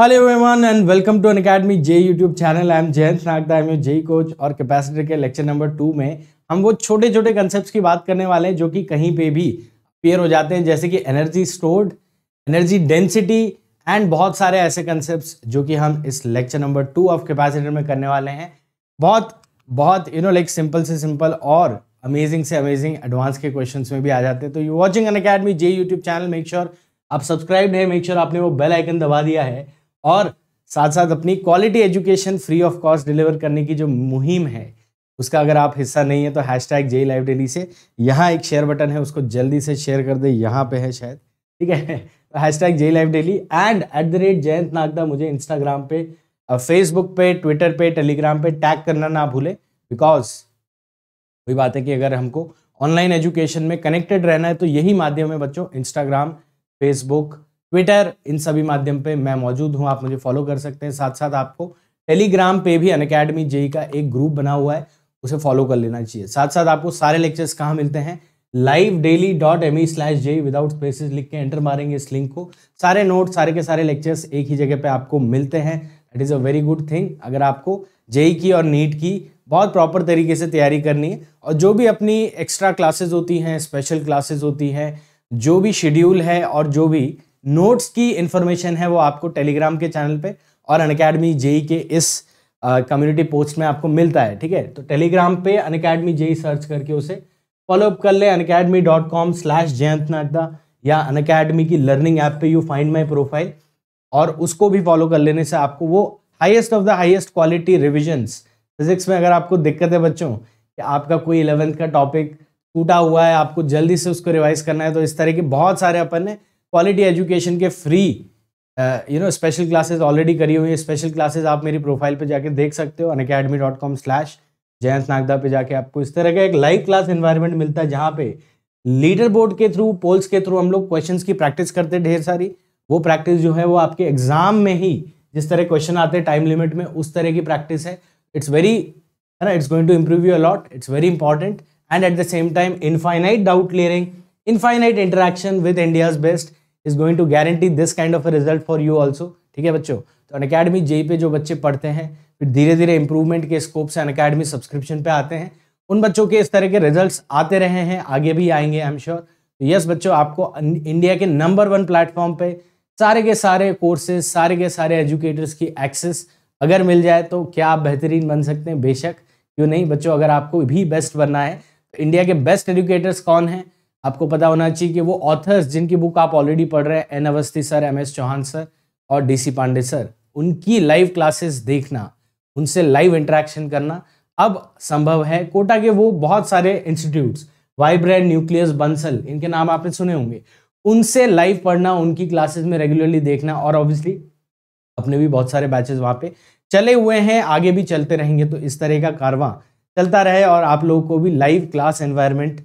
Hello everyone and welcome to Unacademy J YouTube channel I am Jayant Nagda I am J coach और capacitor के lecture number two में हम वो छोटे छोटे कंसेप्ट की बात करने वाले हैं जो कि कहीं पे भी पेयर हो जाते हैं जैसे कि energy stored energy density and बहुत सारे ऐसे कंसेप्ट जो कि हम इस lecture number two of capacitor में करने वाले हैं बहुत बहुत यू नो लाइक सिंपल से सिंपल और अमेजिंग से अमेजिंग एडवांस के क्वेश्चन में भी आ जाते हैं तो you watching Unacademy J YouTube channel make sure आप सब्सक्राइब है मेक श्योर आपने वो बेल आइकन दबा दिया है और साथ साथ अपनी quality education free of cost deliver करने की जो मुहिम है उसका अगर आप हिस्सा नहीं है तो hashtag J live daily से यहाँ एक शेयर बटन है उसको जल्दी से शेयर कर दे यहाँ पे है शायद ठीक है तो hashtag J live daily and at the rate Jayant Nagda मुझे इंस्टाग्राम पे फेसबुक पे ट्विटर पे टेलीग्राम पे टैग करना ना भूले बिकॉज वही बात है कि अगर हमको ऑनलाइन एजुकेशन में कनेक्टेड रहना है तो यही माध्यम है बच्चों इंस्टाग्राम फेसबुक ट्विटर इन सभी माध्यम पे मैं मौजूद हूँ आप मुझे फॉलो कर सकते हैं साथ साथ आपको टेलीग्राम पे भी अनकेडमी जेई का एक ग्रुप बना हुआ है उसे फॉलो कर लेना चाहिए साथ साथ आपको सारे लेक्चर्स कहाँ मिलते हैं live daily dot M E slash J without spaces लिख के एंटर मारेंगे इस लिंक को सारे नोट सारे के सारे लेक्चर्स एक ही जगह पर आपको मिलते हैं it is a very good thing अगर आपको जेई की और नीट की बहुत प्रॉपर तरीके से तैयारी करनी है और जो भी अपनी एक्स्ट्रा क्लासेज होती हैं स्पेशल क्लासेज होती हैं जो भी शेड्यूल है और जो भी नोट्स की इंफॉर्मेशन है वो आपको टेलीग्राम के चैनल पे और अन अकेडमी जेई के इस कम्युनिटी पोस्ट में आपको मिलता है ठीक है तो टेलीग्राम पे अन अकेडमी जेई सर्च करके उसे फॉलोअप कर ले Unacademy dot com slash Jayant Nagda या अन अकेडमी की लर्निंग ऐप पे यू फाइंड माई प्रोफाइल और उसको भी फॉलो कर लेने से आपको वो highest of the highest quality revisions physics में अगर आपको दिक्कत है बच्चों कि आपका कोई इलेवेंथ का टॉपिक टूटा हुआ है आपको जल्दी से उसको रिवाइज करना है तो इस तरह के बहुत सारे अपन ने क्वालिटी एजुकेशन के free you know special classes already करी हुई है स्पेशल क्लासेस आप मेरी प्रोफाइल पे जाके देख सकते हो Unacademy dot com slash Jayant Nagda पे जाके आपको इस तरह का एक लाइव क्लास इन्वायरमेंट मिलता है जहाँ पे लीडर बोर्ड के थ्रू पोल्स के थ्रू हम लोग क्वेश्चन की प्रैक्टिस करते हैं ढेर सारी वो प्रैक्टिस जो है वो आपके एग्जाम में ही जिस तरह क्वेश्चन आते हैं टाइम लिमिट में उस तरह की प्रैक्टिस है इट्स वेरी है ना it's going to improve you a lot it's very important and at the same time infinite doubt clearing infinite interaction with India's best is going to guarantee this kind of result for you also ठीक है बच्चों तो अन academy JEE पे जो बच्चे पढ़ते हैं फिर धीरे धीरे इंप्रूवमेंट के स्कोप से अन अकेडमी सब्सक्रिप्शन पे आते हैं उन बच्चों के इस तरह के रिजल्ट आते रहे हैं आगे भी आएंगे आई एम श्योर तो यस बच्चों आपको इंडिया के नंबर वन प्लेटफॉर्म पे सारे के सारे कोर्सेज सारे के सारे एजुकेटर्स की एक्सेस अगर मिल जाए तो क्या आप बेहतरीन बन सकते हैं बेशक क्यों नहीं बच्चों अगर आपको भी बेस्ट बनना है तो इंडिया के बेस्ट एजुकेटर्स कौन हैं आपको पता होना चाहिए कि वो ऑथर्स जिनकी बुक आप ऑलरेडी पढ़ रहे हैं N Awasthi sir M S Chauhan sir और डी पांडे सर उनकी लाइव क्लासेस देखना उनसे लाइव इंटरेक्शन करना अब संभव है कोटा के वो बहुत सारे इंस्टीट्यूट्स वाइब्रेंट न्यूक्लियस बंसल इनके नाम आपने सुने होंगे उनसे लाइव पढ़ना उनकी क्लासेस में रेगुलरली देखना और ऑब्वियसली अपने भी बहुत सारे बैचेस वहाँ पे चले हुए हैं आगे भी चलते रहेंगे तो इस तरह का कारवा चलता रहे और आप लोगों को भी लाइव क्लास एनवायरमेंट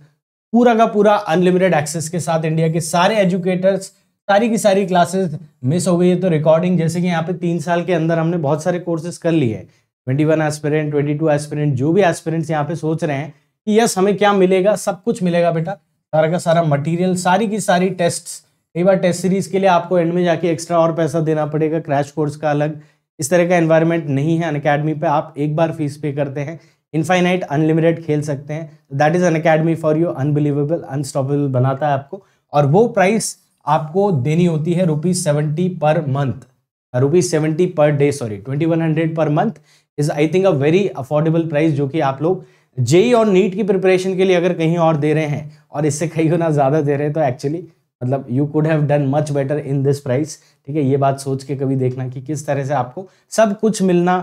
पूरा का पूरा अनलिमिटेड एक्सेस के साथ इंडिया के सारे एजुकेटर्स सारी की सारी क्लासेस मिस हो गई है तो रिकॉर्डिंग जैसे कि यहाँ पे तीन साल के अंदर हमने बहुत सारे कोर्सेज कर लिए हैं twenty one aspirant twenty two aspirant जो भी एस्पिरेंट्स यहाँ पे सोच रहे हैं कि यस हमें क्या मिलेगा सब कुछ मिलेगा बेटा सारा का सारा मटेरियल सारी की सारी टेस्ट कई बार टेस्ट सीरीज के लिए आपको एंड में जाके एक्स्ट्रा और पैसा देना पड़ेगा क्रैश कोर्स का अलग इस तरह का एन्वायरमेंट नहीं है अन पे आप एक बार फीस पे करते हैं इनफाइनाइट अनलिमिटेड खेल सकते हैं that is Unacademy for you unbelievable unstoppable बनाता है आपको और वो प्राइस आपको देनी होती है rupees seventy per month rupees seventy per day sorry twenty one hundred per month is I think a very affordable price जो कि आप लोग जेई e और नीट की प्रिपरेशन के लिए अगर कहीं और दे रहे हैं और इससे कहीं गुना ज़्यादा दे रहे हैं तो एक्चुअली मतलब you could have done much better in this price ठीक है ये बात सोच के कभी देखना कि किस तरह से आपको सब कुछ मिलना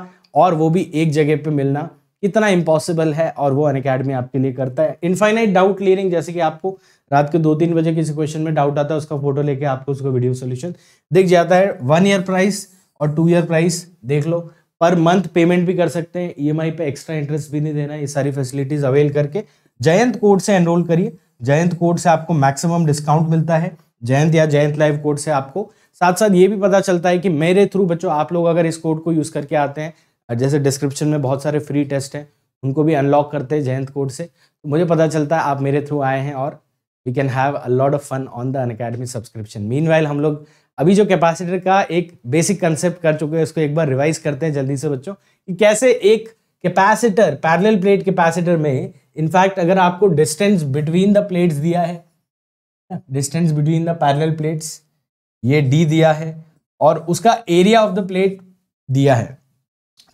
और वो भी एक जगह पे मिलना कितना इम्पॉसिबल है और वो अन अकेडमी आपके लिए करता है इनफाइनाइट डाउट क्लियरिंग जैसे कि आपको रात के दो तीन बजे किसी क्वेश्चन में डाउट आता है उसका फोटो लेके आपको उसका वीडियो सोल्यूशन दिख जाता है वन ईयर प्राइस और टू ईयर प्राइस देख लो पर मंथ पेमेंट भी कर सकते हैं ई e पे एक्स्ट्रा इंटरेस्ट भी नहीं देना ये सारी फैसिलिटीज अवेल करके जयंत कोड से एनरोल करिए जयंत कोड से आपको मैक्सिमम डिस्काउंट मिलता है जयंत या जयंत लाइव कोड से आपको साथ साथ ये भी पता चलता है कि मेरे थ्रू बच्चों आप लोग अगर इस कोड को यूज़ करके आते हैं और जैसे डिस्क्रिप्शन में बहुत सारे फ्री टेस्ट हैं उनको भी अनलॉक करते हैं जयंत कोड से तो मुझे पता चलता है आप मेरे थ्रू आए हैं और we can have a lot of fun on the Unacademy subscription mean हम लोग अभी जो कैपेसिटर का एक बेसिक कंसेप्ट कर चुके हैं उसको एक बार रिवाइज करते हैं जल्दी से बच्चों कि कैसे एक कैपेसिटर पैरेलल प्लेट कैपेसिटर में इनफैक्ट अगर आपको डिस्टेंस बिटवीन द प्लेट्स दिया है distance between the parallel plates ये डी दिया है और उसका एरिया ऑफ द प्लेट दिया है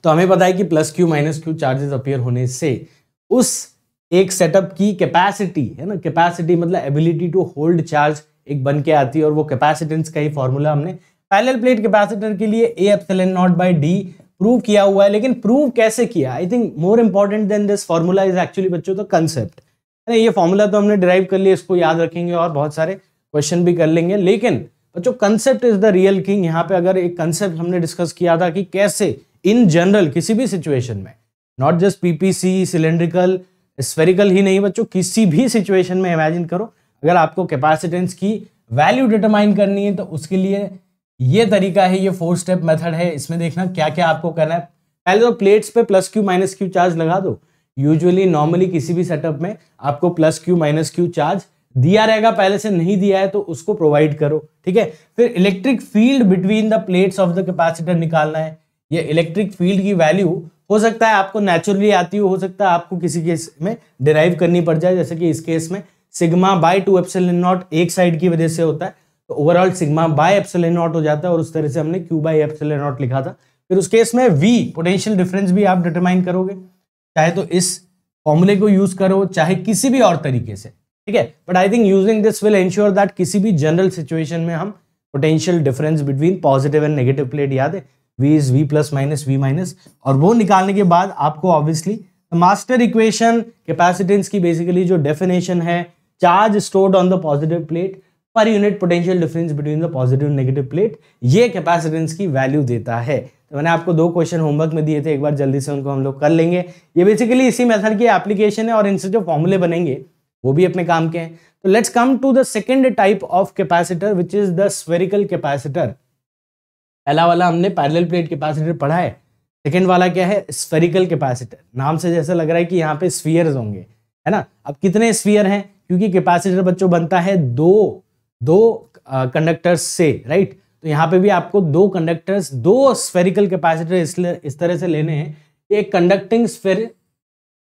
तो हमें पता है कि plus Q minus Q charges appear होने से उस एक सेटअप की कैपेसिटी है ना कैपेसिटी मतलब एबिलिटी टू होल्ड चार्ज एक बन के आती है और वो कैपेसिटेंस का ही फॉर्मूला हमने पैरेलल प्लेट कैपेसिटर के लिए A epsilon naught by D prove किया हुआ है लेकिन प्रूव कैसे किया I think more important than this formula is actually बच्चों तो कंसेप्ट है ये फॉर्मूला तो हमने ड्राइव कर लिया इसको याद रखेंगे और बहुत सारे क्वेश्चन भी कर लेंगे लेकिन बच्चों concept is the real king यहाँ पे अगर एक कंसेप्ट हमने डिस्कस किया था कि कैसे इन जनरल किसी भी सिचुएशन में not just PPC cylindrical spherical ही नहीं बच्चों किसी भी सिचुएशन में इमेजिन करो अगर आपको कैपेसिटेंस की वैल्यू डिटरमाइन करनी है तो उसके लिए ये तरीका है ये फोर स्टेप मेथड है इसमें देखना क्या क्या आपको करना है पहले तो प्लेट्स पे plus Q minus Q charge लगा दो यूजुअली नॉर्मली किसी भी सेटअप में आपको plus Q minus Q charge दिया रहेगा पहले से नहीं दिया है तो उसको प्रोवाइड करो ठीक है फिर electric field between the plates of the capacitor निकालना है ये इलेक्ट्रिक फील्ड की वैल्यू हो सकता है आपको नेचुरली आती हो हो सकता है आपको किसी केस में डिराइव करनी पड़ जाए जैसे कि इस केस में sigma by two epsilon naught एक साइड की वजह से होता है तो overall sigma by epsilon naught हो जाता है और उस तरह से हमने क्यू बाई एप्सल नॉट लिखा था फिर उस केस में वी पोटेंशियल डिफरेंस भी आप डिटरमाइन करोगे चाहे तो इस फॉर्मूले को यूज करो चाहे किसी भी और तरीके से ठीक है but I think using this will ensure that किसी भी जनरल सिचुएशन में हम potential difference between positive and negative plate याद है V is V plus minus V minus और वो निकालने के बाद आपको ऑब्वियसली मास्टर इक्वेशन कैपेसिटेंस की बेसिकली जो डेफिनेशन है charge stored on the positive plate per unit potential difference between the positive negative plate ये कैपेसिटेंस की वैल्यू देता है तो मैंने आपको दो क्वेश्चन होमवर्क में दिए थे एक बार जल्दी से उनको हम लोग कर लेंगे ये बेसिकली इसी मेथड की एप्लीकेशन है और इनसे जो फॉर्मूले बनेंगे वो भी अपने काम के हैं तो let's come to the second type of capacitor which is the spherical capacitor पहला वाला हमने पैरेलल प्लेट कैपेसिटर पढ़ा है सेकेंड वाला क्या है स्फेरिकल कैपेसिटर नाम से जैसा लग रहा है कि यहाँ पे स्फीयर होंगे है ना अब कितने स्फीयर हैं क्योंकि कैपेसिटर बच्चों बनता है दो दो कंडक्टर्स से राइट तो यहाँ पे भी आपको दो कंडक्टर्स दो स्फेरिकल कैपेसिटर इस, इस तरह से लेने हैं एक कंडक्टिंग स्फेर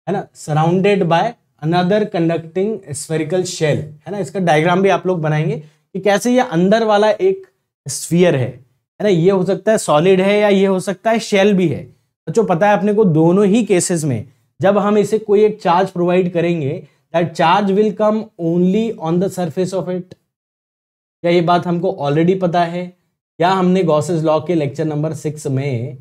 है ना surrounded by another conducting spherical shell है ना इसका डायग्राम भी आप लोग बनाएंगे कि कैसे ये अंदर वाला एक स्फीयर है है ना ये हो सकता है सॉलिड है या ये हो सकता है शेल भी है बच्चों पता है अपने को दोनों ही केसेस में जब हम इसे कोई एक चार्ज प्रोवाइड करेंगे that charge will come only on the surface of it क्या ये बात हमको ऑलरेडी पता है या हमने गॉसेज लॉ के लेक्चर नंबर सिक्स में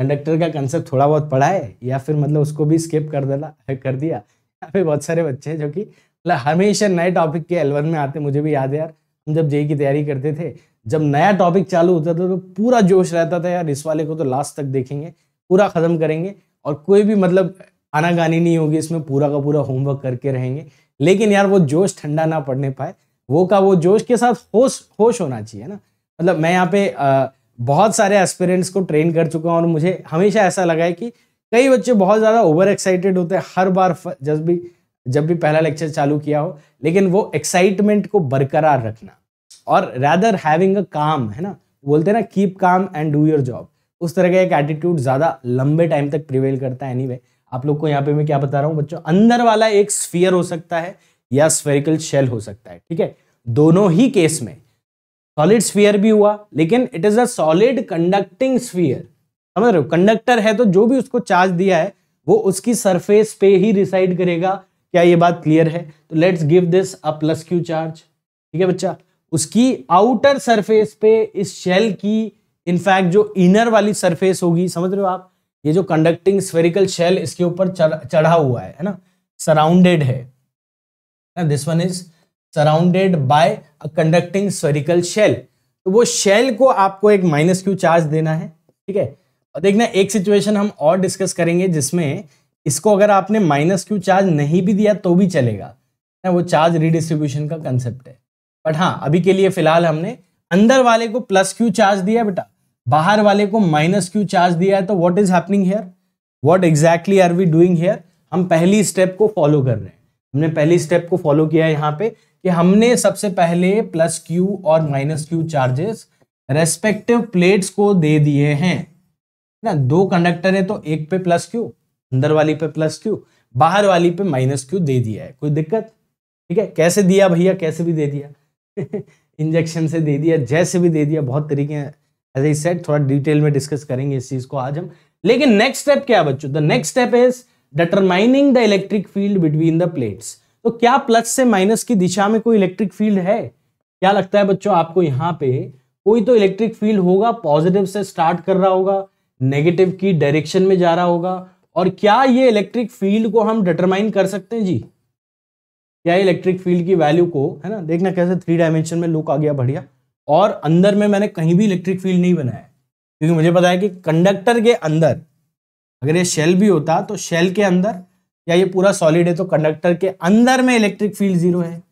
कंडक्टर का कंसेप्ट थोड़ा बहुत पढ़ा है या फिर मतलब उसको भी स्किप कर देना कर दिया या फिर बहुत सारे बच्चे हैं जो कि मतलब हमेशा नए टॉपिक के एलवन में आते मुझे भी याद है यार हम जब जेई की तैयारी करते थे जब नया टॉपिक चालू होता था तो पूरा जोश रहता था यार इस वाले को तो लास्ट तक देखेंगे पूरा ख़त्म करेंगे और कोई भी मतलब आनागानी नहीं होगी इसमें पूरा का पूरा होमवर्क करके रहेंगे लेकिन यार वो जोश ठंडा ना पड़ने पाए वो का वो जोश के साथ होश होश होना चाहिए ना मतलब मैं यहाँ पे आ, बहुत सारे एस्पिरेंट्स को ट्रेन कर चुका हूँ और मुझे हमेशा ऐसा लगा है कि कई बच्चे बहुत ज़्यादा ओवर एक्साइटेड होते हैं हर बार जब भी जब भी पहला लेक्चर चालू किया हो लेकिन वो एक्साइटमेंट को बरकरार रखना और रैदर हैविंग अ काम है ना बोलते हैं ना keep calm and do your job उस तरह का एक एटीट्यूड ज़्यादा लंबे टाइम तक प्रिवेल करता है एनी anyway, आप लोग को यहाँ पे मैं क्या बता रहा हूँ बच्चों अंदर वाला एक स्फीयर हो सकता है या स्फेरिकल शेल हो सकता है ठीक है दोनों ही केस में सॉलिड स्फीयर भी हुआ लेकिन it is a solid conducting sphere समझ रहे हो कंडक्टर है तो जो भी उसको चार्ज दिया है वो उसकी सरफेस पे ही रिसाइड करेगा क्या ये बात क्लियर है तो let's give this a plus Q charge ठीक है बच्चा उसकी आउटर सरफेस पे इस शेल की इनफैक्ट जो इनर वाली सरफेस होगी समझ रहे हो आप ये जो कंडक्टिंग स्फेरिकल शेल इसके ऊपर चढ़ा हुआ है ना सराउंडेड है this one is surrounded by a conducting spherical shell तो वो शेल को आपको एक माइनस क्यू चार्ज देना है ठीक है और देखना एक सिचुएशन हम और डिस्कस करेंगे जिसमें इसको अगर आपने माइनस क्यू चार्ज नहीं भी दिया तो भी चलेगा ना वो चार्ज रिडिस्ट्रीब्यूशन का कंसेप्ट है बट हाँ अभी के लिए फिलहाल हमने अंदर वाले को प्लस क्यू चार्ज दिया बेटा बाहर वाले को माइनस क्यू चार्ज दिया है तो what is happening here what exactly are we doing here हम पहली स्टेप को फॉलो कर रहे हैं हमने पहली स्टेप को फॉलो किया है यहाँ पे कि हमने सबसे पहले प्लस क्यू और minus Q charges respective plates को दे दिए हैं ना दो कंडक्टर है तो एक पे प्लस क्यू अंदर वाली पे प्लस क्यू बाहर वाली पे माइनस क्यू दे दिया है कोई दिक्कत ठीक है कैसे दिया भैया कैसे भी दे दिया इंजेक्शन से दे दिया जैसे भी दे दिया बहुत तरीके हैं एज ए सेट थोड़ा डिटेल में डिस्कस करेंगे इस चीज को आज हम लेकिन नेक्स्ट स्टेप क्या बच्चों the next step is determining the electric field between the plates तो क्या प्लस से माइनस की दिशा में कोई इलेक्ट्रिक फील्ड है क्या लगता है बच्चों आपको यहाँ पे कोई तो इलेक्ट्रिक फील्ड होगा पॉजिटिव से स्टार्ट कर रहा होगा नेगेटिव की डायरेक्शन में जा रहा होगा और क्या ये इलेक्ट्रिक फील्ड को हम डिटरमाइन कर सकते हैं जी या इलेक्ट्रिक फील्ड की वैल्यू को है ना देखना कैसे थ्री डायमेंशन में लुक आ गया बढ़िया और अंदर में मैंने कहीं भी इलेक्ट्रिक फील्ड नहीं बनाया क्योंकि मुझे पता है कि कंडक्टर के अंदर अगर ये शेल भी होता तो शेल के अंदर या ये पूरा सॉलिड है तो कंडक्टर के अंदर में इलेक्ट्रिक फील्ड जीरो है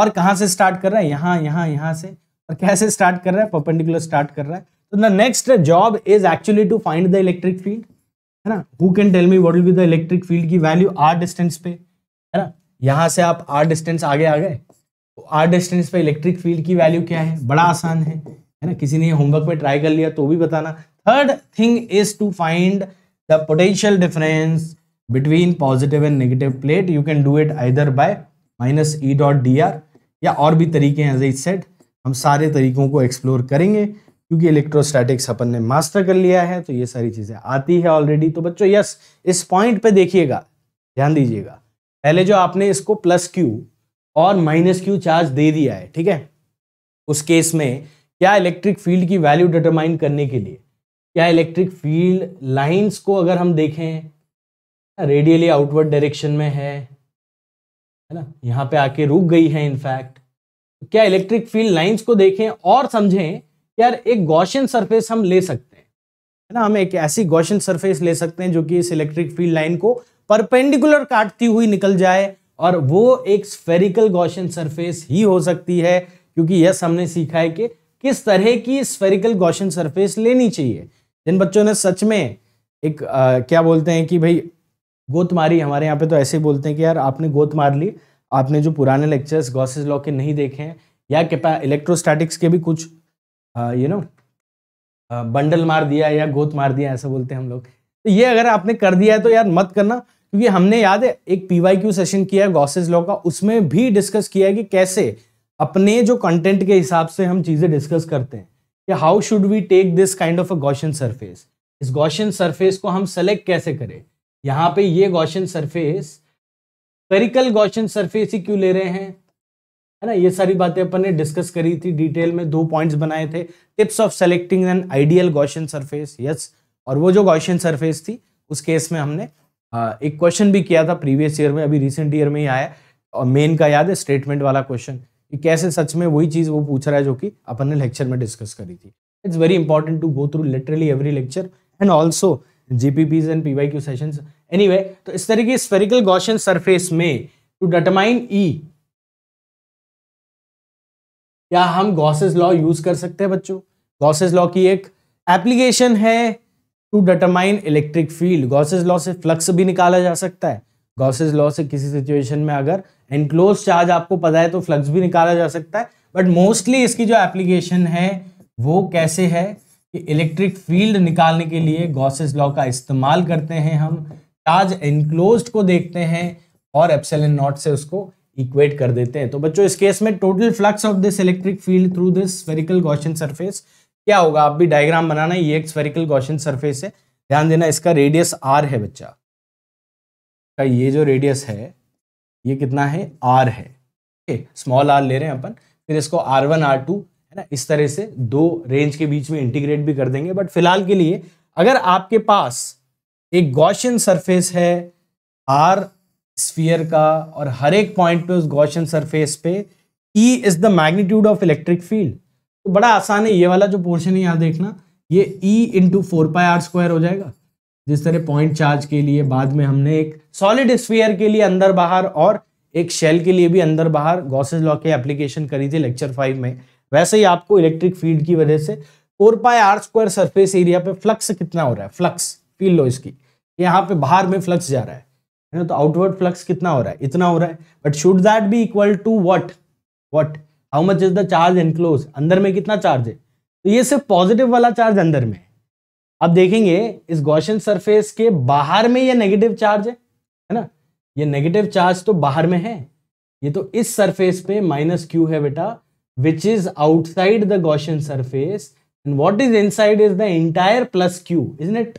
और कहाँ से स्टार्ट कर रहा है यहाँ यहाँ यहाँ से और कैसे स्टार्ट कर रहा है पर्पेंडिकुलर स्टार्ट कर रहा है तो the next job is actually to find the electric field है ना who can tell me what will be the electric field की वैल्यू आर डिस्टेंस पे है ना यहाँ से आप आर डिस्टेंस आगे आ गए तो आर डिस्टेंस पे इलेक्ट्रिक फील्ड की वैल्यू क्या है बड़ा आसान है है ना किसी ने होमवर्क में ट्राई कर लिया तो भी बताना third thing is to find the potential difference between positive and negative plate you can do it either by minus E dot D R या और भी तरीके हैं एज सेट हम सारे तरीकों को एक्सप्लोर करेंगे क्योंकि इलेक्ट्रोस्टैटिक्स अपन ने मास्टर कर लिया है तो ये सारी चीज़ें आती है ऑलरेडी तो बच्चों यस इस पॉइंट पे देखिएगा ध्यान दीजिएगा पहले जो आपने इसको प्लस क्यू और माइनस क्यू चार्ज दे दिया है ठीक है उस केस में क्या इलेक्ट्रिक फील्ड की वैल्यू डिटरमाइन करने के लिए क्या इलेक्ट्रिक फील्ड लाइंस को अगर हम देखें रेडियली आउटवर्ड डायरेक्शन में है है ना यहाँ पे आके रुक गई है इनफैक्ट तो क्या इलेक्ट्रिक फील्ड लाइंस को देखें और समझें यार एक गौशन सरफेस हम ले सकते हैं है ना हम एक ऐसी गौशन सरफेस ले सकते हैं जो कि इस इलेक्ट्रिक फील्ड लाइन को परपेंडिकुलर काटती हुई निकल जाए और वो एक स्फेरिकल गौशन सरफेस ही हो सकती है क्योंकि यस हमने सीखा है कि किस तरह की स्फेरिकल गौशन सरफेस लेनी चाहिए जिन बच्चों ने सच में एक आ, क्या बोलते हैं कि भाई गोत मारी हमारे यहाँ पे तो ऐसे ही बोलते हैं कि यार आपने गोत मार ली आपने जो पुराने लेक्चर्स गॉसेज लॉ के नहीं देखे हैं या कैपा इलेक्ट्रोस्टैटिक्स के भी कुछ यू नो बंडल मार दिया या गोत मार दिया ऐसा बोलते हैं हम लोग तो ये अगर आपने कर दिया है तो यार मत करना क्योंकि हमने याद है एक पीवाईक्यू सेशन किया है गॉसेज लॉ का उसमें भी डिस्कस किया है कि कैसे अपने जो कंटेंट के हिसाब से हम चीज़ें डिस्कस करते हैं कि how should we take this kind of a Gaussian surface इस गॉशन सरफेस को हम सेलेक्ट कैसे करें यहाँ पे ये Gaussian surface spherical Gaussian surface ही क्यों ले रहे हैं है ना ये सारी बातें अपन ने डिस्कस करी थी डिटेल में दो पॉइंट्स बनाए थे tips of selecting an ideal Gaussian surface yes और वो जो गॉशन सरफेस थी उस केस में हमने एक क्वेश्चन भी किया था प्रीवियस ईयर में अभी रिसेंट ईयर में ही आया और मेन का याद है स्टेटमेंट वाला क्वेश्चन कि कैसे सच में वही चीज़ वो पूछ रहा है जो कि अपन ने लेक्चर में डिस्कस करी थी it's very important to go through literally every lecture and also GPPs and PY Q sessions anyway तो इस तरीके स्पेरिकल स्फेरिकल गॉशन सरफेस में टू डिटरमाइन ई क्या हम गॉसेज लॉ यूज कर सकते हैं बच्चों गॉसेज लॉ की एक एप्लीकेशन है to determine electric field Gauss's law से फ्लक्स भी निकाला जा सकता है गॉसेज लॉ से किसी सिचुएशन में अगर एनक्लोज चार्ज आपको पता है तो फ्लक्स भी निकाला जा सकता है बट मोस्टली इसकी जो एप्लीकेशन है वो कैसे है कि इलेक्ट्रिक फील्ड निकालने के लिए गॉसेज लॉ का इस्तेमाल करते हैं हम चार्ज एनक्लोज को देखते हैं और एप्सलन नॉट से उसको इक्वेट कर देते हैं तो बच्चों इस केस में total flux of this electric field through this spherical Gaussian surface क्या होगा आप भी डायग्राम बनाना ये एक स्फेरिकल गॉशन सरफेस है ध्यान देना इसका रेडियस आर है बच्चा का ये जो रेडियस है ये कितना है आर है ठीक स्मॉल आर ले रहे हैं अपन फिर इसको आर वन आर टू है ना इस तरह से दो रेंज के बीच में इंटीग्रेट भी कर देंगे बट फिलहाल के लिए अगर आपके पास एक गॉशन सरफेस है आर स्फीयर का और हर एक पॉइंट पे उस गॉशन सरफेस पे E is the magnitude of electric field तो बड़ा आसान है ये वाला जो पोर्शन है यहाँ देखना ये e into four pi R square हो जाएगा जिस तरह पॉइंट चार्ज के लिए बाद में हमने एक सॉलिड स्फीयर के लिए अंदर बाहर और एक शेल के लिए भी अंदर बाहर गॉसेज लॉ के एप्लीकेशन करी थी लेक्चर फाइव में वैसे ही आपको इलेक्ट्रिक फील्ड की वजह से four pi R square surface area पे फ्लक्स कितना हो रहा है फ्लक्स फील लो इसकी यहाँ पे बाहर में फ्लक्स जा रहा है है ना तो आउटवर्ड फ्लक्स कितना हो रहा है इतना हो रहा है but should that be equal to what what how much is the charge enclose अंदर में कितना चार्ज है तो ये सिर्फ पॉजिटिव वाला चार्ज अंदर में अब देखेंगे इस गौशन सरफेस के बाहर में ये नेगेटिव चार्ज है है ना ये नेगेटिव चार्ज तो बाहर में है ये तो इस सरफेस पे माइनस क्यू है बेटा which is outside the Gaussian surface and what is inside is the entire plus Q is it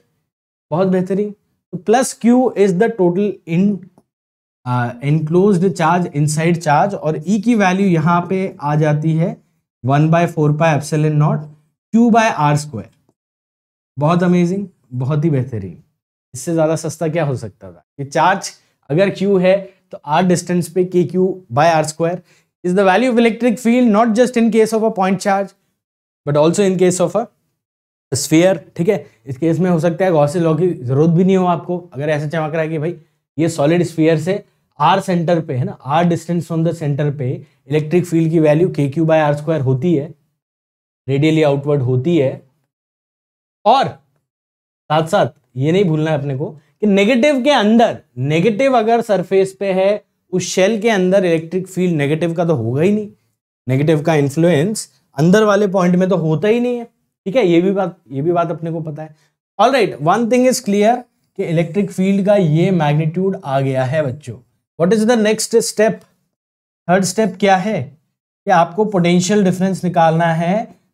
बहुत बेहतरीन तो plus Q is the total in inclose charge inside charge और ई e की value यहाँ पे आ जाती है one by four pi epsilon naught Q by R square बहुत अमेजिंग बहुत ही बेहतरीन इससे ज़्यादा सस्ता क्या हो सकता था कि चार्ज अगर क्यू है तो आर डिस्टेंस पे K Q by R square is the value of electric field not just in case of a point charge but also in case of a sphere ठीक है इस केस में हो सकता है गौसे लॉ की जरूरत भी नहीं हो आपको अगर ऐसा चमक रहा है कि भाई ये सॉलिड स्फीयर से आर सेंटर पे है ना R distance from the center पे इलेक्ट्रिक फील्ड की value K Q by R square होती है रेडियली आउटवर्ड होती है और साथ साथ ये नहीं भूलना है अपने को कि नेगेटिव के अंदर नेगेटिव अगर सरफेस पे है उस शेल के अंदर इलेक्ट्रिक फील्ड नेगेटिव का तो होगा ही नहीं नेगेटिव का इन्फ्लुएंस अंदर वाले पॉइंट में तो होता ही नहीं है ठीक है ये भी बात ये भी बात अपने को पता है all right one thing is clear कि इलेक्ट्रिक फील्ड का ये मैग्नीट्यूड आ गया है बच्चों what is the next step third step क्या है कि आपको पोटेंशियल डिफरेंस निकालना है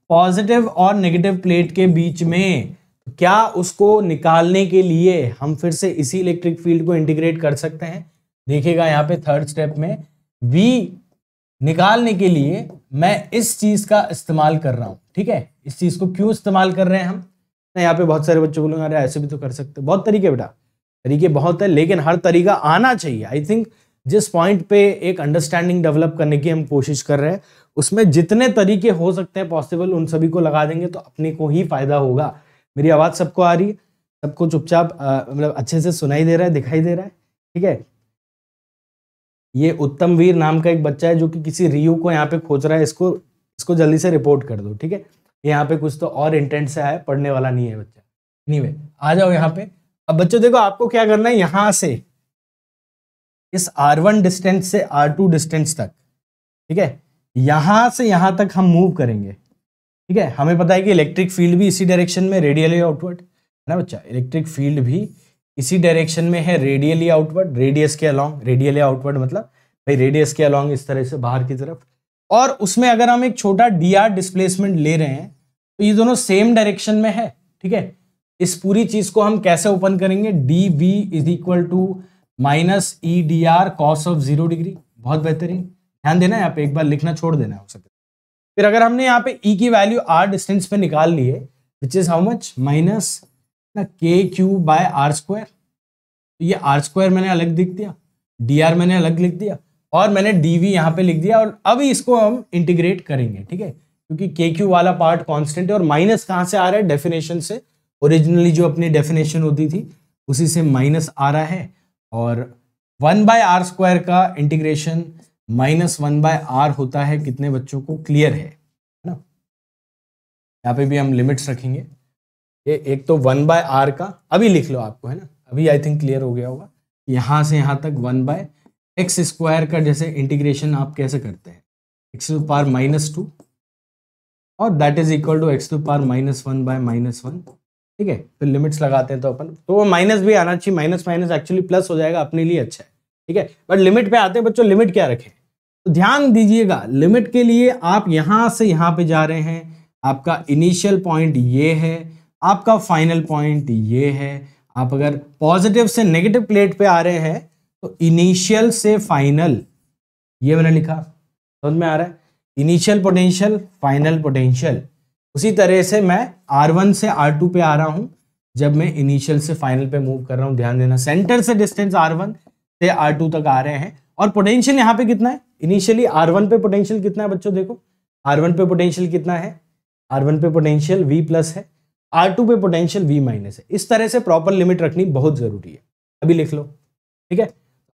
पॉजिटिव और नेगेटिव प्लेट के बीच में क्या उसको निकालने के लिए हम फिर से इसी इलेक्ट्रिक फील्ड को इंटीग्रेट कर सकते हैं देखिएगा यहाँ पे थर्ड स्टेप में वी निकालने के लिए मैं इस चीज़ का इस्तेमाल कर रहा हूँ ठीक है इस चीज़ को क्यों इस्तेमाल कर रहे हैं हम यहाँ पे बहुत सारे बच्चों को बोलूँगा अरे ऐसे भी तो कर सकते बहुत तरीके बेटा तरीके बहुत है लेकिन हर तरीका आना चाहिए आई थिंक जिस पॉइंट पे एक अंडरस्टैंडिंग डेवलप करने की हम कोशिश कर रहे हैं उसमें जितने तरीके हो सकते हैं पॉसिबल उन सभी को लगा देंगे तो अपने को ही फायदा होगा मेरी आवाज़ सबको आ रही है सबको चुपचाप मतलब अच्छे से सुनाई दे रहा है दिखाई दे रहा है ठीक है ये उत्तम वीर नाम का एक बच्चा है जो कि किसी रियू को यहाँ पे खोज रहा है इसको इसको जल्दी से रिपोर्ट कर दो ठीक है यहाँ पे कुछ तो और इंटेंट से आया पढ़ने वाला नहीं है बच्चा नहीं anyway, आ जाओ यहाँ पे अब बच्चों देखो आपको क्या करना है यहां से इस R1 डिस्टेंस से R2 डिस्टेंस तक ठीक है यहां से यहां तक हम मूव करेंगे ठीक है हमें पता है कि इलेक्ट्रिक फील्ड भी इसी डायरेक्शन में रेडियली आउटवर्ड है ना बच्चा इलेक्ट्रिक फील्ड भी इसी डायरेक्शन में है रेडियली आउटवर्ड रेडियस के अलॉन्ग रेडियली आउटवर्ड मतलब भाई रेडियस के अलॉन्ग इस तरह से बाहर की तरफ और उसमें अगर हम एक छोटा डी डिस्प्लेसमेंट ले रहे हैं तो ये दोनों सेम डायरेक्शन में है ठीक है इस पूरी चीज को हम कैसे ओपन करेंगे D V is equal to minus E D R cos of zero degree बहुत बेहतरीन ध्यान देना यहाँ पे एक बार लिखना छोड़ देना हो सके फिर अगर हमने यहाँ पे ई e की वैल्यू आर डिस्टेंस पे निकाल ली है which is how much minus ना K Q by R square ये आर स्क्वायर मैंने अलग लिख दिया डी आर मैंने अलग लिख दिया और मैंने डी वी यहाँ पे लिख दिया और अभी इसको हम इंटीग्रेट करेंगे ठीक है क्योंकि के क्यू वाला पार्ट कॉन्स्टेंट है और माइनस कहाँ से आ रहा है डेफिनेशन से ओरिजिनली जो अपनी डेफिनेशन होती थी उसी से माइनस आ रहा है और वन बाय आर स्क्वायर का integration minus one by R होता है कितने बच्चों को क्लियर है ना यहाँ पे भी हम लिमिट्स रखेंगे ये एक तो वन बाय आर का अभी लिख लो आपको है ना अभी आई थिंक क्लियर हो गया होगा यहाँ से यहाँ तक वन बाय एक्स स्क्वायर का जैसे इंटीग्रेशन आप कैसे करते हैं X to power minus two और that is equal to X to power minus one by minus one ठीक है फिर लिमिट्स लगाते हैं तो अपन तो वो माइनस भी आना चाहिए माइनस माइनस एक्चुअली प्लस हो जाएगा अपने लिए अच्छा है ठीक है बट लिमिट पे आते हैं बच्चों लिमिट क्या रखें तो ध्यान दीजिएगा लिमिट के लिए आप यहाँ से यहाँ पे जा रहे हैं आपका इनिशियल पॉइंट ये है आपका फाइनल पॉइंट ये है आप अगर पॉजिटिव से नेगेटिव प्लेट पे आ रहे हैं तो इनिशियल से फाइनल ये मैंने लिखा समझ में आ रहा है इनिशियल पोटेंशियल फाइनल पोटेंशियल उसी तरह से मैं R1 से R2 पे आ रहा हूँ जब मैं इनिशियल से फाइनल पे मूव कर रहा हूँ ध्यान देना सेंटर से डिस्टेंस R1 से R2 तक आ रहे हैं और पोटेंशियल यहाँ पे कितना है इनिशियली R1 पे पोटेंशियल कितना है बच्चों देखो R1 पे पोटेंशियल कितना है R1 पे पोटेंशियल V प्लस है R2 पे पोटेंशियल V माइनस है इस तरह से प्रॉपर लिमिट रखनी बहुत ज़रूरी है अभी लिख लो ठीक है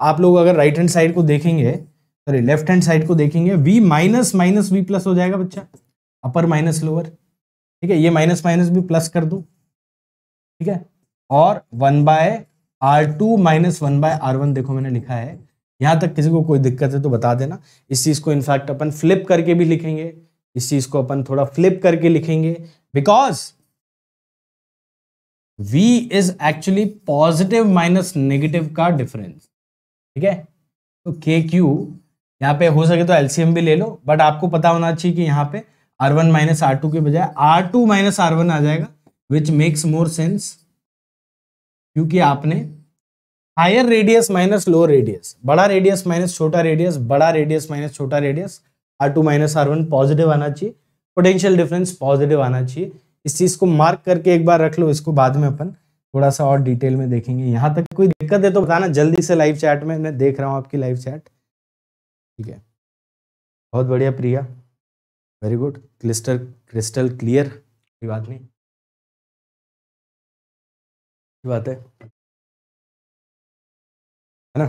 आप लोग अगर राइट हैंड साइड को देखेंगे सॉरी लेफ्ट हैंड साइड को देखेंगे V minus minus V plus हो जाएगा बच्चा अपर माइनस लोअर ठीक है ये माइनस माइनस भी प्लस कर दो ठीक है और one by R two minus one by R one देखो मैंने लिखा है यहां तक किसी को कोई दिक्कत है तो बता देना इस चीज़ को इनफैक्ट अपन फ्लिप करके भी लिखेंगे इस चीज़ को अपन थोड़ा फ्लिप करके लिखेंगे because v is actually positive minus negative का डिफरेंस ठीक है तो के क्यू यहाँ पे हो सके तो एलसीएम भी ले लो बट आपको पता होना चाहिए कि यहाँ पे R one minus R two के बजाय R two minus R one आ जाएगा विच मेक्स मोर सेंस क्योंकि आपने higher radius minus lower radius बड़ा रेडियस माइनस छोटा रेडियस बड़ा रेडियस माइनस छोटा radius R two minus R one positive आना चाहिए पोटेंशियल डिफरेंस पॉजिटिव आना चाहिए इस चीज़ को मार्क करके एक बार रख लो इसको बाद में अपन थोड़ा सा और डिटेल में देखेंगे यहां तक कोई दिक्कत है तो बताना जल्दी से लाइव चैट में मैं देख रहा हूँ आपकी लाइव चैट ठीक है बहुत बढ़िया प्रिया वेरी गुड क्लिस्टर क्रिस्टल क्लियर कोई बात नहीं बात है है ना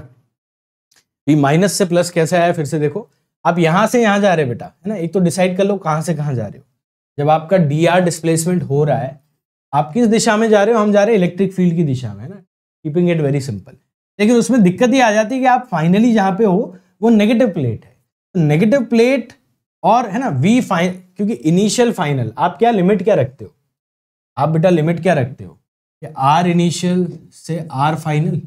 ये माइनस से प्लस कैसे आया फिर से देखो आप यहां से यहां जा रहे बेटा है ना एक तो डिसाइड कर लो कहां से कहां जा रहे हो जब आपका डी आर डिस्प्लेसमेंट हो रहा है आप किस दिशा में जा रहे हो हम जा रहे हैं इलेक्ट्रिक फील्ड की दिशा में है ना कीपिंग इट वेरी सिंपल लेकिन उसमें दिक्कत ये आ जाती है कि आप फाइनली जहां पे हो वो नेगेटिव प्लेट है नेगेटिव तो प्लेट और है ना वी फाइन क्योंकि इनिशियल फाइनल आप क्या लिमिट क्या रखते हो आप बेटा लिमिट क्या रखते हो कि आर इनिशियल से आर फाइनल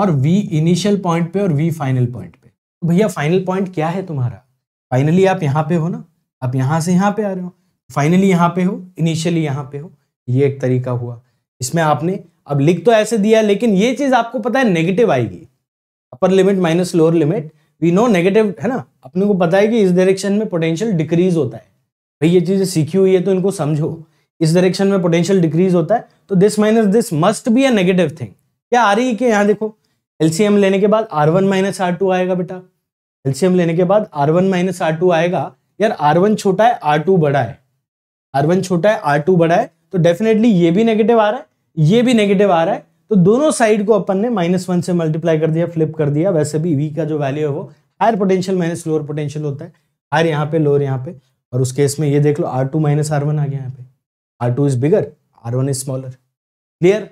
और वी इनिशियल पॉइंट पे और वी फाइनल पॉइंट पे तो भैया फाइनल पॉइंट क्या है तुम्हारा फाइनली आप यहाँ पे हो ना आप यहाँ से यहाँ पे आ रहे हो फाइनली यहाँ पे हो इनिशियली यहाँ पे हो ये एक तरीका हुआ इसमें आपने अब लिख तो ऐसे दिया लेकिन ये चीज़ आपको पता है नेगेटिव आएगी upper limit minus lower limit V no negative है ना अपने को पता है कि इस डायरेक्शन में पोटेंशियल डिक्रीज होता है भाई ये चीज़ें सीखी हुई है तो इनको समझो इस डायरेक्शन में पोटेंशियल डिक्रीज होता है तो this minus this must be a negative thing क्या आ रही है कि यहाँ देखो एलसीएम लेने के बाद R one minus R two आएगा बेटा एलसीएम लेने के बाद R one minus R two आएगा यार आर वन छोटा है आर टू बड़ा है आर वन छोटा है आर टू बड़ा है तो डेफिनेटली ये भी नेगेटिव आ रहा है ये भी नेगेटिव आ रहा है तो दोनों साइड को अपन ने माइनस वन से मल्टीप्लाई कर दिया फ्लिप कर दिया वैसे भी वी का जो वैल्यू है वो higher potential minus lower potential होता है हायर यहाँ पे लोअर यहाँ पे और उस केस में ये देख लो R two minus R one आ गया यहाँ पे R two is bigger R one is smaller clear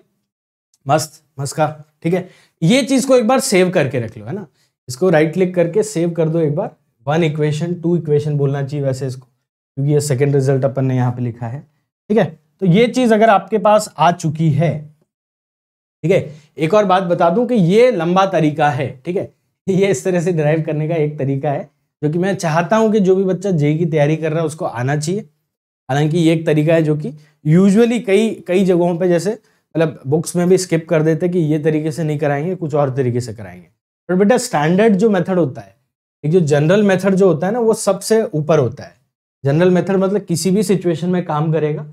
मस्त मस्त का ठीक है ये चीज को एक बार सेव करके रख लो है ना इसको राइट क्लिक करके सेव कर दो एक बार वन इक्वेशन टू इक्वेशन बोलना चाहिए वैसे इसको क्योंकि ये सेकेंड रिजल्ट अपन ने यहाँ पे लिखा है ठीक है तो ये चीज अगर आपके पास आ चुकी है ठीक है एक और बात बता दूं कि ये लंबा तरीका है ठीक है ये इस तरह से ड्राइव करने का एक तरीका है जो कि मैं चाहता हूं कि जो भी बच्चा जे की तैयारी कर रहा है उसको आना चाहिए हालांकि ये एक तरीका है जो कि यूजुअली कई कई जगहों पे जैसे मतलब बुक्स में भी स्किप कर देते कि ये तरीके से नहीं कराएंगे कुछ और तरीके से कराएंगे पर बेटा स्टैंडर्ड जो मेथड होता है एक जो जनरल मेथड जो होता है ना वो सबसे ऊपर होता है जनरल मेथड मतलब किसी भी सिचुएशन में काम करेगा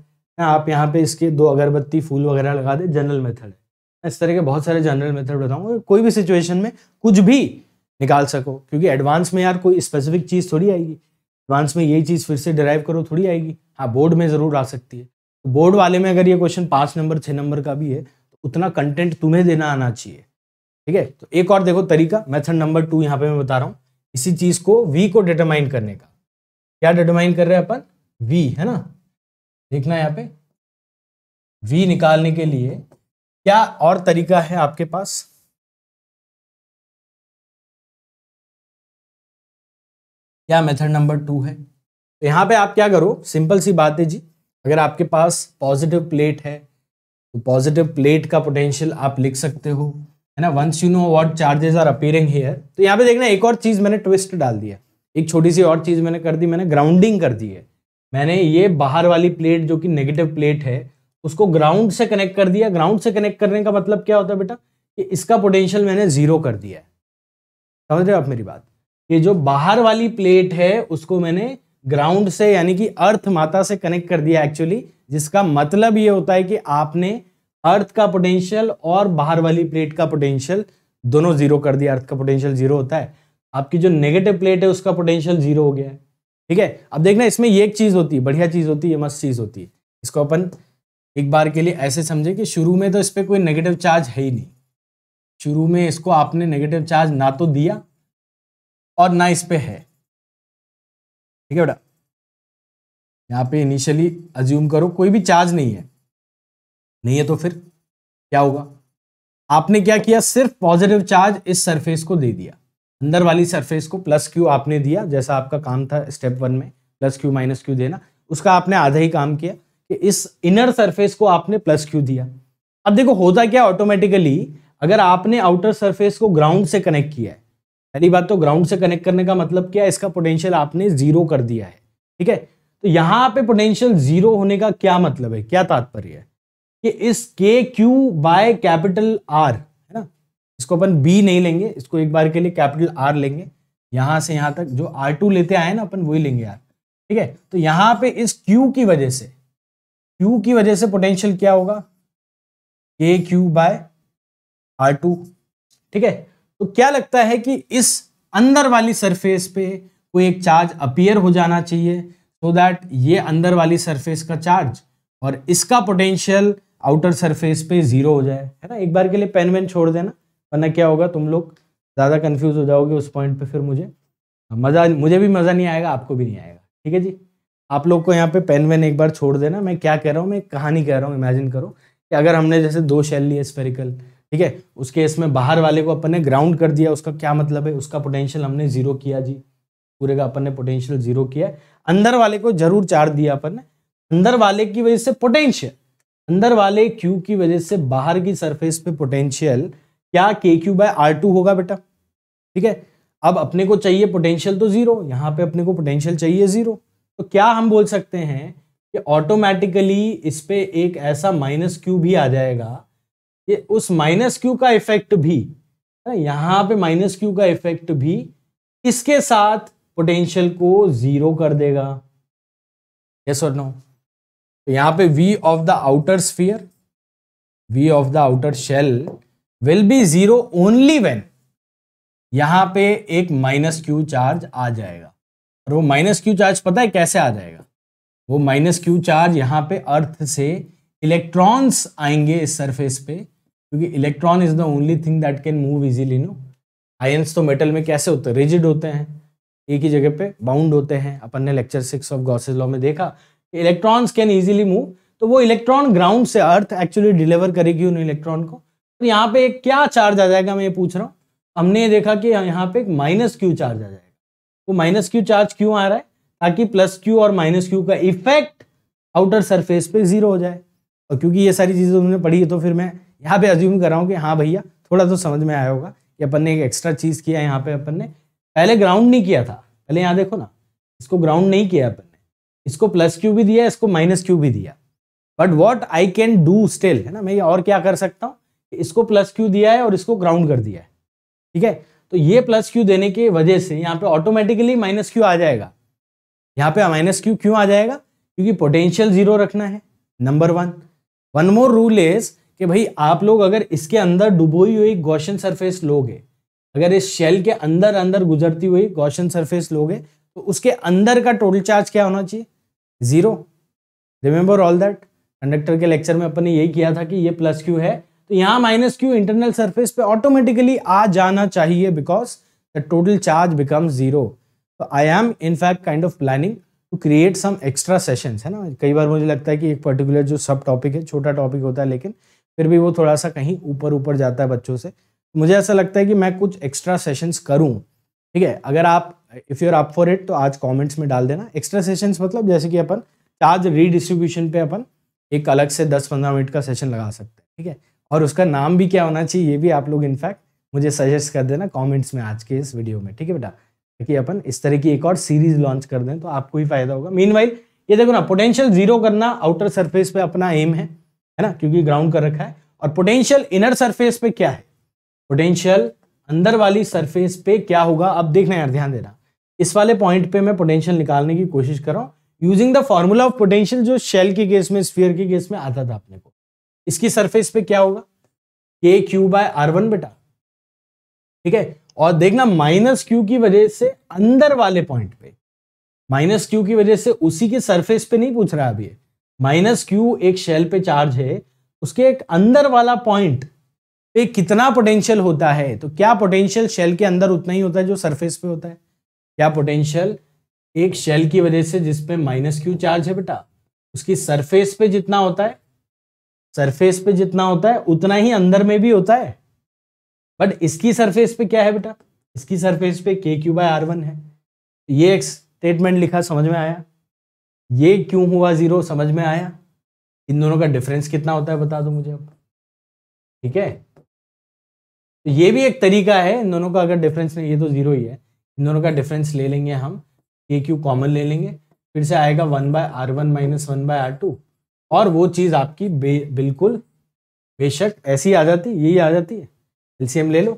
आप यहाँ पे इसके दो अगरबत्ती फूल वगैरह लगा दे जनरल मेथड इस तरह के बहुत सारे जनरल मेथड बताऊंगा कोई भी सिचुएशन में कुछ भी निकाल सको क्योंकि एडवांस में यार कोई स्पेसिफिक चीज़ थोड़ी आएगी एडवांस में यही चीज़ फिर से डिराइव करो थोड़ी आएगी हाँ बोर्ड में ज़रूर आ सकती है तो बोर्ड वाले में अगर ये क्वेश्चन पाँच नंबर छः नंबर का भी है तो उतना कंटेंट तुम्हें देना आना चाहिए ठीक है तो एक और देखो तरीका मेथड नंबर टू यहाँ पे मैं बता रहा हूँ इसी चीज़ को वी को डिटरमाइन करने का क्या डिटरमाइन कर रहे हैं अपन वी है ना देखना यहाँ पे वी निकालने के लिए क्या और तरीका है आपके पास क्या मेथड नंबर टू है तो यहां पे आप क्या करो सिंपल सी बात है जी अगर आपके पास पॉजिटिव प्लेट है तो पॉजिटिव प्लेट का पोटेंशियल आप लिख सकते हो है ना once you know what charges are appearing here तो यहाँ पे देखना एक और चीज़ मैंने ट्विस्ट डाल दिया एक छोटी सी और चीज़ मैंने कर दी मैंने ग्राउंडिंग कर दी है मैंने ये बाहर वाली प्लेट जो कि नेगेटिव प्लेट है उसको ग्राउंड से कनेक्ट कर दिया ग्राउंड से कनेक्ट करने का मतलब क्या होता है बेटा कि इसका पोटेंशियल मैंने जीरो कर दिया है समझ रहे हो आप मेरी बात ये जो बाहर वाली प्लेट है उसको मैंने ग्राउंड से यानी कि अर्थ माता से कनेक्ट कर दिया एक्चुअली जिसका मतलब ये होता है कि आपने अर्थ का पोटेंशियल और बाहर वाली प्लेट का पोटेंशियल दोनों जीरो कर दिया अर्थ का पोटेंशियल जीरो होता है आपकी जो नेगेटिव प्लेट है उसका पोटेंशियल जीरो हो गया है ठीक है अब देखना इसमें ये एक चीज होती है बढ़िया चीज होती है मस्त चीज होती है इसको अपन एक बार के लिए ऐसे समझे कि शुरू में तो इस पर कोई नेगेटिव चार्ज है ही नहीं शुरू में इसको आपने नेगेटिव चार्ज ना तो दिया और ना इस पर है ठीक है बेटा यहाँ पे इनिशियली अज्यूम करो कोई भी चार्ज नहीं है नहीं है तो फिर क्या होगा आपने क्या किया सिर्फ पॉजिटिव चार्ज इस सरफेस को दे दिया अंदर वाली सरफेस को प्लस क्यू आपने दिया जैसा आपका काम था स्टेप वन में प्लस क्यू माइनस क्यू देना उसका आपने आधा ही काम किया कि इस इनर सरफेस को आपने प्लस क्यू दिया अब देखो होता क्या ऑटोमेटिकली अगर आपने आउटर सरफेस को ग्राउंड से कनेक्ट किया है पहली बात तो ग्राउंड से कनेक्ट करने का मतलब क्या है इसका पोटेंशियल आपने जीरो कर दिया है ठीक है तो यहाँ पे पोटेंशियल जीरो होने का क्या मतलब है क्या तात्पर्य है कि इस के क्यू बाय कैपिटल आर है ना इसको अपन बी नहीं लेंगे इसको एक बार के लिए कैपिटल आर लेंगे यहां से यहां तक जो आर टू लेते आए ना अपन वही लेंगे यार ठीक है तो यहाँ पे इस क्यू की वजह से क्यू की वजह से पोटेंशियल क्या होगा के क्यू बाय आर टू ठीक है तो क्या लगता है कि इस अंदर वाली सरफेस पे कोई एक चार्ज अपियर हो जाना चाहिए सो तो दैट ये अंदर वाली सरफेस का चार्ज और इसका पोटेंशियल आउटर सरफेस पे जीरो हो जाए है ना एक बार के लिए पेन वेन छोड़ देना वरना क्या होगा तुम लोग ज़्यादा कन्फ्यूज हो जाओगे उस पॉइंट पे फिर मुझे मज़ा मुझे भी मज़ा नहीं आएगा आपको भी नहीं आएगा ठीक है जी आप लोग को यहाँ पे पेन वेन एक बार छोड़ देना मैं क्या कह रहा हूँ मैं कहानी कह रहा हूँ इमेजिन करो कि अगर हमने जैसे दो शेल लिए स्पेरिकल ठीक है उसके इसमें बाहर वाले को अपन ने ग्राउंड कर दिया उसका क्या मतलब है उसका पोटेंशियल हमने जीरो किया जी पूरे का अपन ने पोटेंशियल जीरो किया अंदर वाले को जरूर चार्ज दिया अपन ने अंदर वाले की वजह से पोटेंशियल अंदर वाले क्यू की वजह से बाहर की सरफेस पे पोटेंशियल क्या के क्यू बाय आर टू होगा बेटा ठीक है अब अपने को चाहिए पोटेंशियल तो जीरो यहाँ पे अपने को पोटेंशियल चाहिए जीरो तो क्या हम बोल सकते हैं कि ऑटोमेटिकली इस पर एक ऐसा माइनस क्यू भी आ जाएगा कि उस माइनस क्यू का इफेक्ट भी यहाँ पे माइनस क्यू का इफेक्ट भी इसके साथ पोटेंशियल को जीरो कर देगा यस और नो तो यहाँ पे V of the outer sphere V of the outer shell will be zero only when यहाँ पे एक माइनस क्यू चार्ज आ जाएगा और वो माइनस क्यू चार्ज पता है कैसे आ जाएगा वो माइनस क्यू चार्ज यहाँ पे अर्थ से इलेक्ट्रॉन्स आएंगे इस सरफेस पे क्योंकि electron is the only thing that can move easily no ions तो मेटल में कैसे होते हैं रिजिड होते हैं एक ही जगह पे बाउंड होते हैं अपन ने lecture six of Gauss's law में देखा इलेक्ट्रॉन्स कैन इजीली मूव तो वो इलेक्ट्रॉन ग्राउंड से अर्थ एक्चुअली डिलीवर करेगी उन इलेक्ट्रॉन को तो यहाँ पे क्या चार्ज आ जाएगा मैं ये पूछ रहा हूँ हमने देखा कि यहाँ पे एक माइनस क्यू चार्ज आ जाएगा वो माइनस क्यू चार्ज क्यों आ रहा है ताकि प्लस क्यू और माइनस क्यू का इफेक्ट आउटर सरफेस पे जीरो हो जाए और क्योंकि ये सारी चीज़ें उन्होंने पढ़ी है तो फिर मैं यहाँ पे अज्यूम कर रहा हूँ कि हाँ भैया थोड़ा तो समझ में आया होगा कि अपन ने एक एक्स्ट्रा चीज़ किया यहाँ पे अपन ने पहले ग्राउंड नहीं किया था पहले यहाँ देखो ना इसको ग्राउंड नहीं किया अपन ने इसको प्लस क्यू भी दिया इसको माइनस क्यू भी दिया but what I can do still है ना मैं और क्या कर सकता हूँ इसको प्लस क्यू दिया है और इसको ग्राउंड कर दिया है ठीक है तो ये प्लस क्यू देने की वजह से यहाँ पे ऑटोमेटिकली माइनस क्यू आ जाएगा यहाँ पे माइनस क्यू क्यों आ जाएगा क्योंकि पोटेंशियल जीरो रखना है number one one more rule is कि भाई आप लोग अगर इसके अंदर डुबोई हुई गौशन सरफेस लोगे अगर इस शेल के अंदर अंदर गुजरती हुई गौशन सरफेस लोगे तो उसके अंदर का टोटल चार्ज क्या होना चाहिए zero remember all that conductor के लेक्चर में अपन ने यही किया था कि ये प्लस क्यू है तो यहाँ माइनस क्यू इंटरनल सरफेस पे ऑटोमेटिकली आ जाना चाहिए because the total charge become zero तो I am in fact kind of planning to create some extra sessions है ना कई बार मुझे लगता है कि एक पर्टिकुलर जो सब टॉपिक है छोटा टॉपिक होता है लेकिन फिर भी वो थोड़ा सा कहीं ऊपर ऊपर जाता है बच्चों से मुझे ऐसा लगता है कि मैं कुछ एक्स्ट्रा सेशंस करूँ ठीक है अगर आप if you're up for it तो आज कॉमेंट्स में डाल देना एक्स्ट्रा सेशंस मतलब जैसे कि अपन चार्ज रीडिस्ट्रीब्यूशन पे अपन एक अलग से 10-15 मिनट का सेशन लगा सकते हैं ठीक है और उसका नाम भी क्या होना चाहिए ये भी आप लोग इनफैक्ट मुझे सजेस्ट कर देना कमेंट्स में आज के इस वीडियो में ठीक है बेटा ताकि अपन इस तरह की एक और सीरीज लॉन्च कर दें तो आपको ही फायदा होगा मीन ये देखो ना पोटेंशियल जीरो करना आउटर सरफेस पे अपना एम है है ना क्योंकि ग्राउंड कर रखा है और पोटेंशियल इनर सरफेस पे क्या है पोटेंशियल अंदर वाली सरफेस पे क्या होगा अब देखना यार ध्यान देना इस वाले पॉइंट पे मैं पोटेंशियल निकालने की कोशिश कर रहा हूँ using the formula of potential जो शेल के केस में स्फीयर के केस में आता था अपने को इसकी सरफेस पे क्या होगा के क्यू बाय आर वन बेटा ठीक है और देखना माइनस क्यू की वजह से अंदर वाले पॉइंट पे माइनस क्यू की वजह से उसी के सरफेस पे नहीं पूछ रहा अभी माइनस क्यू एक शेल पे चार्ज है उसके एक अंदर वाला पॉइंट पे कितना पोटेंशियल होता है तो क्या पोटेंशियल शेल के अंदर उतना ही होता है जो सरफेस पे होता है क्या पोटेंशियल एक शेल की वजह से जिसपे माइनस क्यू चार्ज है बेटा उसकी सरफेस पे जितना होता है सरफेस पे जितना होता है उतना ही अंदर में भी होता है बट इसकी सरफेस पे क्या है बेटा इसकी सरफेस पे K Q by R one है ये एक स्टेटमेंट लिखा समझ में आया ये क्यों हुआ जीरो समझ में आया इन दोनों का डिफरेंस कितना होता है बता दो मुझे अब ठीक है तो ये भी एक तरीका है इन दोनों का अगर डिफरेंस नहीं ये तो जीरो ही है इन दोनों का डिफरेंस ले लेंगे हम के क्यू कॉमन ले लेंगे फिर से आएगा one by R one minus one by R two और वो चीज़ आपकी बे बिल्कुल बेशक ऐसी आ जाती यही आ जाती है एलसीएम ले लो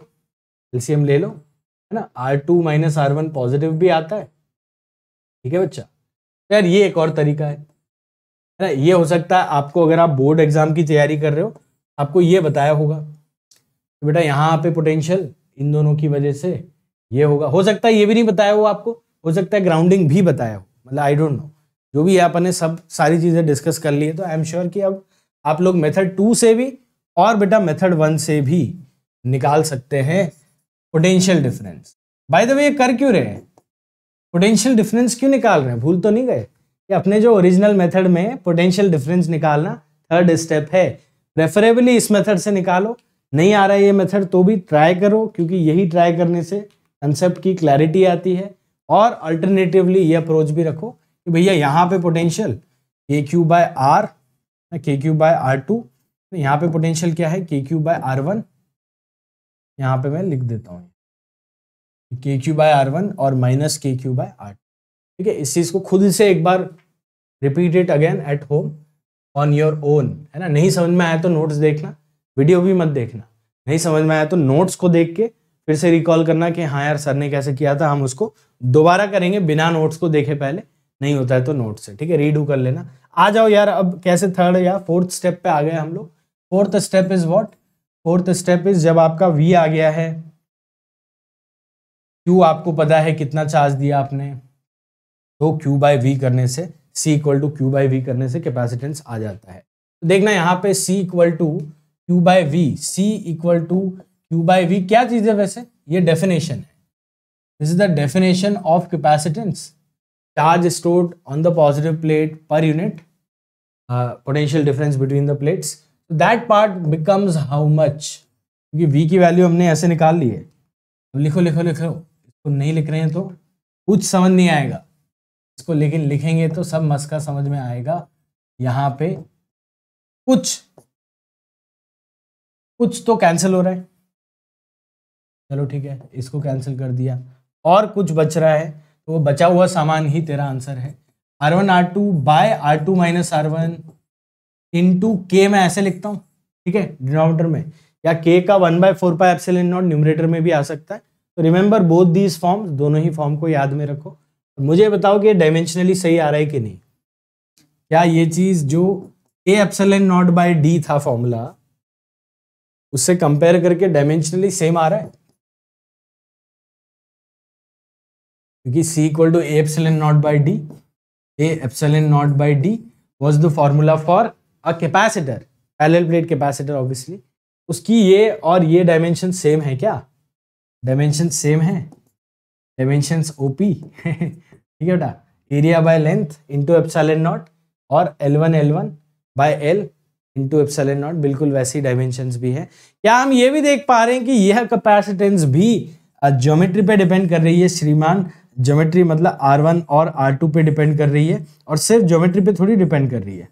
एलसीएम ले लो है ना R two minus R one positive भी आता है ठीक है बच्चा तो यार ये एक और तरीका है है ना ये हो सकता है आपको अगर आप बोर्ड एग्जाम की तैयारी कर रहे हो आपको ये बताया होगा तो बेटा यहाँ पे पोटेंशियल इन दोनों की वजह से ये होगा हो सकता है ये भी नहीं बताया हो आपको हो सकता है ग्राउंडिंग भी बताया हो मतलब आई डोंट नो जो भी अपन ने सब सारी चीज़ें डिस्कस कर ली है तो आई एम श्योर कि अब आप लोग मेथड टू से भी और बेटा मेथड वन से भी निकाल सकते हैं potential difference by the way ये कर क्यों रहे हैं पोटेंशियल डिफरेंस क्यों निकाल रहे हैं भूल तो नहीं गए कि अपने जो ओरिजिनल मेथड में पोटेंशियल डिफरेंस निकालना थर्ड स्टेप है प्रेफरेबली इस मेथड से निकालो नहीं आ रहा है ये मेथड तो भी ट्राई करो क्योंकि यही ट्राई करने से कंसेप्ट की क्लैरिटी आती है और अल्टरनेटिवली ये अप्रोच भी रखो कि भैया यहाँ पे potential K Q by R K Q by R two यहाँ पे पोटेंशियल क्या है के क्यू बाय आर वन यहाँ पे मैं लिख देता हूँ K Q by R one और minus K Q by R ठीक है इस चीज़ को खुद से एक बार repeat it again at home on your own है ना नहीं समझ में आया तो नोट्स देखना वीडियो भी मत देखना नहीं समझ में आया तो नोट्स को देख के फिर से रिकॉल करना कि हाँ यार सर ने कैसे किया था हम उसको दोबारा करेंगे बिना नोट्स को देखे पहले नहीं होता है तो नोट से ठीक है रीडू कर लेना आ जाओ यार अब कैसे थर्ड या फोर्थ स्टेप पे आ गए हम लोग fourth step is what fourth step is जब आपका वी आ गया है क्यू आपको पता है कितना चार्ज दिया आपने तो क्यू बाय वी करने से C equal to Q by V करने से कैपेसिटेंस आ जाता है तो देखना यहाँ पे C equal to Q by V C equal to Q by V क्या चीज़ है वैसे ये डेफिनेशन है this is the definition of capacitance charge stored on the positive plate per unit uh, potential difference between the plates so that part becomes how much क्योंकि v की value हमने ऐसे निकाल ली है अब लिखो लिखो लिखो इसको नहीं लिख रहे हैं तो कुछ समझ नहीं आएगा इसको लेकिन लिखेंगे तो सब मस्का समझ में आएगा यहाँ पे कुछ कुछ तो कैंसिल हो रहा है चलो ठीक है इसको कैंसिल कर दिया और कुछ बच रहा है तो बचा हुआ सामान ही तेरा आंसर है R one R two by R two minus R one two के मैं ऐसे लिखता हूँ ठीक है डिनोमीटर में या के का one by four pi epsilon naught numerator में भी आ सकता है तो रिमेंबर बोथ दीज फॉर्म दोनों ही फॉर्म को याद में रखो मुझे बताओ कि डायमेंशनली सही आ रहा है कि नहीं क्या ये चीज़ जो A epsilon naught by D था फॉर्मूला उससे कंपेयर करके डायमेंशनली सेम आ रहा है क्योंकि C equal to A epsilon naught by D A epsilon naught by D was the formula for a capacitor parallel plate capacitor obviously उसकी ये और ये डायमेंशन सेम है क्या डायमेंशन सेम है डायमेंशन ओ पी ठीक है बेटा area by length into epsilon naught और L one L one by L into epsilon naught बिल्कुल वैसी डायमेंशन भी है क्या हम ये भी देख पा रहे हैं कि यह कैपेसिटेंस भी ज्योमेट्री पे डिपेंड कर रही है श्रीमान ज्योमेट्री मतलब आर वन और आर टू पे डिपेंड कर रही है और सिर्फ ज्योमेट्री पे थोड़ी डिपेंड कर रही है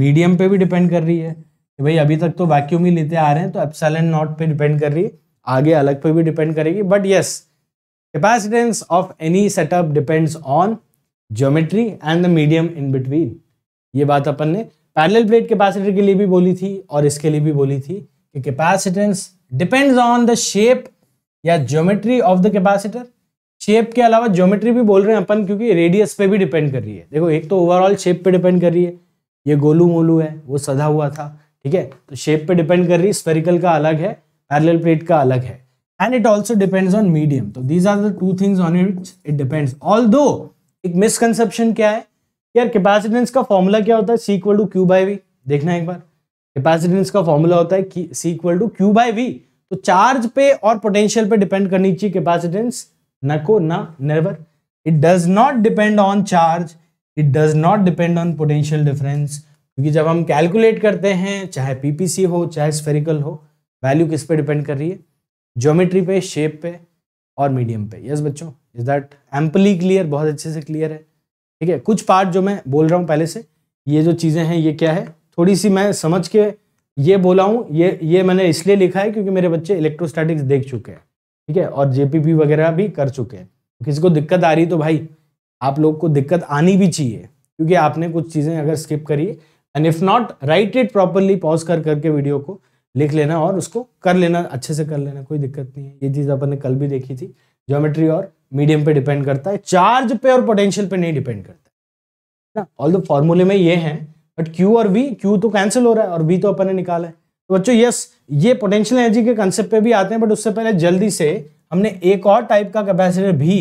मीडियम पे भी डिपेंड कर रही है कि भाई अभी तक तो वैक्यूम ही लेते आ रहे हैं तो एप्सलन नॉट पे डिपेंड कर रही है आगे अलग पे भी डिपेंड करेगी but yes capacitance of any setup depends on geometry and the medium in between ये बात अपन ने पैरल प्लेट कैपेसिटर के लिए भी बोली थी और इसके लिए भी बोली थी कि capacitance depends on the shape या geometry of the capacitor shape के अलावा ज्योमेट्री भी बोल रहे हैं अपन क्योंकि रेडियस पे भी डिपेंड कर रही है देखो एक तो ओवरऑल शेप पे डिपेंड कर रही है ये गोलू मोलू है वो सदा हुआ था ठीक है तो शेप पे डिपेंड कर रही है स्पेरिकल का अलग है पैरल प्लेट का अलग है and it also depends on medium तो these are the two things on it it depends all एक मिसकनसेप्शन क्या है यार कैपेसिटेंस का फॉर्मूला क्या होता है C equal to Q by V देखना एक बार कैपेसिटेंस का फॉर्मूला होता है C equal to Q by V तो चार्ज पे और पोटेंशियल पे डिपेंड करनी चाहिए कैपेसिटेंस नको ना never it does not depend on charge it does not depend on potential difference क्योंकि जब हम कैलकुलेट करते हैं चाहे पीपीसी हो चाहे स्फेरिकल हो वैल्यू किस पे डिपेंड कर रही है ज्योमेट्री पे शेप पे और मीडियम पे यस बच्चों इज दैट एम्पली क्लियर बहुत अच्छे से क्लियर है ठीक है कुछ पार्ट जो मैं बोल रहा हूँ पहले से ये जो चीज़ें हैं ये क्या है थोड़ी सी मैं समझ के ये बोला हूँ ये ये मैंने इसलिए लिखा है क्योंकि मेरे बच्चे इलेक्ट्रोस्टैटिक्स देख चुके हैं ठीक है और जेपीपी वगैरह भी कर चुके हैं किसी को दिक्कत आ रही तो भाई आप लोग को दिक्कत आनी भी चाहिए क्योंकि आपने कुछ चीज़ें अगर स्किप करी and if not write it properly pause कर करके वीडियो को लिख लेना और उसको कर लेना अच्छे से कर लेना कोई दिक्कत नहीं है ये चीज़ अपन ने कल भी देखी थी ज्योमेट्री और मीडियम पे डिपेंड करता है चार्ज पे और पोटेंशियल पे नहीं डिपेंड करता है ना ऑल द फॉर्मूले में ये है बट क्यू और वी क्यू तो कैंसिल हो रहा है और वी तो अपन ने निकाला है तो बच्चों यस ये पोटेंशियल एनर्जी के कंसेप्ट पे भी आते हैं बट उससे पहले जल्दी से हमने एक और टाइप का कैपेसिटर भी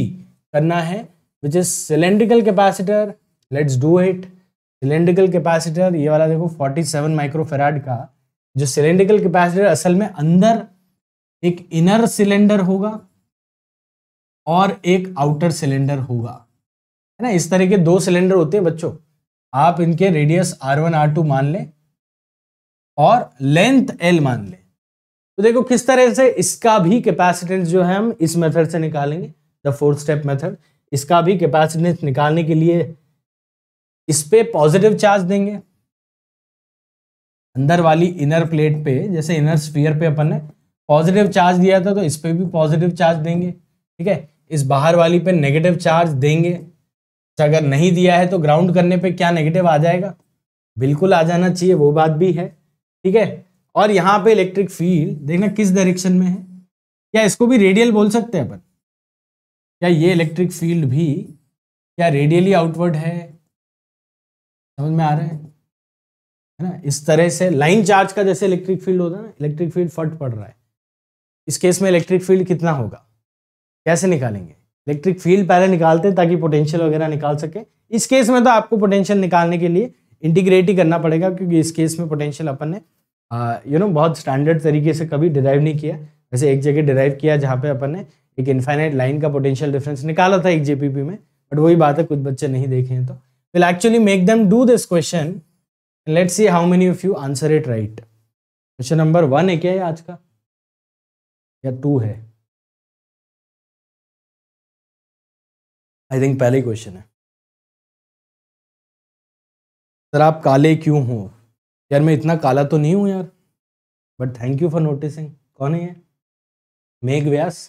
करना है which is cylindrical capacitor let's do it cylindrical capacitor ये वाला देखो 47 माइक्रोफेराड का जो सिलेंड्रिकल कैपेसिटर असल में अंदर एक इनर सिलेंडर होगा और एक आउटर सिलेंडर होगा है ना इस तरह के दो सिलेंडर होते हैं बच्चों आप इनके radius R one R two मान लें और लेंथ एल मान लें तो देखो किस तरह से इसका भी कैपेसिटेंस जो है हम इस मेथड से निकालेंगे द फोर्थ स्टेप मेथड इसका भी कैपेसिटेंस निकालने के लिए इस पर पॉजिटिव चार्ज देंगे अंदर वाली इनर प्लेट पे जैसे इनर स्फीयर पे अपन ने पॉजिटिव चार्ज दिया था तो इस पर भी पॉजिटिव चार्ज देंगे ठीक है इस बाहर वाली पे नेगेटिव चार्ज देंगे तो अगर नहीं दिया है तो ग्राउंड करने पे क्या नेगेटिव आ जाएगा बिल्कुल आ जाना चाहिए वो बात भी है ठीक है और यहाँ पे इलेक्ट्रिक फील्ड देखना किस डायरेक्शन में है क्या इसको भी रेडियल बोल सकते हैं अपन क्या ये इलेक्ट्रिक फील्ड भी क्या रेडियली आउटवर्ड है समझ में आ रहा है है ना इस तरह से लाइन चार्ज का जैसे इलेक्ट्रिक फील्ड होता है ना इलेक्ट्रिक फील्ड फट पड़ रहा है इस केस में इलेक्ट्रिक फील्ड कितना होगा कैसे निकालेंगे इलेक्ट्रिक फील्ड पहले निकालते हैं ताकि पोटेंशियल वगैरह निकाल सके इस केस में तो आपको पोटेंशियल निकालने के लिए इंटीग्रेट ही करना पड़ेगा क्योंकि इस केस में पोटेंशियल अपन ने यू नो बहुत स्टैंडर्ड तरीके से कभी डिराइव नहीं किया वैसे एक जगह डिराइव किया जहाँ पे अपन ने एक इन्फाइनाइट लाइन का पोटेंशियल डिफरेंस निकाला था एक जेपीपी में बट वही बात है कुछ बच्चे नहीं देखे हैं तो will actually make them do this question let see how many of you answer it right question number one है क्या आज का या टू है आई थिंक पहले ही क्वेश्चन है सर आप काले क्यों हो यार मैं इतना काला तो नहीं हूँ यार but thank you for noticing कौन है मेघ व्यास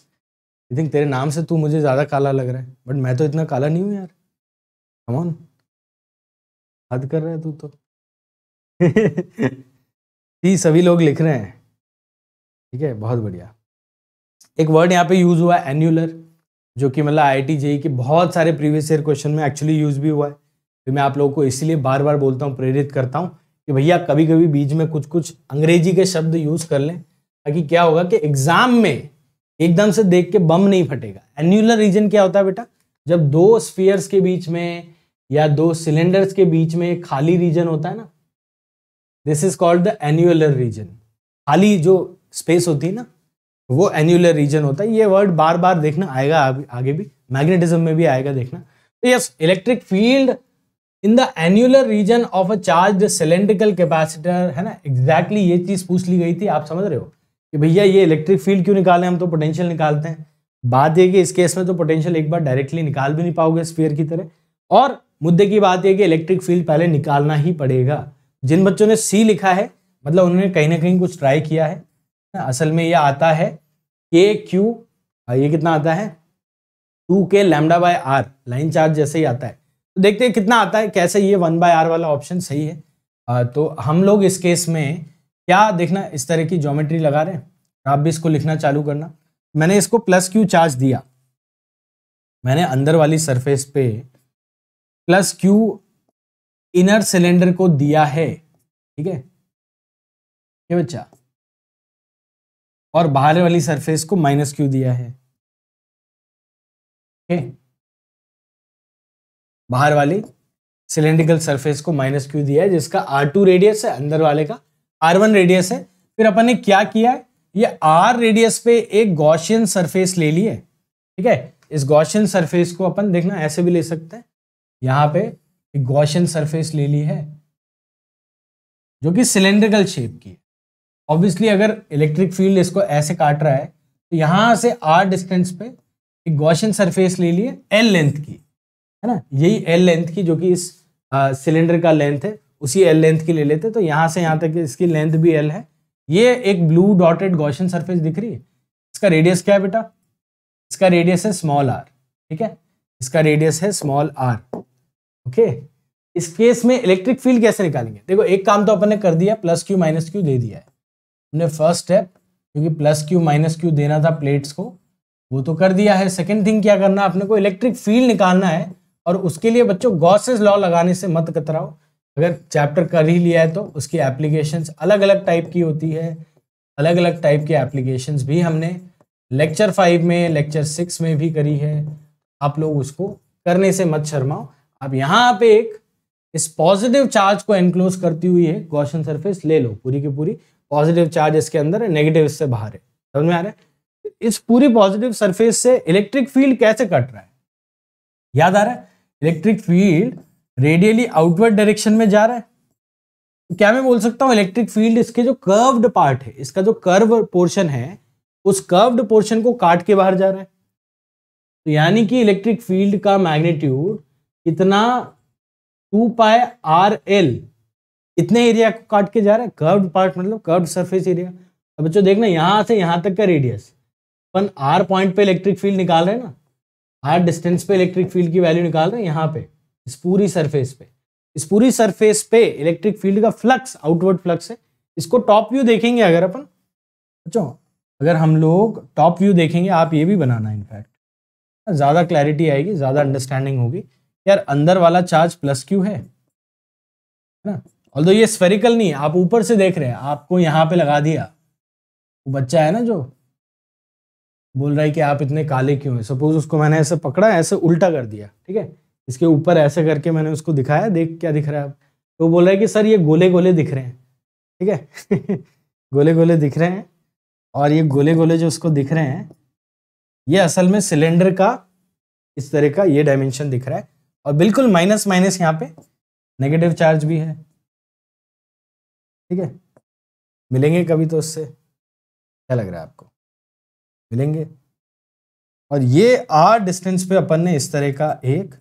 आई थिंक तेरे नाम से तू मुझे ज़्यादा काला लग रहा है बट मैं तो इतना काला नहीं हूँ यार कमॉन हद कर रहा है तू तो जी सभी लोग लिख रहे हैं ठीक है बहुत बढ़िया एक वर्ड यहाँ पे यूज़ हुआ है एन्यूलर जो कि मतलब आई आई टी जे के बहुत सारे प्रीवियस ईयर क्वेश्चन में एक्चुअली यूज़ भी हुआ है तो मैं आप लोगों को इसलिए बार बार बोलता हूँ प्रेरित करता हूँ कि भैया कभी कभी बीच में कुछ कुछ अंग्रेजी के शब्द यूज कर लें ताकि क्या होगा कि एग्जाम में एकदम से देख के बम नहीं फटेगा एन्यूलर रीजन क्या होता है बेटा जब दो स्पीयर्स के बीच में या दो सिलेंडर्स के बीच में खाली रीजन होता है ना this is called the annular region खाली जो स्पेस होती है ना वो एन्यूलर रीजन होता है ये वर्ड बार बार देखना आएगा आगे भी मैग्नेटिज्म में भी आएगा देखना तो yes electric field in the annular region of a charge cylindrical capacitor है ना एग्जैक्टली exactly ये चीज़ पूछ ली गई थी आप समझ रहे हो कि भैया ये इलेक्ट्रिक फील्ड क्यों निकाले हम तो पोटेंशियल निकालते हैं बात यह कि इस केस में तो पोटेंशियल एक बार डायरेक्टली निकाल भी नहीं पाओगे स्पेयर की तरह और मुद्दे की बात यह कि इलेक्ट्रिक फील्ड पहले निकालना ही पड़ेगा जिन बच्चों ने सी लिखा है मतलब उन्होंने कहीं ना कहीं कुछ ट्राई किया है ना असल में यह आता है के क्यू ये कितना आता है two K lambda by R line charge जैसे ही आता है देखते हैं कितना आता है कैसे ये वन बाय आर वाला ऑप्शन सही है आ, तो हम लोग इस केस में क्या देखना इस तरह की ज्योमेट्री लगा रहे हैं आप भी इसको लिखना चालू करना मैंने इसको प्लस क्यू चार्ज दिया मैंने अंदर वाली सरफेस पे प्लस क्यू इनर सिलेंडर को दिया है ठीक है ये बच्चा और बाहर वाली सरफेस को माइनस क्यू दिया है ठीक बाहर वाली सिलेंड्रिकल सरफेस को माइनस क्यू दिया है जिसका आर टू रेडियस है अंदर वाले का आर वन रेडियस है फिर अपन ने क्या किया है ये आर रेडियस पे एक गॉशियन सरफेस ले लिए ठीक है इस गॉशियन सरफेस को अपन देखना ऐसे भी ले सकते हैं यहाँ पे एक गॉशियन सरफेस ले ली है जो कि सिलेंड्रिकल शेप की है ऑब्वियसली अगर इलेक्ट्रिक फील्ड इसको ऐसे काट रहा है तो यहाँ से आर डिस्टेंस पे एक गॉशियन सरफेस ले ली है एल लेंथ की है ना यही एल लेंथ की जो कि इस सिलेंडर का लेंथ है उसी एल लेंथ की ले लेते हैं तो यहाँ से यहाँ तक इसकी लेंथ भी एल है ये एक ब्लू डॉटेड गॉशन सरफेस दिख रही है इसका रेडियस क्या है बेटा इसका रेडियस है स्मॉल आर ठीक है इसका रेडियस है स्मॉल आर ओके इस केस में इलेक्ट्रिक फील्ड कैसे निकालेंगे देखो एक काम तो अपन ने कर दिया प्लस क्यू माइनस क्यू दे दिया है हमने फर्स्ट स्टेप क्योंकि प्लस क्यू माइनस क्यू देना था प्लेट्स को वो तो कर दिया है सेकेंड थिंग क्या करना है अपने को इलेक्ट्रिक फील्ड निकालना है और उसके लिए बच्चों गॉसेज लॉ लगाने से मत कतराओ अगर चैप्टर कर ही लिया है तो उसकी एप्लीकेशन अलग अलग टाइप की होती है अलग अलग टाइप की एप्लीकेशन भी हमने लेक्चर फाइव में लेक्चर सिक्स में भी करी है आप लोग उसको करने से मत शर्माओ अब यहाँ पे एक इस पॉजिटिव चार्ज को एनक्लोज करती हुई है क्वेश्चन सरफेस ले लो पूरी की पूरी पॉजिटिव चार्ज इसके अंदर है नेगेटिव इससे बाहर है समझ में आ रहा है इस पूरी पॉजिटिव सरफेस से इलेक्ट्रिक फील्ड कैसे कट रहा है याद आ रहा है electric field radially outward direction में जा रहा है तो क्या मैं बोल सकता हूँ इलेक्ट्रिक फील्ड इसके जो कर्व्ड पार्ट है इसका जो कर्व पोर्शन है उस कर्व्ड पोर्शन को काट के बाहर जा रहा है तो यानी कि इलेक्ट्रिक फील्ड का मैग्नीट्यूड कितना टू पाए आर एल इतने एरिया को काट के जा रहा है कर्व्ड पार्ट मतलब कर्व्ड सरफेस एरिया अब बच्चों देखना यहाँ से यहाँ तक का रेडियस अपन आर पॉइंट पे इलेक्ट्रिक फील्ड निकाल रहे हैं ना हार्ड डिस्टेंस पे इलेक्ट्रिक फील्ड की वैल्यू निकाल रहे हैं यहाँ पे इस पूरी सरफेस पे इस पूरी सरफेस पे इलेक्ट्रिक फील्ड का फ्लक्स आउटवर्ड फ्लक्स है इसको टॉप व्यू देखेंगे अगर अपन अच्छा अगर हम लोग टॉप व्यू देखेंगे आप ये भी बनाना इनफैक्ट ज़्यादा क्लैरिटी आएगी ज़्यादा अंडरस्टैंडिंग होगी यार अंदर वाला चार्ज प्लस क्यू है ना और ये स्फेरिकल नहीं है आप ऊपर से देख रहे हैं आपको यहाँ पे लगा दिया वो बच्चा है ना जो बोल रहा है कि आप इतने काले क्यों हैं सपोज उसको मैंने ऐसे पकड़ा ऐसे उल्टा कर दिया ठीक है इसके ऊपर ऐसे करके मैंने उसको दिखाया देख क्या दिख रहा है आप तो बोल रहा है कि सर ये गोले गोले दिख रहे हैं ठीक है गोले गोले दिख रहे हैं और ये गोले गोले जो उसको दिख रहे हैं ये असल में सिलेंडर का इस तरह का ये डायमेंशन दिख रहा है और बिल्कुल माइनस माइनस यहाँ पे नेगेटिव चार्ज भी है ठीक है मिलेंगे कभी तो उससे क्या लग रहा है आपको मिलेंगे और ये आर डिस्टेंस पे अपन ने इस तरह का एक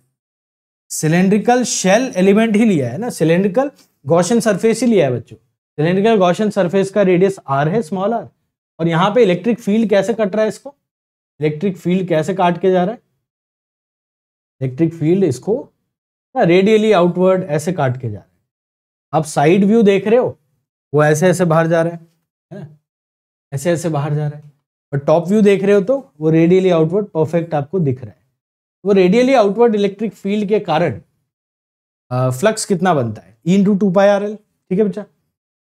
सिलेंड्रिकल शेल एलिमेंट ही लिया है ना सिलेंड्रिकल गौशन सरफेस ही लिया है बच्चों सिलेंड्रिकल गौशन सरफेस का रेडियस आर है स्मॉल आर और यहाँ पे इलेक्ट्रिक फील्ड कैसे कट रहा है इसको इलेक्ट्रिक फील्ड कैसे काट के जा रहा है इलेक्ट्रिक फील्ड इसको ना रेडियली आउटवर्ड ऐसे काट के जा रहा है आप साइड व्यू देख रहे हो वो ऐसे ऐसे बाहर जा रहे हैं ऐसे ऐसे बाहर जा रहे हैं और टॉप व्यू देख रहे हो तो वो रेडियली आउटवर्ड परफेक्ट आपको दिख रहा है वो रेडियली आउटवर्ड इलेक्ट्रिक फील्ड के कारण फ्लक्स कितना बनता है E into two pi R L ठीक है बच्चा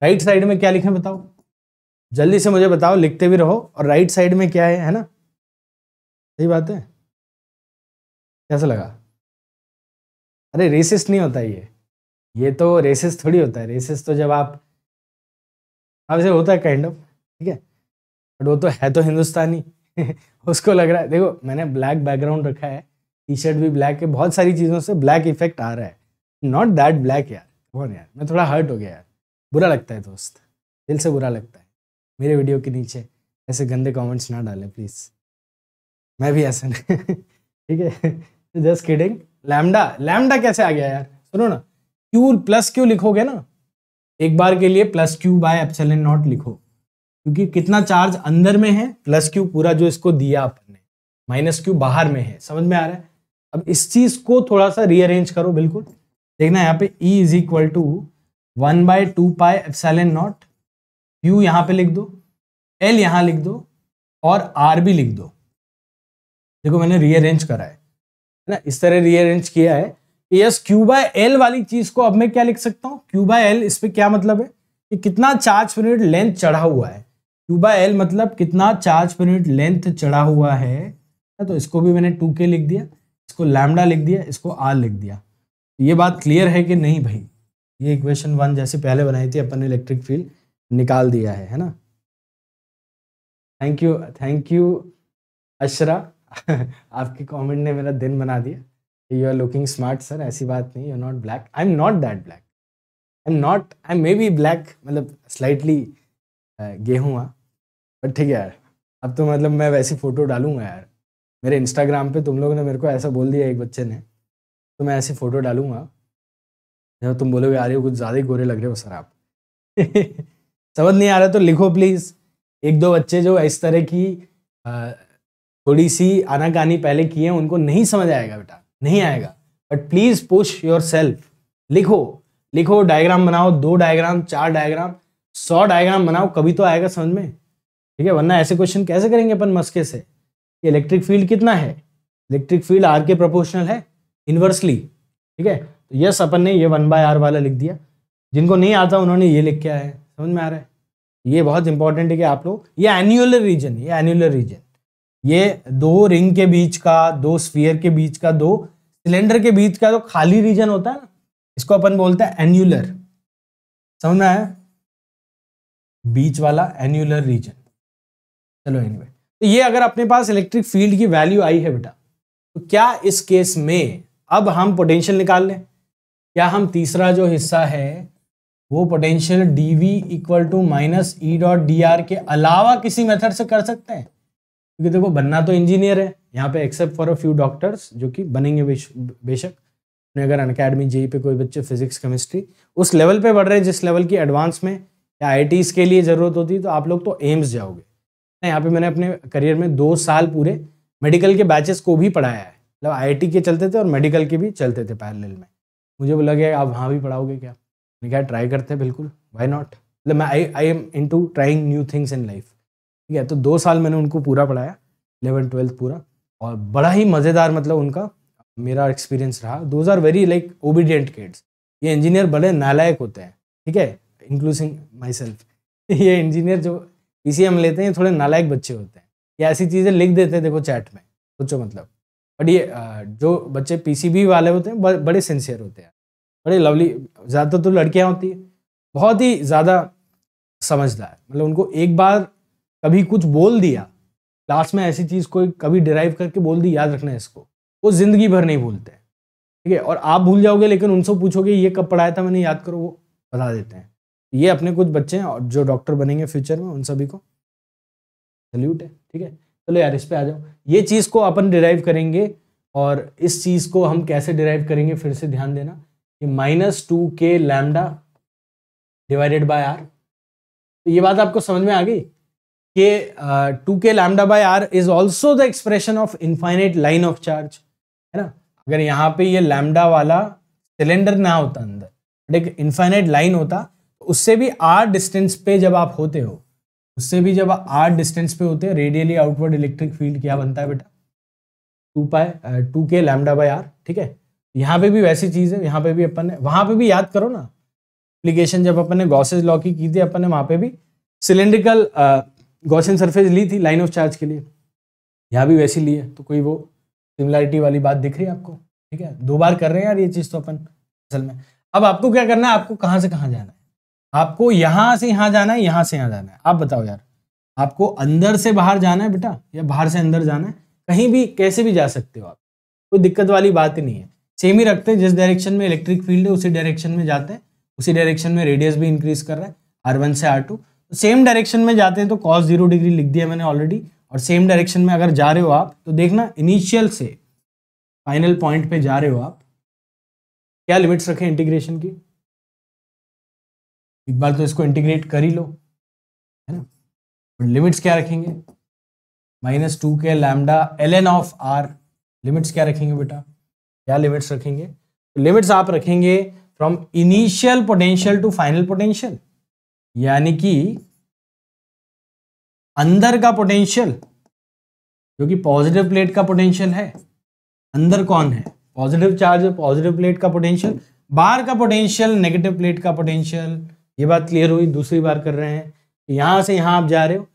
राइट साइड में क्या लिखें बताओ जल्दी से मुझे बताओ लिखते भी रहो और राइट साइड में क्या है है ना सही बात है कैसा लगा अरे रेसिस नहीं होता ये ये तो रेसिस थोड़ी होता है रेसिस तो जब आप आपसे हाँ, होता है काइंड ऑफ ठीक है बट वो तो है तो हिंदुस्तानी उसको लग रहा है देखो मैंने ब्लैक बैकग्राउंड रखा है टी शर्ट भी ब्लैक है बहुत सारी चीज़ों से ब्लैक इफेक्ट आ रहा है नॉट दैट ब्लैक यार कौन यार मैं थोड़ा हर्ट हो गया यार बुरा लगता है दोस्त दिल से बुरा लगता है मेरे वीडियो के नीचे ऐसे गंदे कमेंट्स ना डालें प्लीज़ मैं भी ऐसा नहीं ठीक है जस्ट किडिंग लैमडा लैमडा कैसे आ गया यार सुनो ना क्यू प्लस क्यू लिखोगे ना एक बार के लिए plus Q by epsilon naught लिखो क्योंकि कितना चार्ज अंदर में है प्लस क्यू पूरा जो इसको दिया आपने माइनस क्यू बाहर में है समझ में आ रहा है अब इस चीज को थोड़ा सा रीअरेंज करो बिल्कुल देखना यहाँ पे E is equal to one by two pi epsilon naught यू यहाँ पे लिख दो L यहाँ लिख दो और R भी लिख दो देखो मैंने रीअरेंज करा है ना इस तरह रीअरेंज किया है यस क्यू बाय एल वाली चीज को अब मैं क्या लिख सकता हूँ क्यू बाय एल इस पर क्या मतलब है कि कितना चार्ज यूनिट लेंथ चढ़ा हुआ है टू बाई एल मतलब कितना चार्ज पर यूनिट लेंथ चढ़ा हुआ है हाँ, तो इसको भी मैंने टू के लिख दिया इसको लैमडा लिख दिया इसको आर लिख दिया तो ये बात क्लियर है कि नहीं भाई ये इक्वेशन वन जैसे पहले बनाई थी अपन ने इलेक्ट्रिक फील्ड निकाल दिया है है ना thank you thank you Ashra आपके कमेंट ने मेरा दिन बना दिया you are looking smart sir ऐसी बात नहीं you are not black I am not that black I am not I may be black मतलब स्लाइटली गेहूँ हाँ। बट ठीक है यार अब तो मतलब मैं वैसी फ़ोटो डालूंगा यार मेरे इंस्टाग्राम पे तुम लोगों ने मेरे को ऐसा बोल दिया एक बच्चे ने तो मैं ऐसी फ़ोटो डालूंगा जब तुम बोलोगे यार ये कुछ ज़्यादा ही गोरे लग रहे हो सर आप समझ नहीं आ रहा तो लिखो प्लीज़ एक दो बच्चे जो इस तरह की थोड़ी सी आनाकानी पहले किए उनको नहीं समझ आएगा बेटा नहीं आएगा but please push yourself लिखो लिखो डायग्राम बनाओ दो डायग्राम चार डायग्राम सौ डायग्राम बनाओ कभी तो आएगा समझ में ठीक है वरना ऐसे क्वेश्चन कैसे करेंगे अपन मस्के से कि इलेक्ट्रिक फील्ड कितना है इलेक्ट्रिक फील्ड आर के प्रोपोर्शनल है इनवर्सली ठीक है तो यस अपन ने ये वन बाय आर वाला लिख दिया जिनको नहीं आता उन्होंने ये लिख के है समझ में आ रहा है ये बहुत इंपॉर्टेंट है कि आप लोग ये एन्यूलर रीजन ये एन्यूलर रीजन ये दो रिंग के बीच का दो स्पीयर के बीच का दो सिलेंडर के बीच का जो खाली रीजन होता है ना इसको अपन बोलते हैं एन्यूलर समझना है बीच वाला एन्यूलर रीजन चलो एनीवे anyway. तो ये अगर अपने पास इलेक्ट्रिक फील्ड की वैल्यू आई है बेटा तो क्या इस केस में अब हम पोटेंशियल निकाल लें क्या हम तीसरा जो हिस्सा है वो potential D V equal to minus E dot D R के अलावा किसी मेथड से कर सकते हैं क्योंकि देखो बनना तो इंजीनियर है यहाँ पे except for a few doctors जो कि बनेंगे बेशक ने अगर अनकेडमी जेई पे कोई बच्चे फिजिक्स केमिस्ट्री उस लेवल पे बढ़ रहे हैं जिस लेवल की एडवांस में या आई के लिए ज़रूरत होती है तो आप लोग तो एम्स जाओगे यहाँ पे मैंने अपने करियर में दो साल पूरे मेडिकल के बैचेस को भी पढ़ाया है मतलब आई के चलते थे और मेडिकल के भी चलते थे पैरेलल में मुझे बोला गया आप वहाँ भी पढ़ाओगे क्या मैंने कहा ट्राई करते हैं बिल्कुल वाई नॉट मतलब मैं I I am into trying new things in life ठीक है तो दो साल मैंने उनको पूरा पढ़ाया इलेवन ट्वेल्थ पूरा और बड़ा ही मज़ेदार मतलब उनका मेरा एक्सपीरियंस रहा those are very like obedient kids ये इंजीनियर बड़े नालायक होते हैं ठीक है इंक्लूसिंग माई सेल्फ ये इंजीनियर जो इसी हम लेते हैं थोड़े नालायक बच्चे होते हैं या ऐसी चीज़ें लिख देते हैं देखो चैट में सोचो मतलब बट ये जो बच्चे पीसीबी वाले होते हैं बड़े सिंसियर होते हैं बड़े लवली ज़्यादातर तो लड़कियाँ होती हैं बहुत ही ज़्यादा समझदार मतलब उनको एक बार कभी कुछ बोल दिया क्लास में ऐसी चीज़ को कभी डिराइव करके बोल दी याद रखना है इसको वो ज़िंदगी भर नहीं भूलते ठीक है और आप भूल जाओगे लेकिन उनसे पूछोगे ये कब पढ़ाया था मैंने याद करो वो बता देते हैं ये अपने कुछ बच्चे हैं और जो डॉक्टर बनेंगे फ्यूचर में उन सभी को सल्यूट है ठीक है चलो यार इस पर आ जाओ ये चीज़ को अपन डिराइव करेंगे और इस चीज़ को हम कैसे डिराइव करेंगे फिर से ध्यान देना कि minus two K lambda divided by R तो ये बात आपको समझ में आ गई कि two K lambda by R is also the expression of infinite line of charge है ना अगर यहाँ पे ये लैमडा वाला सिलेंडर ना होता अंदर बट एक इन्फाइनाइट लाइन होता उससे भी आर डिस्टेंस पे जब आप होते हो उससे भी जब आर डिस्टेंस पे होते हैं रेडियली आउटवर्ड इलेक्ट्रिक फील्ड क्या बनता है बेटा टू पाए to K lambda by are ठीक है यहाँ पे भी वैसी चीज़ है यहाँ पे भी अपन ने वहाँ पे भी याद करो ना एप्लीकेशन जब अपन ने गॉसेज लॉ की थी अपन ने वहाँ पे भी सिलेंड्रिकल गॉसन सरफेस ली थी लाइन ऑफ चार्ज के लिए यहाँ भी वैसी ली है तो कोई वो सिमिलरिटी वाली बात दिख रही है आपको ठीक है दो बार कर रहे हैं यार ये चीज़ तो अपन असल में अब आपको क्या करना है आपको कहाँ से कहाँ जाना है आपको यहाँ से यहाँ जाना है यहाँ से यहाँ जाना है आप बताओ यार आपको अंदर से बाहर जाना है बेटा या बाहर से अंदर जाना है कहीं भी कैसे भी जा सकते हो आप कोई दिक्कत वाली बात ही नहीं है सेम ही रखते हैं जिस डायरेक्शन में इलेक्ट्रिक फील्ड है उसी डायरेक्शन में जाते हैं उसी डायरेक्शन में रेडियस भी इंक्रीज कर रहा है आर वन से आर टू तो सेम डायरेक्शन में जाते हैं तो कॉस जीरो डिग्री लिख दिया मैंने ऑलरेडी और सेम डायरेक्शन में अगर जा रहे हो आप तो देखना इनिशियल से फाइनल पॉइंट पे जा रहे हो आप क्या लिमिट्स रखें इंटीग्रेशन की एक बार तो इसको इंटीग्रेट कर ही लो है ना और लिमिट्स क्या रखेंगे minus two K lambda L N of R limits क्या रखेंगे बेटा क्या लिमिट्स रखेंगे लिमिट्स तो आप रखेंगे from initial potential to final potential यानी कि अंदर का पोटेंशियल जो कि पॉजिटिव प्लेट का पोटेंशियल है अंदर कौन है पॉजिटिव चार्ज पॉजिटिव प्लेट का पोटेंशियल बाहर का पोटेंशियल नेगेटिव प्लेट का पोटेंशियल ये बात क्लियर हुई दूसरी बार कर रहे हैं यहां से यहाँ आप जा रहे हो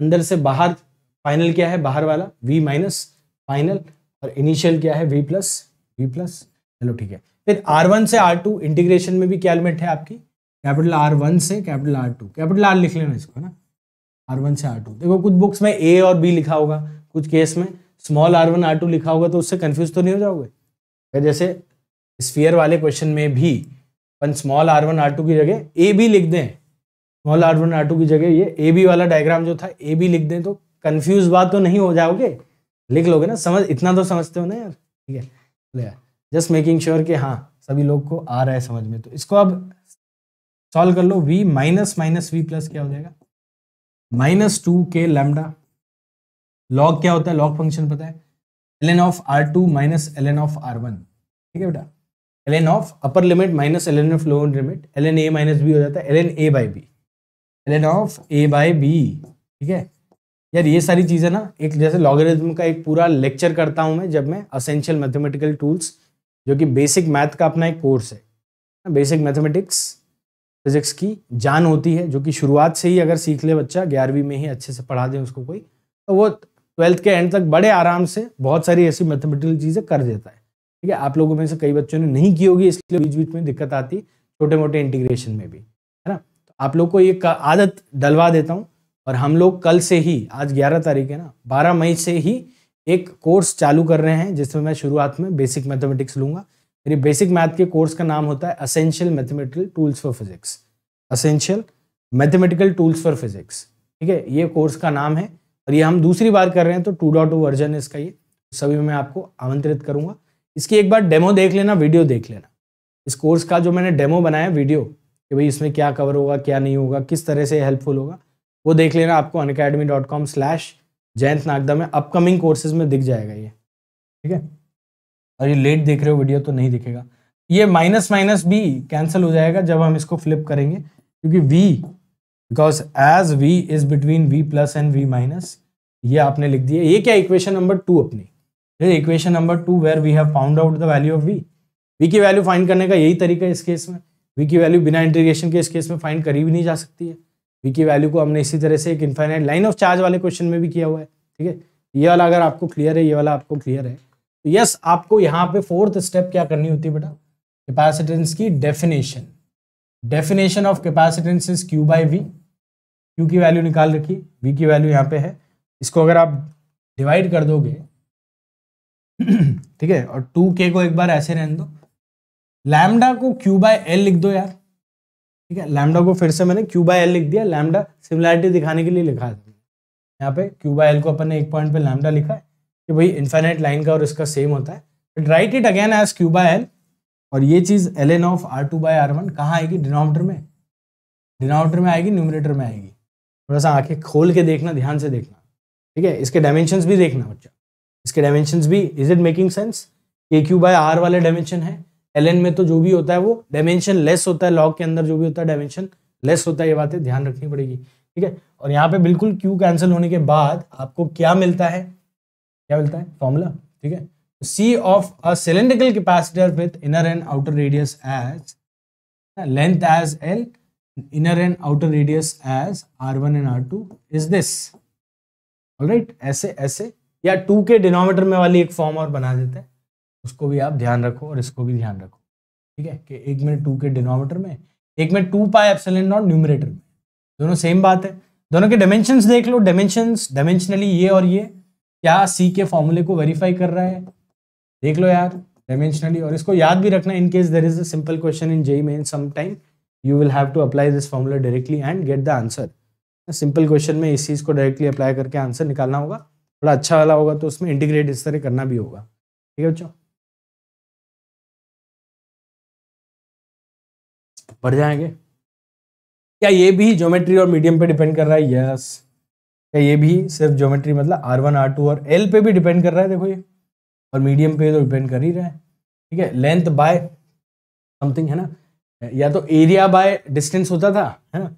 अंदर से बाहर फाइनल क्या है बाहर वाला वी माइनस फाइनल और इनिशियल क्या है वी प्लस वी प्लस चलो ठीक है फिर आर वन से आर टू इंटीग्रेशन में भी क्या एलिमेंट है आपकी कैपिटल आर वन से capital R two capital R लिख लेना इसको ना आर वन से आर टू देखो कुछ बुक्स में ए और बी लिखा होगा कुछ केस में small R one R two लिखा होगा तो उससे कन्फ्यूज तो नहीं हो जाओगे जैसे स्फीयर वाले क्वेश्चन में भी अपन small R one R two की जगह ए बी लिख दें small R one R two की जगह ये ए बी वाला डायग्राम जो था ए बी लिख दें तो कन्फ्यूज बात तो नहीं हो जाओगे लिख लोगे ना समझ इतना तो समझते हो ना यार ठीक है ले यार जस्ट मेकिंग श्योर कि हाँ सभी लोग को आ रहा है समझ में तो इसको अब सॉल्व कर लो v minus minus V plus क्या हो जाएगा minus two K lambda log क्या होता है लॉग फंक्शन पता है L N of R two minus L N of R one ठीक है बेटा L N of upper limit minus L N of lower limit L N A minus B हो जाता है L N A by B L N of A by B ठीक है यार ये सारी चीज़ें ना एक जैसे लॉगरिज्म का एक पूरा लेक्चर करता हूँ मैं जब मैं असेंशियल मैथमेटिकल टूल्स जो कि बेसिक मैथ का अपना एक कोर्स है बेसिक मैथमेटिक्स फिजिक्स की जान होती है जो कि शुरुआत से ही अगर सीख ले बच्चा ग्यारहवीं में ही अच्छे से पढ़ा दें उसको कोई तो वो ट्वेल्थ के एंड तक बड़े आराम से बहुत सारी ऐसी मैथमेटिकल चीज़ें कर देता है ठीक है आप लोगों में से कई बच्चों ने नहीं की होगी इसलिए बीच बीच में दिक्कत आती छोटे मोटे इंटीग्रेशन में भी है ना तो आप लोग को ये आदत डलवा देता हूँ और हम लोग कल से ही आज ग्यारह तारीख है ना बारह मई से ही एक कोर्स चालू कर रहे हैं जिसमें मैं शुरुआत में बेसिक मैथमेटिक्स लूंगा मेरी बेसिक मैथ के कोर्स का नाम होता है essential mathematical tools for physics essential mathematical tools for physics ठीक है ये कोर्स का नाम है और ये हम दूसरी बार कर रहे हैं तो टू डॉट वर्जन है इसका ये सभी मैं आपको आमंत्रित करूंगा इसकी एक बार डेमो देख लेना वीडियो देख लेना इस कोर्स का जो मैंने डेमो बनाया वीडियो कि भाई इसमें क्या कवर होगा क्या नहीं होगा किस तरह से हेल्पफुल होगा वो देख लेना आपको Unacademy dot com slash Jayant Nagda में अपकमिंग कोर्सेज में दिख जाएगा ये ठीक है और ये लेट देख रहे हो वीडियो तो नहीं दिखेगा ये माइनस माइनस भी कैंसिल हो जाएगा जब हम इसको फ्लिप करेंगे क्योंकि V because as V is between V plus and V minus ये आपने लिख दिया ये क्या इक्वेशन नंबर टू अपनी फिर equation number two where we have found out the value of V V की वैल्यू फाइंड करने का यही तरीका है इस केस में वी की वैल्यू बिना इंटीग्रेशन के इस केस में फाइंड करी भी नहीं जा सकती है वी की वैल्यू को हमने इसी तरह से एक इन्फाइनाइट लाइन ऑफ चार्ज वाले क्वेश्चन में भी किया हुआ है ठीक है ये वाला अगर आपको क्लियर है ये वाला आपको क्लियर है तो यस आपको यहाँ पे फोर्थ स्टेप क्या करनी होती है बेटा कैपेसिटेंस की definition definition of capacitance is Q by V Q की वैल्यू निकाल रखी वी की वैल्यू यहाँ पे है इसको अगर आप डिवाइड कर दोगे ठीक है और टू के को एक बार ऐसे रहने दो लैमडा को क्यू बाय एल लिख दो यार ठीक है लैमडा को फिर से मैंने क्यू बाय एल लिख दिया लैमडा सिमिलैरिटी दिखाने के लिए लिखा है यहाँ पे क्यू बाय एल को अपन ने एक पॉइंट पे लैमडा लिखा है कि भाई इन्फाइनाइट लाइन का और इसका सेम होता है write it again as Q by L और ये चीज़ L N of R two by R one कहाँ आएगी डिनोमीटर में डिनोमीटर में आएगी न्यूमिनेटर में आएगी थोड़ा सा आंखें खोल के देखना ध्यान से देखना ठीक है इसके डायमेंशन भी देखना बच्चा इसके डायमेंशन भी is it making sense K Q by R वाले डायमेंशन है एल एन में तो जो भी होता है वो डायमेंशन लेस होता है लॉग के अंदर जो भी होता है डायमेंशन लेस होता है ये बातें ध्यान रखनी पड़ेगी ठीक है और यहाँ पे बिल्कुल क्यू कैंसिल होने के बाद आपको क्या मिलता है क्या मिलता है फॉर्मूला ठीक है C of a cylindrical capacitor with inner and outer radius as length as L inner and outer radius as r1 and R is this all right ऐसे ऐसे या टू के डिनोमीटर में वाली एक फॉर्म और बना देते हैं उसको भी आप ध्यान रखो और इसको भी ध्यान रखो ठीक है कि एक में टू के डिनोमीटर में एक में टू पाए एप्सलन नॉट न्यूमरेटर में दोनों सेम बात है दोनों के डायमेंशन देख लो डायमेंशन डायमेंशनली ये और ये क्या सी के फॉर्मूले को वेरीफाई कर रहा है देख लो यार डायमेंशनली और इसको याद भी रखना in case there is a simple question in JEE Main some time you will have to apply this formula directly and get the answer simple question में इस चीज़ को डायरेक्टली अप्लाई करके आंसर निकालना होगा थोड़ा अच्छा वाला होगा तो उसमें इंटीग्रेट इस तरह करना भी होगा ठीक है बच्चों पढ़ जाएंगे क्या ये भी ज्योमेट्री और मीडियम पे डिपेंड कर रहा है यस क्या ये भी सिर्फ ज्योमेट्री मतलब आर वन आर टू और एल पे भी डिपेंड कर रहा है देखो ये और मीडियम पे तो डिपेंड कर ही रहा है ठीक है लेंथ बाय समथिंग है ना या तो एरिया बाय डिस्टेंस होता था है ना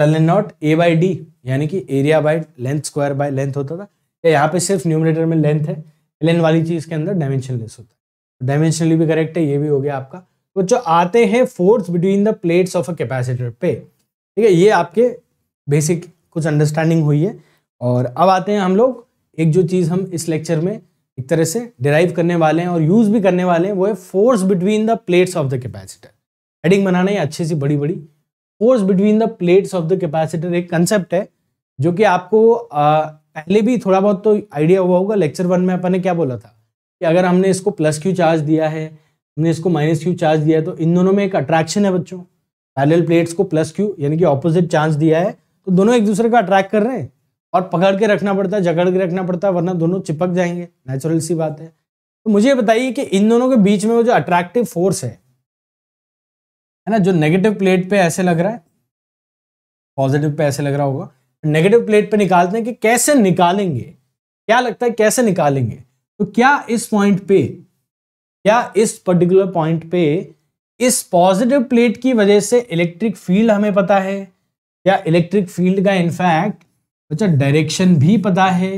सल नॉट ए बाई डी यानी कि area by length square by length होता था या यहाँ पे सिर्फ न्यूमिनेटर में लेंथ है लेंथ वाली चीज़ के अंदर डायमेंशन लेस होता है डायमेंशनली भी करेक्ट है ये भी हो गया आपका तो जो आते हैं force between the plates of a capacitor पे ठीक है ये आपके बेसिक कुछ अंडरस्टैंडिंग हुई है और अब आते हैं हम लोग एक जो चीज़ हम इस लेक्चर में एक तरह से डिराइव करने वाले हैं और यूज़ भी करने वाले हैं वो है force between the plates of the capacitor heading बनाना है अच्छी सी बड़ी बड़ी force between the plates of the capacitor एक कंसेप्ट है जो कि आपको पहले भी थोड़ा बहुत तो आइडिया हुआ होगा लेक्चर वन में अपन ने क्या बोला था कि अगर हमने इसको प्लस क्यू चार्ज दिया है हमने इसको माइनस क्यू चार्ज दिया है तो इन दोनों में एक अट्रैक्शन है बच्चों पैरेलल प्लेट्स को प्लस क्यू यानी कि ऑपोजिट चार्ज दिया है तो दोनों एक दूसरे को अट्रैक्ट कर रहे हैं और पकड़ के रखना पड़ता है जकड़ के रखना पड़ता है वरना दोनों चिपक जाएंगे नेचुरल सी बात है तो मुझे बताइए कि इन दोनों के बीच में वो जो अट्रैक्टिव फोर्स है है ना जो नेगेटिव प्लेट पे ऐसे लग रहा है पॉजिटिव पे ऐसे लग रहा होगा नेगेटिव प्लेट पे निकालते हैं कि कैसे निकालेंगे क्या लगता है कैसे निकालेंगे तो क्या इस पॉइंट पे क्या इस पर्टिकुलर पॉइंट पे इस पॉजिटिव प्लेट की वजह से इलेक्ट्रिक फील्ड हमें पता है या इलेक्ट्रिक फील्ड का इनफैक्ट अच्छा डायरेक्शन भी पता है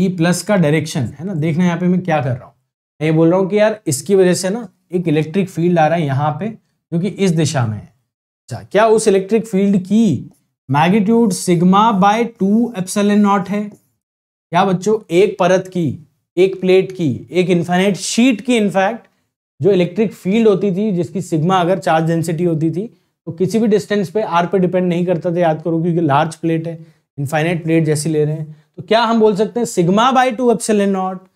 ई e प्लस का डायरेक्शन है ना देखना यहाँ पे मैं क्या कर रहा हूँ मैं ये बोल रहा हूँ कि यार इसकी वजह से ना एक इलेक्ट्रिक फील्ड आ रहा है यहाँ पे जो कि इस दिशा में है अच्छा क्या उस इलेक्ट्रिक फील्ड की magnitude sigma by two epsilon naught है क्या बच्चों एक परत की एक प्लेट की एक इन्फाइनाइट शीट की इनफैक्ट जो इलेक्ट्रिक फील्ड होती थी जिसकी सिग्मा अगर चार्ज डेंसिटी होती थी तो किसी भी डिस्टेंस पे आर पे डिपेंड नहीं करता था याद करो क्योंकि लार्ज प्लेट है इन्फाइनाइट प्लेट जैसी ले रहे हैं तो क्या हम बोल सकते हैं sigma by two epsilon naught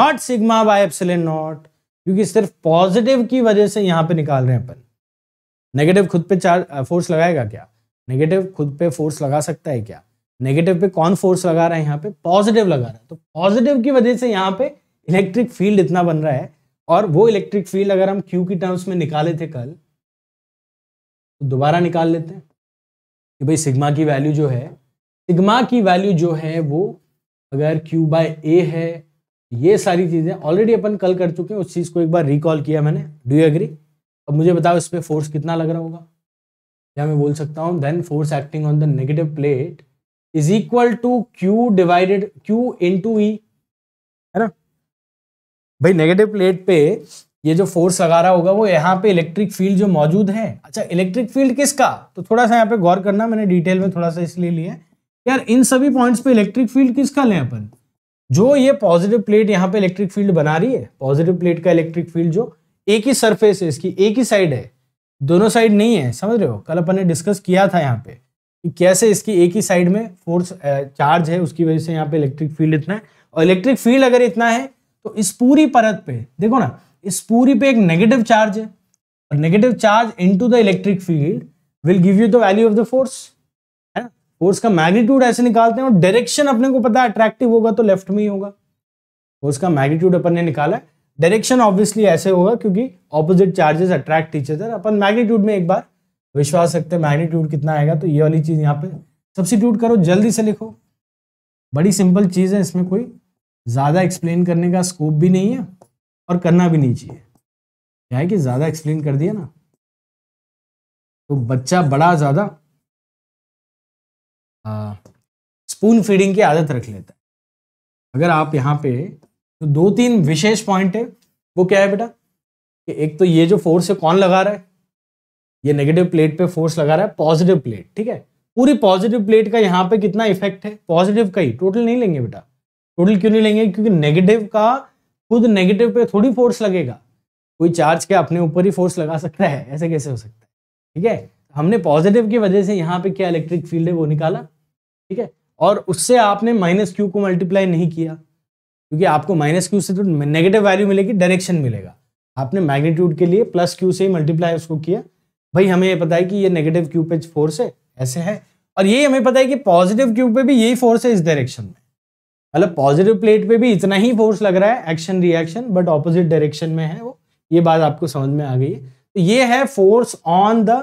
naught sigma by epsilon naught क्योंकि सिर्फ पॉजिटिव की वजह से यहाँ पे निकाल रहे हैं अपन नेगेटिव खुद पे चार्ज फोर्स लगाएगा क्या नेगेटिव खुद पे फोर्स लगा सकता है क्या नेगेटिव पे कौन फोर्स लगा रहा है यहाँ पे पॉजिटिव लगा रहा है तो पॉजिटिव की वजह से यहाँ पे इलेक्ट्रिक फील्ड इतना बन रहा है और वो इलेक्ट्रिक फील्ड अगर हम क्यू की टर्म्स में निकाले थे कल तो दोबारा निकाल लेते हैं कि भाई सिग्मा की वैल्यू जो है सिग्मा की वैल्यू जो है वो अगर क्यू बाय ए है ये सारी चीज़ें ऑलरेडी अपन कल कर चुके हैं उस चीज़ को एक बार रिकॉल किया मैंने डू यू एग्री अब मुझे बताओ इस पर फोर्स कितना लग रहा होगा या मैं बोल सकता हूँ then force acting on the negative plate is equal to Q divided Q into E है ना भाई नेगेटिव प्लेट पे ये जो फोर्स लगा रहा होगा वो यहाँ पे इलेक्ट्रिक फील्ड जो मौजूद है अच्छा इलेक्ट्रिक फील्ड किसका तो थोड़ा सा यहाँ पे गौर करना मैंने डिटेल में थोड़ा सा इसलिए लिया है यार इन सभी पॉइंट्स पे इलेक्ट्रिक फील्ड किसका लें अपन जो ये पॉजिटिव प्लेट यहाँ पे इलेक्ट्रिक फील्ड बना रही है पॉजिटिव प्लेट का इलेक्ट्रिक फील्ड जो एक ही सरफेस है इसकी एक ही साइड है दोनों साइड नहीं है समझ रहे हो कल अपन ने डिस्कस किया था यहाँ पे कि कैसे इसकी एक ही साइड में फोर्स चार्ज है उसकी वजह से यहाँ पे इलेक्ट्रिक फील्ड इतना है और इलेक्ट्रिक फील्ड अगर इतना है तो इस पूरी परत पे देखो ना इस पूरी पे एक नेगेटिव चार्ज है और negative charge into the electric field will give you the value of the force है ना फोर्स का मैग्नीट्यूड ऐसे निकालते हैं और डायरेक्शन अपने को पता है अट्रैक्टिव होगा तो लेफ्ट में ही होगा फोर्स का मैग्नीट्यूड अपन ने निकाला है डायरेक्शन ऑब्वियसली ऐसे होगा क्योंकि ऑपोजिट चार्जेस अट्रैक्ट टीचर अदर अपन मैग्नीट्यूड में एक बार विश्वास सकते हैं मैग्नीट्यूड कितना आएगा तो ये वाली चीज़ यहाँ पे सब्सिट्यूट करो जल्दी से लिखो बड़ी सिंपल चीज़ है इसमें कोई ज़्यादा एक्सप्लेन करने का स्कोप भी नहीं है और करना भी नहीं चाहिए क्या है कि ज़्यादा एक्सप्लेन कर दिया ना तो बच्चा बड़ा ज़्यादा स्पून हाँ, फीडिंग की आदत रख लेता है अगर आप यहाँ पे तो दो तीन विशेष पॉइंट है वो क्या है बेटा कि एक तो ये जो फोर्स है कौन लगा रहा है ये नेगेटिव प्लेट पे फोर्स लगा रहा है पॉजिटिव प्लेट ठीक है पूरी पॉजिटिव प्लेट का यहाँ पे कितना इफेक्ट है पॉजिटिव का ही टोटल नहीं लेंगे बेटा टोटल क्यों नहीं लेंगे क्योंकि नेगेटिव का खुद नेगेटिव पे थोड़ी फोर्स लगेगा कोई चार्ज के अपने ऊपर ही फोर्स लगा सकता है ऐसे कैसे हो सकता है ठीक है हमने पॉजिटिव की वजह से यहाँ पे क्या इलेक्ट्रिक फील्ड है वो निकाला ठीक है और उससे आपने माइनस क्यू को मल्टीप्लाई नहीं किया क्योंकि आपको माइनस क्यू से तो नेगेटिव वैल्यू मिलेगी डायरेक्शन मिलेगा आपने मैग्नीट्यूड के लिए प्लस क्यू से ही मल्टीप्लाई उसको किया भाई हमें ये पता है कि ये नेगेटिव क्यू पे फोर्स है ऐसे है और ये हमें पता है कि पॉजिटिव क्यू पे भी यही फोर्स है इस डायरेक्शन में मतलब पॉजिटिव प्लेट पे भी इतना ही फोर्स लग रहा है action reaction but opposite direction में है वो ये बात आपको समझ में आ गई है तो ये है force on the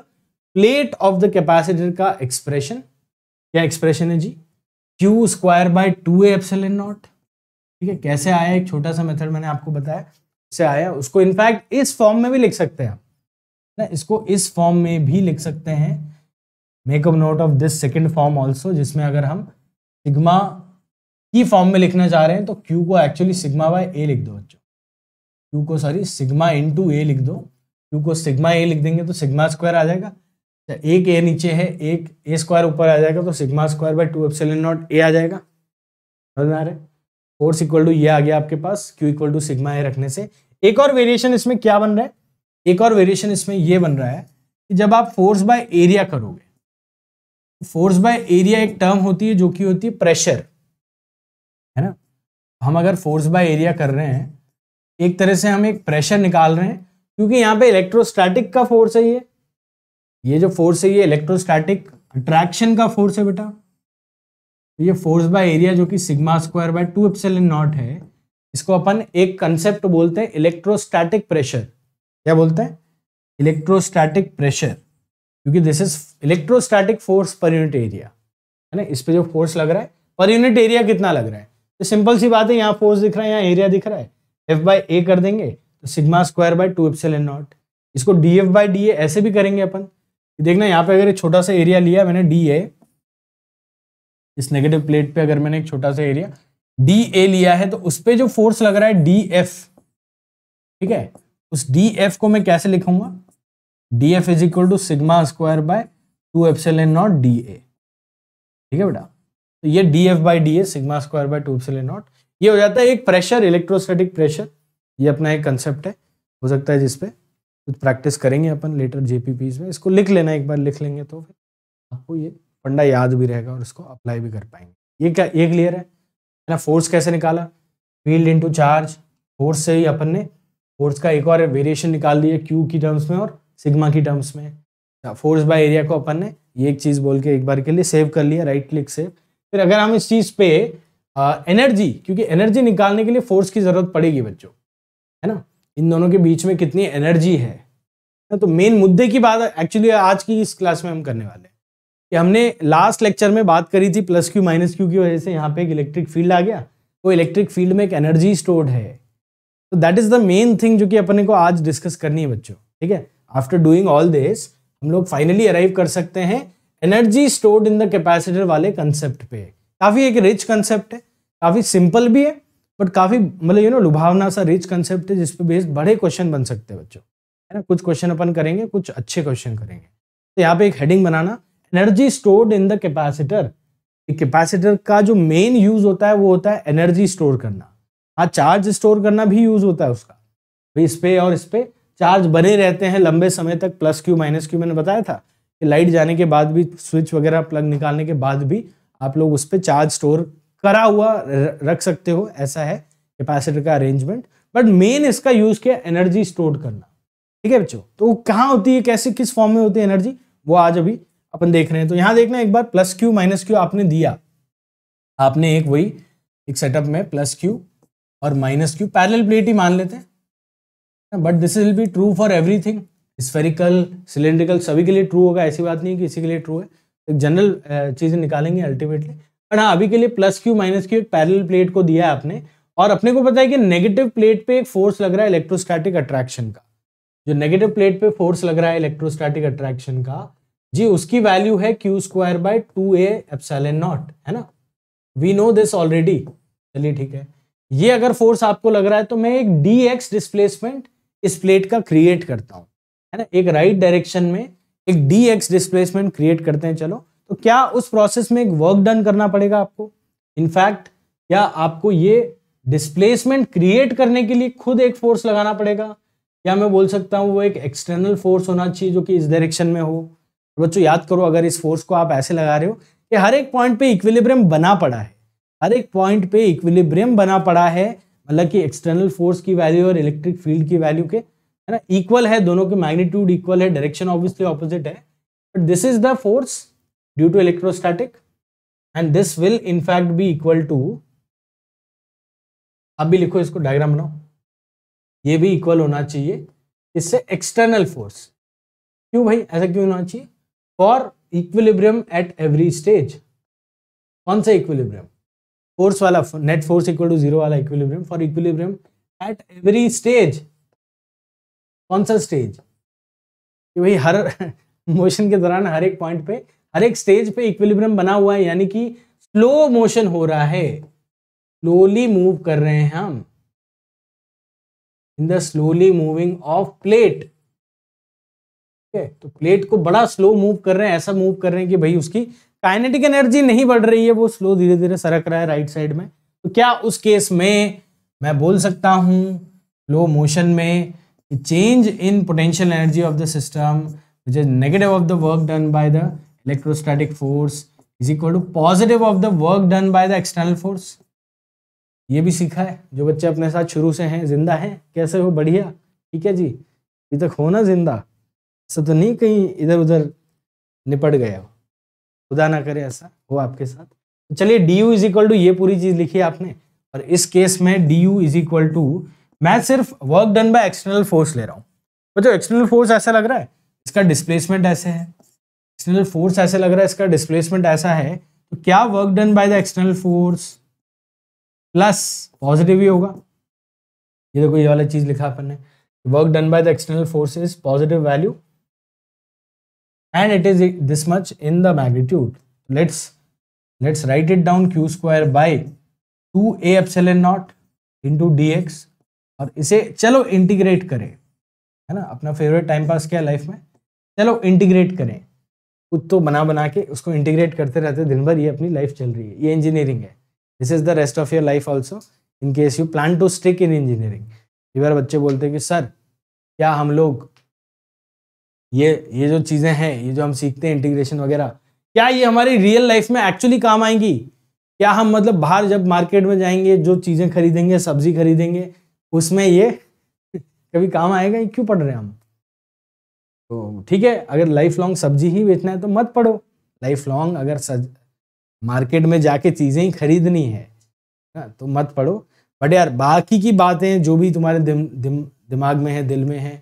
plate of the capacitor का एक्सप्रेशन क्या एक्सप्रेशन है जी Q square by two A naught ठीक है कैसे आया एक छोटा सा मेथड मैंने आपको बताया से आया उसको इनफैक्ट इस फॉर्म में भी लिख सकते हैं आप ना इसको इस फॉर्म में भी लिख सकते हैं make up note of this second form also जिसमें अगर हम सिग्मा की फॉर्म में लिखना चाह रहे हैं तो क्यू को एक्चुअली सिग्मा बाय ए लिख दो बच्चों क्यू को सॉरी सिग्मा टू ए लिख दो क्यू को सिग्मा ए लिख देंगे तो सिग्मा स्क्वायर आ जाएगा अच्छा, एक ए नीचे है एक ए स्क्वायर ऊपर आ जाएगा तो sigma square by two epsilon naught A आ जाएगा समझ में आ रहा है फोर्स इक्वल टू ये आ गया आपके पास Q equal to sigma A रखने से एक और वेरिएशन इसमें क्या बन रहा है एक और वेरिएशन इसमें ये बन रहा है कि जब आप फोर्स बाय एरिया करोगे तो फोर्स बाय एरिया एक टर्म होती है जो कि होती है प्रेशर है ना हम अगर फोर्स बाय एरिया कर रहे हैं एक तरह से हम एक प्रेशर निकाल रहे हैं क्योंकि यहाँ पे इलेक्ट्रोस्टैटिक का फोर्स है ये ये जो फोर्स है ये इलेक्ट्रोस्टैटिक अट्रैक्शन का फोर्स है बेटा तो ये फोर्स बाय एरिया जो कि sigma square by two epsilon naught है इसको अपन एक कंसेप्ट बोलते हैं इलेक्ट्रोस्टैटिक प्रेशर क्या बोलते हैं इलेक्ट्रोस्टैटिक प्रेशर क्योंकि this is electrostatic force per unit area है ना इस पर जो फोर्स लग रहा है पर यूनिट एरिया कितना लग रहा है तो सिंपल सी बात है यहाँ फोर्स दिख रहा है यहाँ एरिया दिख रहा है एफ बाई ए कर देंगे तो sigma square by two epsilon naught इसको D F by D A ऐसे भी करेंगे अपन देखना यहाँ पे अगर छोटा सा एरिया लिया मैंने डी ए इस नेगेटिव प्लेट पे अगर मैंने एक छोटा सा एरिया डी ए लिया है तो उस पर जो फोर्स लग रहा है डी एफ ठीक है उस डी एफ को मैं कैसे लिखूंगा D F is equal to sigma square by two epsilon naught D A ठीक है बेटा तो ये D F by D A sigma square by two epsilon naught ये हो जाता है एक प्रेशर इलेक्ट्रोस्टेटिक प्रेशर ये अपना एक कंसेप्ट है हो सकता है जिसपे कुछ प्रैक्टिस करेंगे अपन लेटर जेपीपीज में इसको लिख लेना एक बार लिख लेंगे तो फिर आपको ये फंडा याद भी रहेगा और उसको अप्लाई भी कर पाएंगे ये क्या ये क्लियर है ना फोर्स कैसे निकाला फील्ड इंटू चार्ज फोर्स से ही अपन ने फोर्स का एक और वेरिएशन निकाल दिया क्यू की टर्म्स में और सिग्मा की टर्म्स में फोर्स बाय एरिया को अपन ने ये एक चीज़ बोल के एक बार के लिए सेव कर लिया राइट क्लिक सेव फिर अगर हम इस चीज़ पे आ, एनर्जी क्योंकि एनर्जी निकालने के लिए फोर्स की ज़रूरत पड़ेगी बच्चों है ना इन दोनों के बीच में कितनी एनर्जी है ना हाँ, तो मेन मुद्दे की बात एक्चुअली आज की इस क्लास में हम करने वाले हैं कि हमने लास्ट लेक्चर में बात करी थी प्लस क्यू माइनस क्यू की वजह से यहाँ पे एक इलेक्ट्रिक फील्ड आ गया वो इलेक्ट्रिक फील्ड में एक एनर्जी स्टोर्ड है तो that is the main thing जो कि अपने को आज डिस्कस करनी है बच्चों ठीक है आफ्टर डूइंग ऑल दिस हम लोग फाइनली अराइव कर सकते हैं energy stored in the capacitor वाले कंसेप्ट पे काफ़ी एक रिच कंसेप्ट है काफ़ी सिंपल भी है बट काफ़ी मतलब यू नो लुभावना सा रिच कंसेप्ट है जिसपे बेस्ड बड़े क्वेश्चन बन सकते हैं बच्चों है ना कुछ क्वेश्चन अपन करेंगे कुछ अच्छे क्वेश्चन करेंगे तो यहाँ पे एक हेडिंग बनाना energy stored in the capacitor capacitor का जो मेन यूज होता है वो होता है एनर्जी स्टोर करना हाँ चार्ज स्टोर करना भी यूज होता है उसका भाई इस पे और इस पे चार्ज बने रहते हैं लंबे समय तक प्लस क्यू माइनस क्यू मैंने बताया था कि लाइट जाने के बाद भी स्विच वगैरह प्लग निकालने के बाद भी आप लोग उस पर चार्ज स्टोर करा हुआ रख सकते हो ऐसा है कैपेसिटर का अरेंजमेंट बट मेन इसका यूज किया एनर्जी स्टोर करना ठीक है बच्चों तो कहाँ होती है कैसे किस फॉर्म में होती है एनर्जी वो आज अभी अपन देख रहे हैं तो यहां देखना एक बार प्लस क्यू माइनस क्यू आपने दिया आपने एक वही एक सेटअप में प्लस क्यू और माइनस क्यू पैरेलल प्लेट ही मान लेते हैं but this will be true for everything spherical cylindrical सभी के लिए ट्रू होगा ऐसी बात नहीं कि इसी के लिए ट्रू है एक जनरल चीज़ें निकालेंगे अल्टीमेटली बट हाँ अभी के लिए प्लस क्यू माइनस क्यू एक पैरेलल प्लेट को दिया है आपने और अपने को पता है कि नेगेटिव प्लेट पे एक फोर्स लग रहा है इलेक्ट्रोस्टैटिक अट्रैक्शन का जो नेगेटिव प्लेट पे फोर्स लग रहा है इलेक्ट्रोस्टैटिक अट्रैक्शन का जी उसकी वैल्यू है Q square by two A epsilon naught है ना वी नो दिस ऑलरेडी चलिए ठीक है ये अगर फोर्स आपको लग रहा है तो मैं एक डी एक्स डिस्प्लेसमेंट इस प्लेट का क्रिएट करता हूँ है ना एक राइट right डायरेक्शन में एक डी एक्स डिस्प्लेसमेंट क्रिएट करते हैं चलो तो क्या उस प्रोसेस में एक वर्क डन करना पड़ेगा आपको इनफैक्ट क्या आपको ये डिस्प्लेसमेंट क्रिएट करने के लिए खुद एक फोर्स लगाना पड़ेगा या मैं बोल सकता हूँ वो एक एक्सटर्नल फोर्स होना चाहिए जो कि इस डायरेक्शन में हो बच्चों याद करो अगर इस फोर्स को आप ऐसे लगा रहे हो कि हर एक पॉइंट पे इक्विलिब्रियम बना पड़ा है हर एक पॉइंट पे इक्विलिब्रियम बना पड़ा है मतलब कि एक्सटर्नल फोर्स की वैल्यू और इलेक्ट्रिक फील्ड की वैल्यू के है ना इक्वल है दोनों के मैग्नीट्यूड इक्वल है डायरेक्शन ऑब्वियसली ऑपोजिट है but this is the force due to electrostatic and this will in fact be equal to अब भी लिखो इसको डायग्राम बनाओ ये भी इक्वल होना चाहिए इससे एक्सटर्नल फोर्स क्यों भाई ऐसा क्यों होना चाहिए for equilibrium at every stage कौन सा इक्विलिब्रियम फोर्स वाला net force equal to zero वाला equilibrium for equilibrium at every stage कौन सा स्टेज कि भाई हर मोशन के दौरान हर एक पॉइंट पे हर एक स्टेज पे इक्विलिब्रियम बना हुआ है यानी कि स्लो मोशन हो रहा है स्लोली मूव कर रहे हैं हम in the slowly moving of plate है तो प्लेट को बड़ा स्लो मूव कर रहे हैं ऐसा मूव कर रहे हैं कि भाई उसकी काइनेटिक एनर्जी नहीं बढ़ रही है वो स्लो धीरे धीरे सरक रहा है राइट साइड में तो क्या उस केस में मैं बोल सकता हूं स्लो मोशन में change in potential energy of the system which is negative of the work done by the electrostatic force is equal to positive of the work done by the external force ये भी सीखा है जो बच्चे अपने साथ शुरू से हैं जिंदा हैं कैसे हो बढ़िया ठीक है जी अभी तक हो ना जिंदा ऐसा तो नहीं कहीं इधर उधर निपट गए हो खुदा ना करे ऐसा हो आपके साथ चलिए d U is equal to ये पूरी चीज लिखी आपने और इस केस में d U is equal to मैं सिर्फ work done by external force ले रहा हूँ बच्चों एक्सटर्नल फोर्स ऐसा लग रहा है इसका डिस्प्लेसमेंट ऐसे है एक्सटर्नल फोर्स ऐसे लग रहा है इसका डिस्प्लेसमेंट ऐसा है तो क्या work done by the external force plus positive ही होगा ये देखो ये वाला चीज लिखा अपन ने work done by the external force is positive value and it is this much in the magnitude let's let's write it down q square by 2 a epsilon naught into d x और इसे चलो integrate करें है ना अपना favourite time pass क्या life में चलो इंटीग्रेट करें कुछ तो बना बना के उसको इंटीग्रेट करते रहते दिन भर ये अपनी लाइफ चल रही है ये इंजीनियरिंग है this is the rest of your life also in case you plan to stick in engineering कई बार बच्चे बोलते हैं कि सर क्या हम लोग ये ये जो चीज़ें हैं ये जो हम सीखते हैं इंटीग्रेशन वगैरह क्या ये हमारी रियल लाइफ में एक्चुअली काम आएंगी क्या हम मतलब बाहर जब मार्केट में जाएंगे जो चीज़ें खरीदेंगे सब्जी खरीदेंगे उसमें ये कभी काम आएगा क्यों पढ़ रहे हैं हम तो ठीक है अगर लाइफ लॉन्ग सब्जी ही बेचना है तो मत पढ़ो लाइफ लॉन्ग अगर सज मार्केट में जाके चीज़ें ही खरीदनी है ना हाँ, तो मत पढ़ो बट यार बाकी की बातें जो भी तुम्हारे दिम, दिम, दिमाग में है दिल में है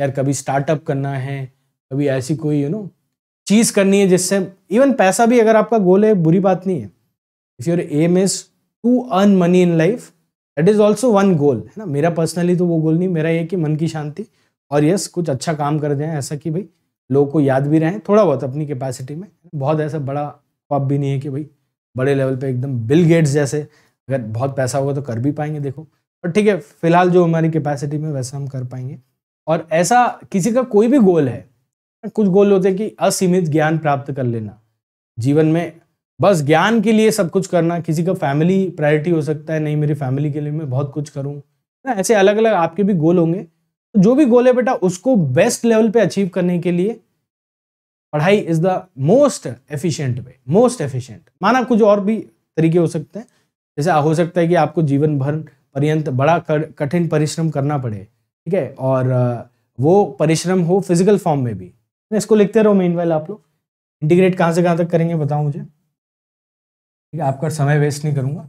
यार कभी स्टार्टअप करना है कभी ऐसी कोई यू नो चीज़ करनी है जिससे इवन पैसा भी अगर आपका गोल है बुरी बात नहीं है if your aim is to earn money in life that is also one goal है ना मेरा पर्सनली तो वो गोल नहीं मेरा ये कि मन की शांति और यस कुछ अच्छा काम कर दें ऐसा कि भाई लोगों को याद भी रहें थोड़ा बहुत अपनी कैपेसिटी में बहुत ऐसा बड़ा ख्वाब भी नहीं है कि भाई बड़े लेवल पे एकदम बिल गेट्स जैसे अगर बहुत पैसा होगा तो कर भी पाएंगे देखो बट ठीक है फिलहाल जो हमारी कैपेसिटी में वैसा हम कर पाएंगे और ऐसा किसी का कोई भी गोल है कुछ गोल होते हैं कि असीमित ज्ञान प्राप्त कर लेना जीवन में बस ज्ञान के लिए सब कुछ करना किसी का फैमिली प्रायोरिटी हो सकता है नहीं मेरी फैमिली के लिए मैं बहुत कुछ करूँ ना ऐसे अलग अलग आपके भी गोल होंगे तो जो भी गोल है बेटा उसको बेस्ट लेवल पे अचीव करने के लिए पढ़ाई is the most efficient way most efficient माना कुछ और भी तरीके हो सकते हैं जैसे हो सकता है कि आपको जीवन भर पर्यंत बड़ा कठिन परिश्रम करना पड़े ठीक है और वो परिश्रम हो फिजिकल फॉर्म में भी इसको लिखते रहो मेन वाइल आप लोग इंटीग्रेट कहाँ से कहाँ तक करेंगे बताओ मुझे ठीक है आपका समय वेस्ट नहीं करूँगा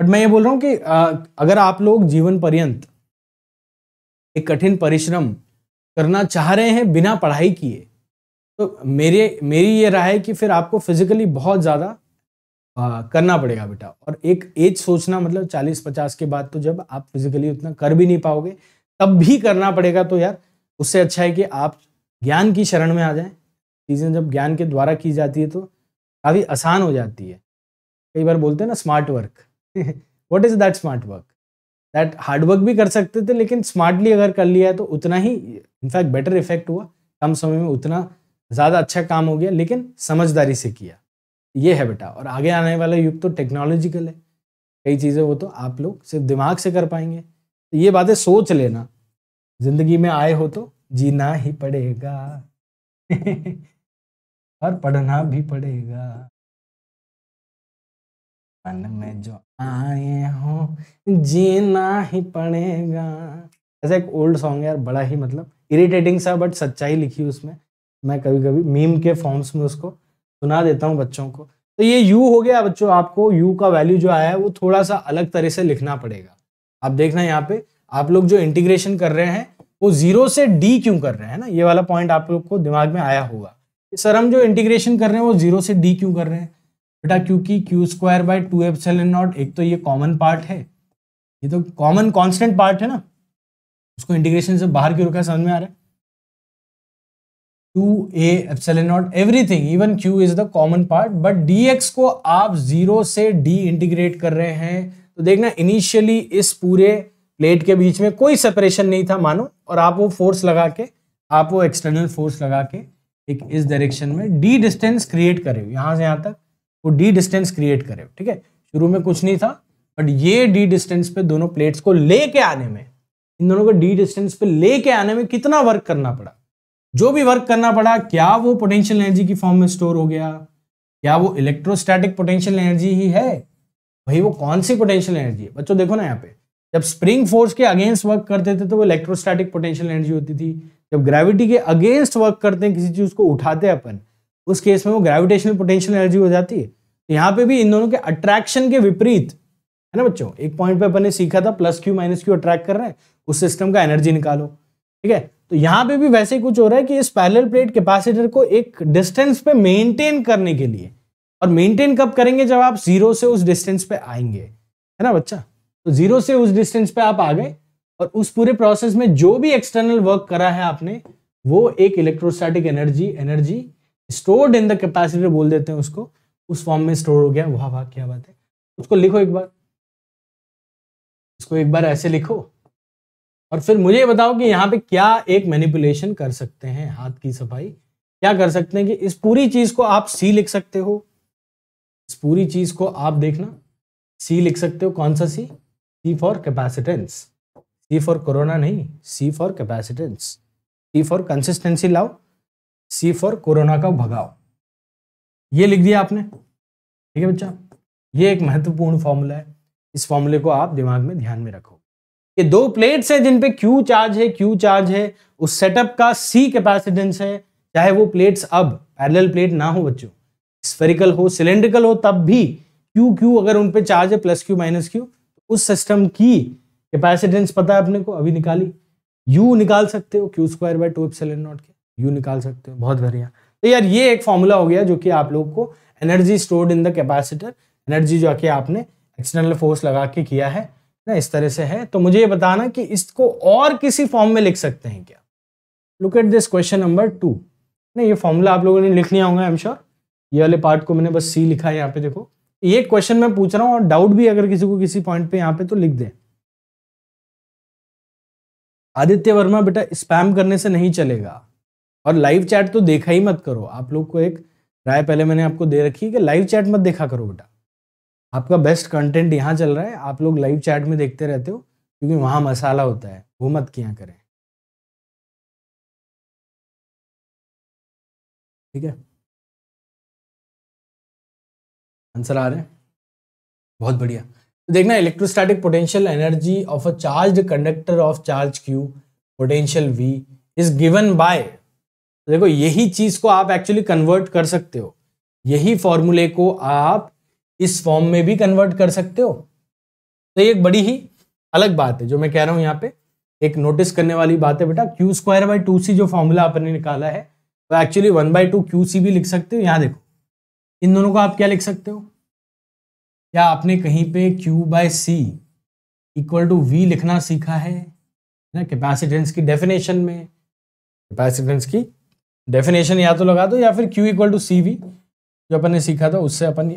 बट मैं ये बोल रहा हूँ कि अगर आप लोग जीवन पर्यंत एक कठिन परिश्रम करना चाह रहे हैं बिना पढ़ाई किए तो मेरे मेरी ये राय है कि फिर आपको फिजिकली बहुत ज़्यादा करना पड़ेगा बेटा और एक एज सोचना मतलब 40-50 के बाद तो जब आप फिजिकली उतना कर भी नहीं पाओगे तब भी करना पड़ेगा तो यार उससे अच्छा है कि आप ज्ञान की शरण में आ जाएं चीज़ें जब ज्ञान के द्वारा की जाती है तो काफ़ी आसान हो जाती है कई बार बोलते हैं ना smart work what is that smart work that hard work भी कर सकते थे लेकिन स्मार्टली अगर कर लिया है तो उतना ही इनफैक्ट बेटर इफेक्ट हुआ कम समय में उतना ज़्यादा अच्छा काम हो गया लेकिन समझदारी से किया ये है बेटा और आगे आने वाला युग तो टेक्नोलॉजिकल है कई चीज़ें वो तो आप लोग सिर्फ दिमाग से कर पाएंगे तो ये बातें सोच लेना जिंदगी में आए हो तो जीना ही पड़ेगा और पढ़ना भी पड़ेगा मन में जो आए हो जीना ही पड़ेगा ऐसा एक ओल्ड सॉन्ग है यार बड़ा ही मतलब इरिटेटिंग सा बट सच्चाई लिखी उसमें मैं कभी कभी मीम के फॉर्म्स में उसको सुना देता हूँ बच्चों को तो ये यू हो गया बच्चों आपको यू का वैल्यू जो आया है वो थोड़ा सा अलग तरह से लिखना पड़ेगा आप देखना यहाँ पे आप लोग जो इंटीग्रेशन कर रहे हैं वो जीरो से डी क्यों कर रहे हैं ना ये वाला पॉइंट आप लोग को दिमाग में आया होगा सर हम जो इंटीग्रेशन कर रहे हैं वो जीरो से डी क्यों कर रहे हैं बेटा क्योंकि q square by two f naught एक तो ये कॉमन पार्ट है ये तो कॉमन कॉन्स्टेंट पार्ट है ना उसको इंटीग्रेशन से बाहर क्यों रखा समझ में आ रहा है two A epsilon naught everything even q is the common part but d x को आप जीरो से डी इंटीग्रेट कर रहे हैं तो देखना इनिशियली इस पूरे प्लेट के बीच में कोई सेपरेशन नहीं था मानो और आप वो फोर्स लगा के आप वो एक्सटर्नल फोर्स लगा के एक इस डायरेक्शन में डी डिस्टेंस क्रिएट करे हो यहाँ से यहाँ तक वो डी डिस्टेंस क्रिएट करे ठीक है शुरू में कुछ नहीं था बट ये डी डिस्टेंस पे दोनों प्लेट्स को लेके आने में इन दोनों को डी डिस्टेंस पे लेके आने में कितना वर्क करना पड़ा जो भी वर्क करना पड़ा क्या वो पोटेंशियल एनर्जी की फॉर्म में स्टोर हो गया क्या वो इलेक्ट्रोस्टैटिक पोटेंशियल एनर्जी ही है भाई वो कौन सी पोटेंशियल एनर्जी है बच्चों देखो ना यहाँ पे जब स्प्रिंग फोर्स के अगेंस्ट वर्क करते थे तो वो इलेक्ट्रोस्टैटिक पोटेंशियल एनर्जी होती थी जब ग्रेविटी के अगेंस्ट वर्क करते हैं किसी चीज़ को उठाते हैं अपन उस केस में वो ग्रेविटेशनल पोटेंशियल एनर्जी हो जाती है तो यहाँ पे भी इन दोनों के अट्रैक्शन के विपरीत है ना बच्चों एक पॉइंट पे अपन ने सीखा था plus Q minus q attract कर रहे हैं उस सिस्टम का एनर्जी निकालो ठीक है तो यहाँ पे भी वैसे कुछ हो रहा है कि इस पैरेलल प्लेट कैपेसिटर को एक डिस्टेंस पे मेंटेन करने के लिए और मेंटेन कब करेंगे जब आप जीरो से उस डिस्टेंस पे आएंगे है ना बच्चा तो जीरो से उस डिस्टेंस पे आप आ गए और उस पूरे प्रोसेस में जो भी एक्सटर्नल वर्क करा है आपने वो एक electrostatic energy energy stored in the capacitor बोल देते हैं उसको उस फॉर्म में स्टोर हो गया वाह वाह क्या बात है उसको लिखो एक बार इसको एक बार ऐसे लिखो और फिर मुझे बताओ कि यहाँ पे क्या एक मैनिपुलेशन कर सकते हैं हाथ की सफाई क्या कर सकते हैं कि इस पूरी चीज को आप सी लिख सकते हो इस पूरी चीज़ को आप देखना सी लिख सकते हो कौन सा C C for capacitance C for corona नहीं C for capacitance C for consistency लाओ सी फॉर कोरोना का भगाओ ये लिख दिया आपने ठीक है बच्चा ये एक महत्वपूर्ण फॉर्मूला है इस फॉर्मूले को आप दिमाग में ध्यान में रखो ये दो प्लेट्स है जिन पे क्यू चार्ज है क्यू चार्ज है उस सेटअप का सी कैपेसिटेंस है चाहे वो प्लेट्स अब पैरेलल प्लेट ना हो बच्चों स्फेरिकल हो सिलेंड्रिकल हो तब भी क्यू क्यू अगर उन पे चार्ज है प्लस क्यू माइनस क्यू उस सिस्टम की कैपेसिटेंस पता है अपने को अभी निकाली यू निकाल सकते हो q square by two epsilon naught के यू निकाल सकते हो बहुत बढ़िया तो यार ये एक फॉर्मूला हो गया जो कि आप लोग को energy stored in the capacitor energy जो कि आपने एक्सटर्नल फोर्स लगा के किया है ना इस तरह से है तो मुझे ये बताना कि इसको और किसी फॉर्म में लिख सकते हैं क्या look at this question number two ना ये फॉर्मूला आप लोगों ने लिख लिया होगा आई एम श्योर ये वाले पार्ट को मैंने बस सी लिखा है यहाँ पे देखो ये क्वेश्चन मैं पूछ रहा हूँ और डाउट भी अगर किसी को किसी पॉइंट पे यहाँ पे तो लिख दे आदित्य वर्मा बेटा स्पैम करने से नहीं चलेगा और लाइव चैट तो देखा ही मत करो आप लोग को एक राय पहले मैंने आपको दे रखी है कि लाइव चैट मत देखा करो बेटा आपका बेस्ट कंटेंट यहाँ चल रहा है आप लोग लाइव चैट में देखते रहते हो क्योंकि वहाँ मसाला होता है वो मत किया करें ठीक है आंसर आ रहे हैं बहुत बढ़िया तो देखना electrostatic potential energy of a charge conductor of charge q potential V is given by देखो यही चीज को आप एक्चुअली कन्वर्ट कर सकते हो यही फॉर्मूले को आप इस फॉर्म में भी कन्वर्ट कर सकते हो तो ये एक बड़ी ही अलग बात है जो मैं कह रहा हूं यहाँ पे एक नोटिस करने वाली बात है बेटा q square by two C जो फॉर्मूला आपने निकाला है वो actually one by two q C भी लिख सकते हो यहाँ देखो इन दोनों को आप क्या लिख सकते हो क्या आपने कहीं पे Q by C equal to V लिखना सीखा है ना कैपेसिटेंस की डेफिनेशन में कैपेसिटेंस की डेफिनेशन या तो लगा दो या फिर Q equal to C V जो अपन ने सीखा था उससे अपन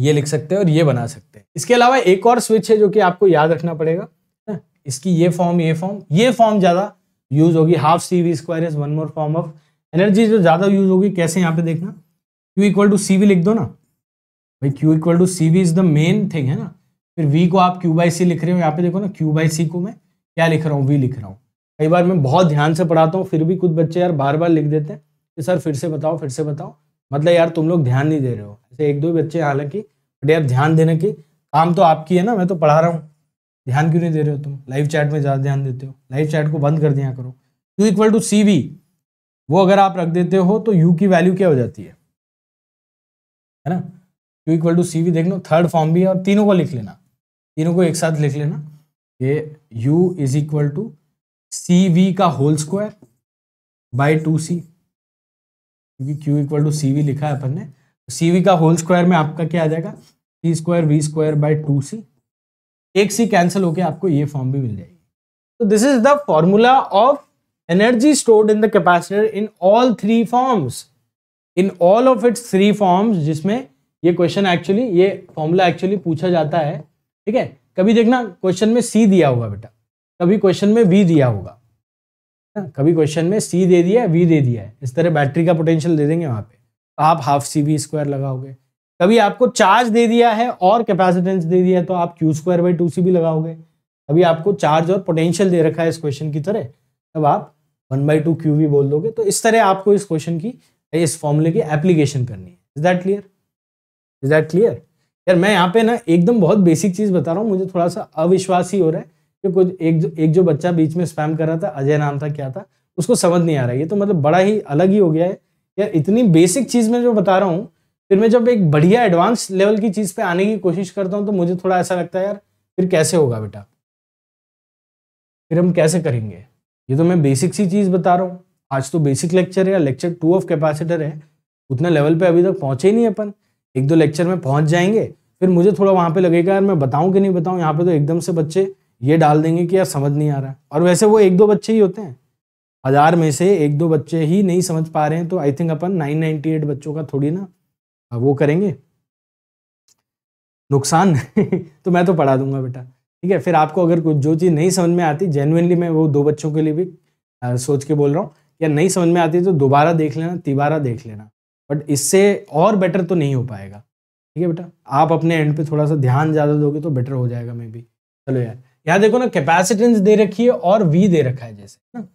ये लिख सकते हैं और ये बना सकते हैं इसके अलावा एक और स्विच है जो कि आपको याद रखना पड़ेगा ना इसकी ये फॉर्म ये फॉर्म ये फॉर्म ज़्यादा यूज होगी half C V square is one more form of energy जो ज़्यादा यूज होगी कैसे यहाँ पे देखना क्यू इक्वल टू सी लिख दो ना भाई q equal to C is the main thing है ना फिर वी को आप क्यू बाई सी लिख रहे हो यहाँ पे देखो ना क्यू बाई सी को मैं क्या लिख रहा हूँ वी लिख रहा हूँ कई बार मैं बहुत ध्यान से पढ़ाता हूँ फिर भी कुछ बच्चे यार बार बार लिख देते हैं कि सर फिर से बताओ फिर से बताओ मतलब यार तुम लोग ध्यान नहीं दे रहे हो ऐसे एक दो बच्चे हालांकि बट यार ध्यान देने की काम तो आपकी है ना मैं तो पढ़ा रहा हूँ ध्यान क्यों नहीं दे रहे हो तुम लाइव चैट में ज़्यादा ध्यान देते हो लाइव चैट को बंद कर दिया करो क्यू इक्वल टू सी वो अगर आप रख देते हो तो यू की वैल्यू क्या हो जाती है है ना क्यू इक्वल टू सी भी देख लो थर्ड फॉर्म भी है और तीनों को लिख लेना तीनों को एक साथ लिख लेना ये u is equal to C V का whole square by two C क्योंकि q equal to C V लिखा है अपन ने सी तो वी का होल स्क्वायर में आपका क्या आ जाएगा C square V square by two C एक सी कैंसिल होकर आपको ये फॉर्म भी मिल जाएगी तो this is the formula of energy stored in the capacitor in all three forms in all of its three forms जिसमें ये क्वेश्चन एक्चुअली ये फॉर्मूला एक्चुअली पूछा जाता है ठीक है कभी देखना क्वेश्चन में सी दिया होगा बेटा हाँ, कभी क्वेश्चन में वी दिया होगा ना? कभी क्वेश्चन में सी दे दिया है वी दे दिया है इस तरह बैटरी का पोटेंशियल दे देंगे वहाँ पे तो आप हाफ सी वी स्क्वायर लगाओगे कभी आपको चार्ज दे दिया है और कैपेसिटेंस दे दिया है तो आप q square by two C भी लगाओगे कभी आपको चार्ज और पोटेंशियल दे रखा है इस क्वेश्चन की तरह तब आप वन बाई टू क्यू भी बोल दोगे तो इस तरह आपको इस क्वेश्चन की इस फॉर्मूले की एप्लीकेशन करनी है is that clear is that clear यार मैं यहाँ पे ना एकदम बहुत बेसिक चीज़ बता रहा हूँ मुझे थोड़ा सा अविश्वास ही हो रहा है कि कुछ एक जो एक जो बच्चा बीच में स्पैम कर रहा था अजय नाम था क्या था उसको समझ नहीं आ रहा है ये तो मतलब बड़ा ही अलग ही हो गया है यार इतनी बेसिक चीज़ में जो बता रहा हूँ फिर मैं जब एक बढ़िया एडवांस लेवल की चीज़ पे आने की कोशिश करता हूँ तो मुझे थोड़ा ऐसा लगता है यार फिर कैसे होगा बेटा फिर हम कैसे करेंगे ये तो मैं बेसिक सी चीज़ बता रहा हूँ आज तो बेसिक लेक्चर है या लेक्चर टू ऑफ कैपेसिटर है उतना लेवल पे अभी तक पहुंचे ही नहीं अपन एक दो लेक्चर में पहुंच जाएंगे फिर मुझे थोड़ा वहां पे लगेगा यार मैं बताऊँ कि नहीं बताऊं यहाँ पे तो एकदम से बच्चे ये डाल देंगे कि यार समझ नहीं आ रहा है और वैसे वो एक दो बच्चे ही होते हैं हज़ार में से एक दो बच्चे ही नहीं समझ पा रहे हैं तो आई थिंक अपन नाइन एट बच्चों का थोड़ी ना वो करेंगे नुकसान तो मैं तो पढ़ा दूंगा बेटा ठीक है फिर आपको अगर कुछ जो चीज़ नहीं समझ में आती जेनुअनली मैं वो दो बच्चों के लिए भी आ, सोच के बोल रहा हूँ या नहीं समझ में आती तो दोबारा देख लेना तिबारा देख लेना बट इससे और बेटर तो नहीं हो पाएगा ठीक है बेटा आप अपने एंड पे थोड़ा सा ध्यान ज़्यादा दोगे तो बेटर हो जाएगा मे बी चलो यार यहाँ देखो ना कैपेसिटेंस दे रखी है और वी दे रखा है जैसे ना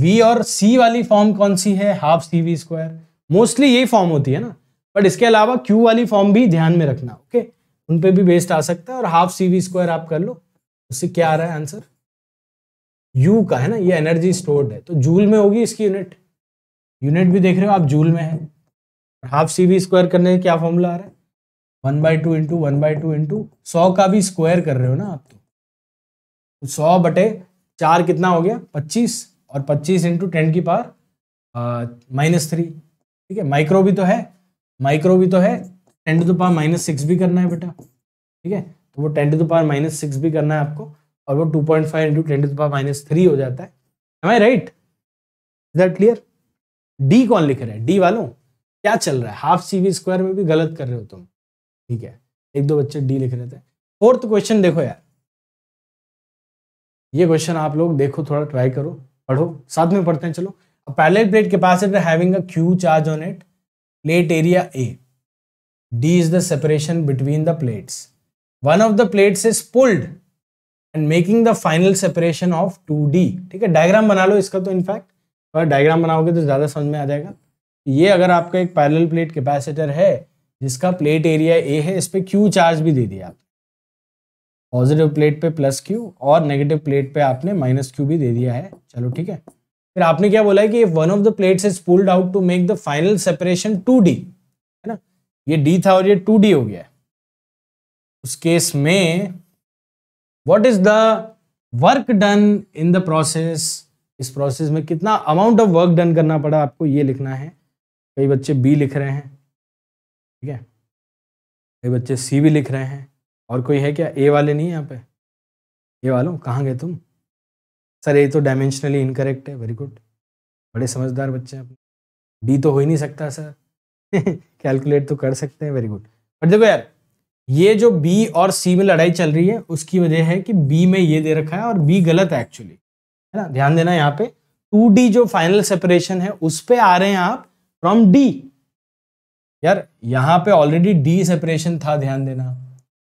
वी और सी वाली फॉर्म कौन सी है half C V square mostly यही फॉर्म होती है ना बट इसके अलावा क्यू वाली फॉर्म भी ध्यान में रखना ओके उन पर भी बेस्ट आ सकता है और हाफ सी वी स्क्वायर आप कर लो उससे क्या आ रहा है आंसर यू का है ना ये एनर्जी स्टोर्ड है तो जूल में होगी इसकी यूनिट यूनिट भी देख रहे हो आप जूल में है हाफ सी भी स्क्वायर करने का क्या फॉर्मूला आ रहा है one by two into one by two into सौ का भी स्क्वायर कर रहे हो ना आप तो सौ बटे चार कितना हो गया पच्चीस और पच्चीस इंटू टेन की पावर माइनस थ्री ठीक है माइक्रो भी तो है माइक्रो भी तो है ten to the power minus six भी करना है बेटा ठीक है तो वो ten to the power minus six भी करना है आपको और वो two point five into ten to power minus three हो जाता है am I right that clear डी कौन लिख रहे हैं डी वालों क्या चल रहा है हाफ सी वी स्क्वायर में भी गलत कर रहे हो तुम ठीक है एक दो बच्चे डी लिख रहे थे फोर्थ क्वेश्चन देखो यार ये क्वेश्चन आप लोग देखो थोड़ा ट्राई करो पढ़ो साथ में पढ़ते हैं चलो a pallet plate capacitor having a q charge on it plate area A d is the separation between the plates one of the plates is pulled and making the final separation of two d ठीक है diagram बना लो इसका तो in fact अगर diagram बनाओगे तो ज़्यादा समझ में आ जाएगा ये अगर आपका एक पैरल प्लेट कैपेसिटर है जिसका प्लेट एरिया ए है इस पर क्यू चार्ज भी दे दिया आपने पॉजिटिव प्लेट पे प्लस क्यू और नेगेटिव प्लेट पे आपने माइनस क्यू भी दे दिया है चलो ठीक है फिर आपने क्या बोला है कि one of the plates is pulled out to make the final separation two d है ना ये डी था और ये टू डी हो गया उस केस में what is the work done in the process इस प्रोसेस में कितना अमाउंट ऑफ वर्क डन करना पड़ा आपको ये लिखना है कई बच्चे बी लिख रहे हैं ठीक है कई बच्चे सी भी लिख रहे हैं और कोई है क्या ए वाले नहीं यहाँ पे ए वालों कहाँ गए तुम सर ए तो डायमेंशनली इनकरेक्ट है वेरी गुड बड़े समझदार बच्चे हैं डी तो हो ही नहीं सकता सर कैलकुलेट तो कर सकते हैं वेरी गुड बट देखो यार ये जो बी और सी में लड़ाई चल रही है उसकी वजह है कि बी में ये दे रखा है और बी गलत है एक्चुअली है ना ध्यान देना यहाँ पे टू डी जो फाइनल सेपरेशन है उस पर आ रहे हैं आप फ्रॉम डी यार यहाँ पे ऑलरेडी डी सेपरेशन था ध्यान देना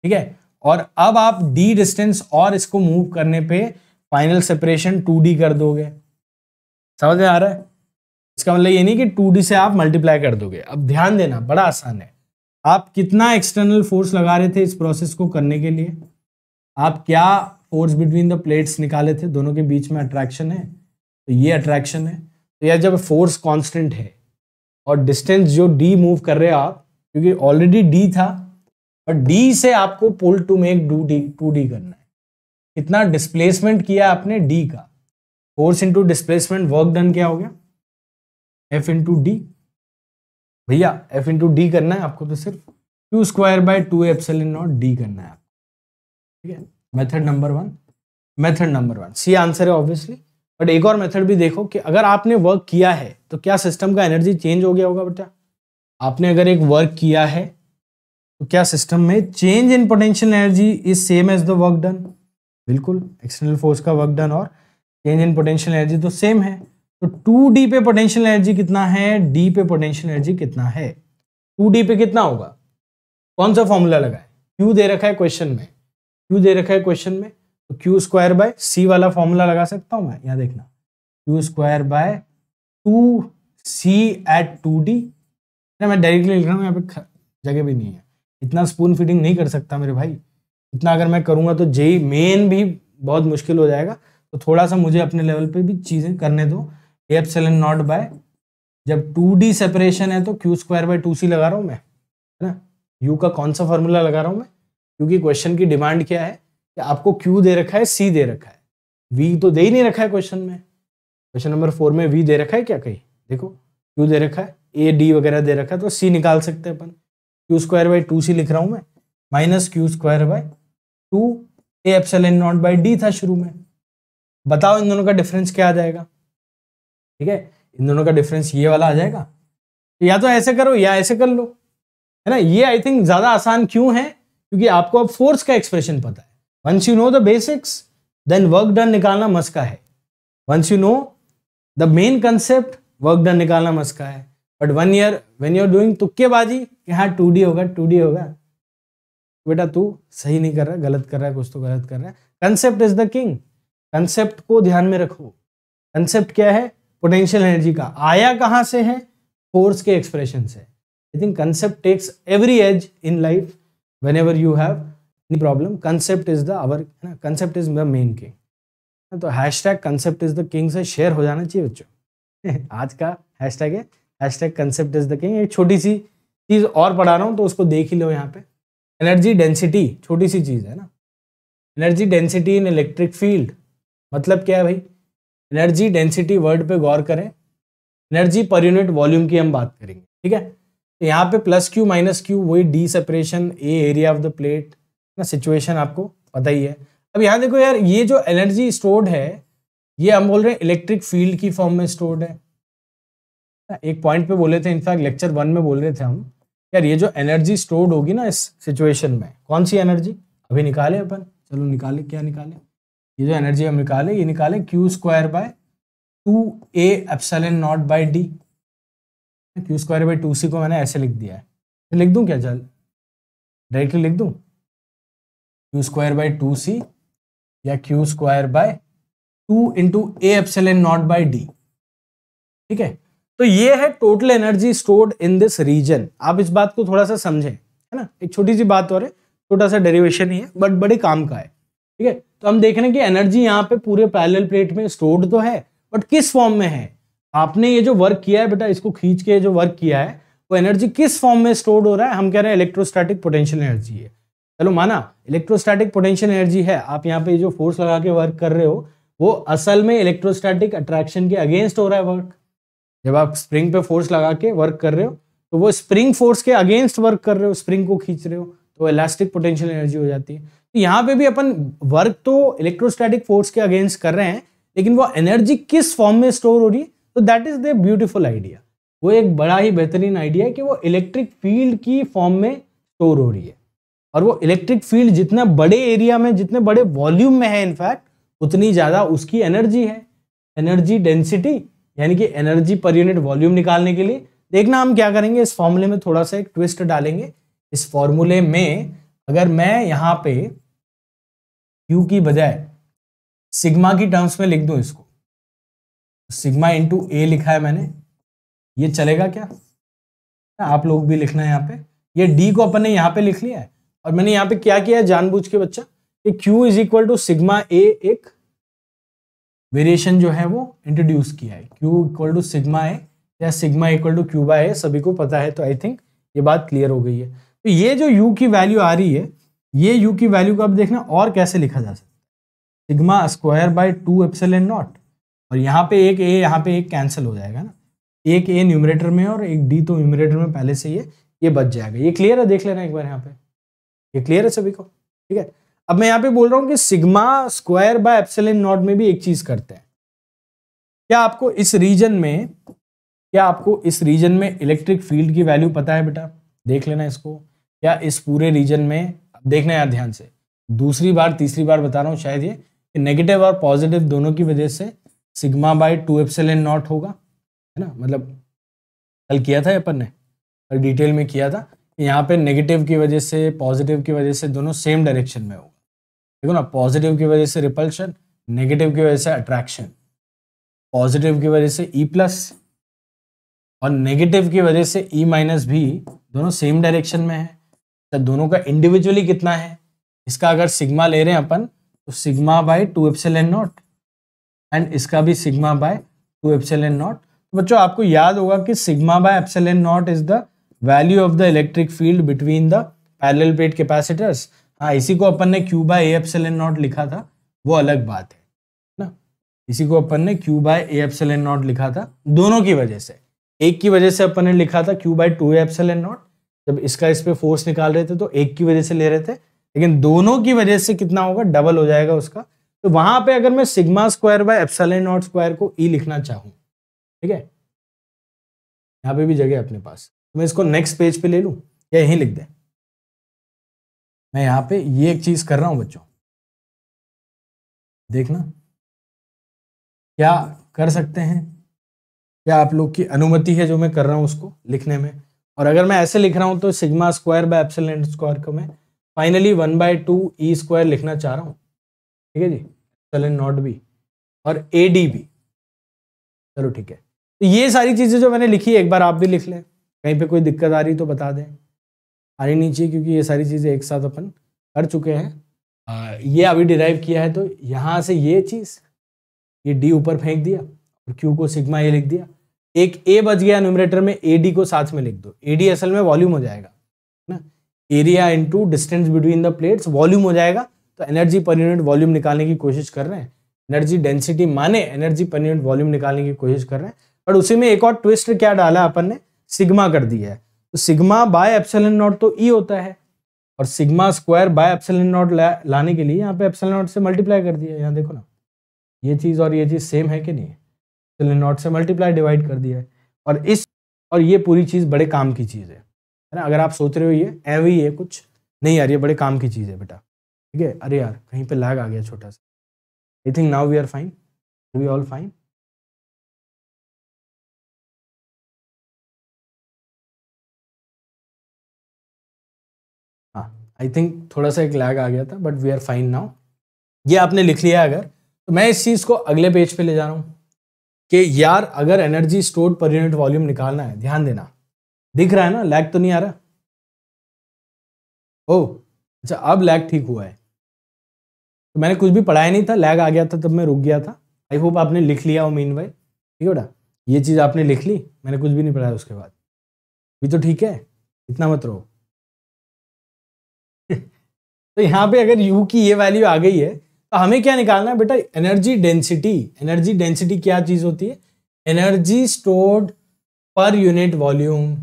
ठीक है और अब आप डी डिस्टेंस और इसको मूव करने पे फाइनल सेपरेशन टू डी कर दोगे समझ में आ रहा है इसका मतलब ये नहीं कि टू डी से आप मल्टीप्लाई कर दोगे अब ध्यान देना बड़ा आसान है आप कितना एक्सटर्नल फोर्स लगा रहे थे इस प्रोसेस को करने के लिए आप क्या फोर्स बिटवीन द प्लेट्स निकाले थे दोनों के बीच में अट्रैक्शन है तो ये अट्रैक्शन है तो यह जब फोर्स कांस्टेंट है और डिस्टेंस जो डी मूव कर रहे हो आप क्योंकि ऑलरेडी डी था और डी से आपको pull to make do d to d करना है कितना डिस्प्लेसमेंट किया आपने डी का force into displacement work done क्या हो गया एफ इंटू डी भैया एफ इंटू डी करना है आपको तो सिर्फ two square by two epsilon naught d करना है आपको ठीक है method number one method number one C answer है ऑब्वियसली बट एक और मेथड भी देखो कि अगर आपने वर्क किया है तो क्या सिस्टम का एनर्जी चेंज हो गया होगा बेटा आपने अगर एक वर्क किया है तो क्या सिस्टम में change in potential energy is same as the work done बिल्कुल एक्सटर्नल फोर्स का वर्क डन और चेंज इन पोटेंशियल एनर्जी तो सेम है तो टू डी पे पोटेंशियल एनर्जी कितना है डी पे पोटेंशियल एनर्जी कितना है टू डी पे कितना होगा कौन सा फॉर्मूला लगा है क्यू दे रखा है क्वेश्चन में क्यू दे रखा है क्वेश्चन में तो क्यू स्क्वायर बाय सी वाला फॉर्मूला लगा सकता हूं मैं यहां देखना q square by two C at two d मैं डायरेक्टली लिख रहा हूँ यहाँ पे जगह भी नहीं है इतना स्पून फिटिंग नहीं कर सकता मेरे भाई इतना अगर मैं करूंगा तो जेई मेन भी बहुत मुश्किल हो जाएगा तो थोड़ा सा मुझे अपने लेवल पे भी चीज़ें करने दो एप्सिलन नॉट बाय जब टू डी सेपरेशन है तो q square by two C लगा रहा हूँ मैं है ना यू का कौन सा फॉर्मूला लगा रहा हूँ मैं क्योंकि क्वेश्चन की डिमांड क्या है कि आपको क्यू दे रखा है सी दे रखा है वी तो दे ही नहीं रखा है क्वेश्चन में क्वेश्चन नंबर फोर में वी दे रखा है क्या कहीं देखो क्यू दे रखा है ए डी वगैरह दे रखा है तो सी निकाल सकते हैं अपन q square by two C लिख रहा हूँ मैं minus q square by two A naught by d था शुरू में बताओ इन दोनों का डिफरेंस क्या आ जाएगा ठीक है इन दोनों का डिफरेंस ये वाला आ जाएगा या तो ऐसे करो या ऐसे कर लो है ना ये आई थिंक ज़्यादा आसान क्यों है क्योंकि आपको अब फोर्स का एक्सप्रेशन पता है once you know the basics then work done निकालना मस्का है once you know the main concept work done निकालना मस्का है but one year when you are doing तुक्केबाजी कि हाँ टू डी होगा टू डी होगा बेटा तू सही नहीं कर रहा गलत कर रहा है कुछ तो गलत कर रहा है concept is the king concept को ध्यान में रखो कंसेप्ट क्या है पोटेंशियल एनर्जी का आया कहाँ से है फोर्स के एक्सप्रेशन से I think concept takes every edge in life whenever you have problem concept is the hour है ना concept is the main king तो hashtag concept is the king से शेयर हो जाना चाहिए बच्चों आज का हैश टैग है hashtag concept is the king एक छोटी सी चीज़ और पढ़ा रहा हूँ तो उसको देख ही लो यहाँ पे एनर्जी डेंसिटी छोटी सी चीज़ है ना energy density in electric field मतलब क्या है भाई एनर्जी डेंसिटी वर्ड पे गौर करें एनर्जी पर यूनिट वॉल्यूम की हम बात करेंगे ठीक है तो यहाँ पे प्लस क्यू माइनस क्यू वही d separation A area of the plate ना सिचुएशन आपको पता ही है अब यहाँ देखो यार ये जो एनर्जी स्टोर्ड है ये हम बोल रहे हैं इलेक्ट्रिक फील्ड की फॉर्म में स्टोर्ड है एक पॉइंट पे बोले थे इनफैक्ट लेक्चर वन में बोल रहे थे हम यार ये जो एनर्जी स्टोर्ड होगी ना इस सिचुएशन में कौन सी एनर्जी अभी निकाले अपन चलो निकाले क्या निकाले ये जो एनर्जी हम निकाले ये निकाले q square by two A epsilon naught by d q square by two C को मैंने ऐसे लिख दिया है तो लिख दूं क्या जल डायरेक्टली लिख दूं q square by two C या q square by two into a epsilon naught by d ठीक है तो ये है total energy stored in this region आप इस बात को थोड़ा सा समझें है ना एक छोटी सी बात और है छोटा सा डेरिवेशन ही है बट बड़े काम का है ठीक है तो हम देख रहे हैं कि एनर्जी यहाँ पे पूरे पैरेलल प्लेट में स्टोर्ड तो है बट किस फॉर्म में है आपने ये जो वर्क किया है बेटा इसको खींच के जो वर्क किया है वो एनर्जी किस फॉर्म में स्टोर्ड हो रहा है हम कह रहे हैं इलेक्ट्रोस्टैटिक पोटेंशियल एनर्जी है चलो माना इलेक्ट्रोस्टैटिक पोटेंशियल एनर्जी है आप यहाँ पे जो फोर्स लगा के वर्क कर रहे हो वो असल में इलेक्ट्रोस्टैटिक अट्रैक्शन के अगेंस्ट हो रहा है वर्क जब आप स्प्रिंग पे फोर्स लगा के वर्क कर रहे हो तो वो स्प्रिंग फोर्स के अगेंस्ट वर्क कर रहे हो स्प्रिंग को खींच रहे हो तो इलास्टिक पोटेंशियल एनर्जी हो जाती है तो यहाँ पे भी अपन वर्क तो इलेक्ट्रोस्टैटिक फोर्स के अगेंस्ट कर रहे हैं लेकिन वो एनर्जी किस फॉर्म में स्टोर हो रही है तो that is the beautiful idea वो एक बड़ा ही बेहतरीन आइडिया है कि वो इलेक्ट्रिक फील्ड की फॉर्म में स्टोर हो रही है और वो इलेक्ट्रिक फील्ड जितना बड़े एरिया में जितने बड़े वॉल्यूम में है इनफैक्ट उतनी ज़्यादा उसकी एनर्जी है एनर्जी डेंसिटी यानी कि एनर्जी पर यूनिट वॉल्यूम निकालने के लिए देखना हम क्या करेंगे इस फॉर्मूले में थोड़ा सा एक ट्विस्ट डालेंगे इस फॉर्मूले में अगर मैं यहाँ पे यू की बजाय सिग्मा की टर्म्स में लिख दू इसको सिग्मा इंटू ए लिखा है मैंने ये चलेगा क्या आप लोग भी लिखना है यहाँ पे ये डी को अपन ने यहाँ पे लिख लिया है और मैंने यहाँ पे क्या किया है जानबूझ के बच्चा कि Q is equal to sigma A एक वेरिएशन जो है वो इंट्रोड्यूस किया है Q equal to sigma A या sigma equal to Q by A सभी को पता है तो आई थिंक ये बात क्लियर हो गई है तो ये जो u की वैल्यू आ रही है ये u की वैल्यू को अब देखना और कैसे लिखा जा सकता है sigma square by two N naught और यहाँ पे एक ए यहाँ पे एक कैंसिल हो जाएगा ना एक ए न्यूमरेटर में और एक डी तो न्यूमरेटर में पहले से ये ये बच जाएगा ये क्लियर है देख लेना एक बार यहाँ पे ये क्लियर है सभी को ठीक है अब मैं यहाँ पे बोल रहा हूँ कि sigma square by N naught में भी एक चीज करते हैं क्या आपको इस रीजन में क्या आपको इस रीजन में इलेक्ट्रिक फील्ड की वैल्यू पता है बेटा देख लेना इसको या इस पूरे रीजन में देखना यार ध्यान से दूसरी बार तीसरी बार बता रहा हूँ शायद ये कि नेगेटिव और पॉजिटिव दोनों की वजह से sigma by two N naught होगा है ना मतलब कल किया था अपन ने कल डिटेल में किया था यहाँ पे नेगेटिव की वजह से पॉजिटिव की वजह से दोनों सेम डायरेक्शन में होगा देखो ना पॉजिटिव की वजह से रिपल्शन नेगेटिव की वजह से अट्रैक्शन पॉजिटिव की वजह से ई e प्लस और नेगेटिव की वजह से ई e माइनस भी दोनों सेम डायरेक्शन में है तो दोनों का इंडिविजुअली कितना है इसका अगर सिग्मा ले रहे हैं अपन तो sigma by two N naught and इसका भी sigma by two N naught बच्चों आपको याद होगा कि sigma by N naught is the value of the electric field between the parallel plate capacitors हाँ इसी को अपन ने Q by A epsilon naught लिखा था वो अलग बात है ना इसी को अपन ने Q by A N naught लिखा था दोनों की वजह से एक की वजह से अपन ने लिखा था Q by two N naught जब इसका इस पर फोर्स निकाल रहे थे तो एक की वजह से ले रहे थे लेकिन दोनों की वजह से कितना होगा डबल हो जाएगा उसका तो वहां पे अगर मैं sigma square by epsilon naught square को ई e लिखना चाहूँ ठीक है यहाँ पे भी जगह अपने पास तो मैं इसको नेक्स्ट पेज पे ले लूँ या यहीं लिख दें मैं यहाँ पे ये एक चीज़ कर रहा हूँ बच्चों देखना क्या कर सकते हैं क्या आप लोग की अनुमति है जो मैं कर रहा हूँ उसको लिखने में और अगर मैं ऐसे लिख रहा हूँ तो sigma square by epsilon square को मैं finally one by two E square लिखना चाह रहा हूँ ठीक है जी चले नॉट बी और ए डी बी चलो ठीक है तो ये सारी चीज़ें जो मैंने लिखी एक बार आप भी लिख लें कहीं पे कोई दिक्कत आ रही तो बता दें आनी नहीं चाहिए क्योंकि ये सारी चीज़ें एक साथ अपन कर चुके हैं आ, ये अभी डिराइव किया है तो यहाँ से ये चीज़ ये डी ऊपर फेंक दिया और क्यू को सिग्मा ये लिख दिया एक ए बच गया न्यूमरेटर में ए डी को साथ में लिख दो ए डी असल में वॉल्यूम हो जाएगा ना area into distance between the plates volume हो जाएगा तो एनर्जी पर यूनिट वॉल्यूम निकालने की कोशिश कर रहे हैं एनर्जी डेंसिटी माने एनर्जी पर यूनिट वॉल्यूम निकालने की कोशिश कर रहे हैं बट उसी में एक और ट्विस्ट क्या डाला अपन ने सिग्मा कर दिया है तो सिग्मा बाय एप्सलन नॉट तो ई e होता है और sigma square by epsilon naught लाने के लिए यहाँ पे एप्सलन नॉट से मल्टीप्लाई कर दिया यहाँ देखो ना ये चीज़ और ये चीज़ सेम है कि नहीं चलिए नॉट से मल्टीप्लाई डिवाइड कर दिया है और इस और ये पूरी चीज़ बड़े काम की चीज़ है है ना अगर आप सोच रहे हो ये एवी है कुछ नहीं यार ये बड़े काम की चीज़ है बेटा ठीक है अरे यार कहीं पे लैग आ गया छोटा सा I think now we are fine we all fine हाँ आई थिंक थोड़ा सा एक लैग आ गया था but we are fine now ये आपने लिख लिया अगर तो मैं इस चीज़ को अगले पेज पे ले जा रहा हूँ कि यार अगर energy stored per unit volume निकालना है ध्यान देना दिख रहा है ना लैग तो नहीं आ रहा ओ oh, अच्छा अब लैग ठीक हुआ है तो मैंने कुछ भी पढ़ाया नहीं था लैग आ गया था तब मैं रुक गया था आई होप आपने लिख लिया हो मीन भाई ठीक है बेटा ये चीज़ आपने लिख ली मैंने कुछ भी नहीं पढ़ाया उसके बाद भी तो ठीक है इतना मत रहो तो यहाँ पे अगर यू की ये वैल्यू आ गई है तो हमें क्या निकालना है बेटा एनर्जी डेंसिटी एनर्जी डेंसिटी क्या चीज होती है energy stored per unit volume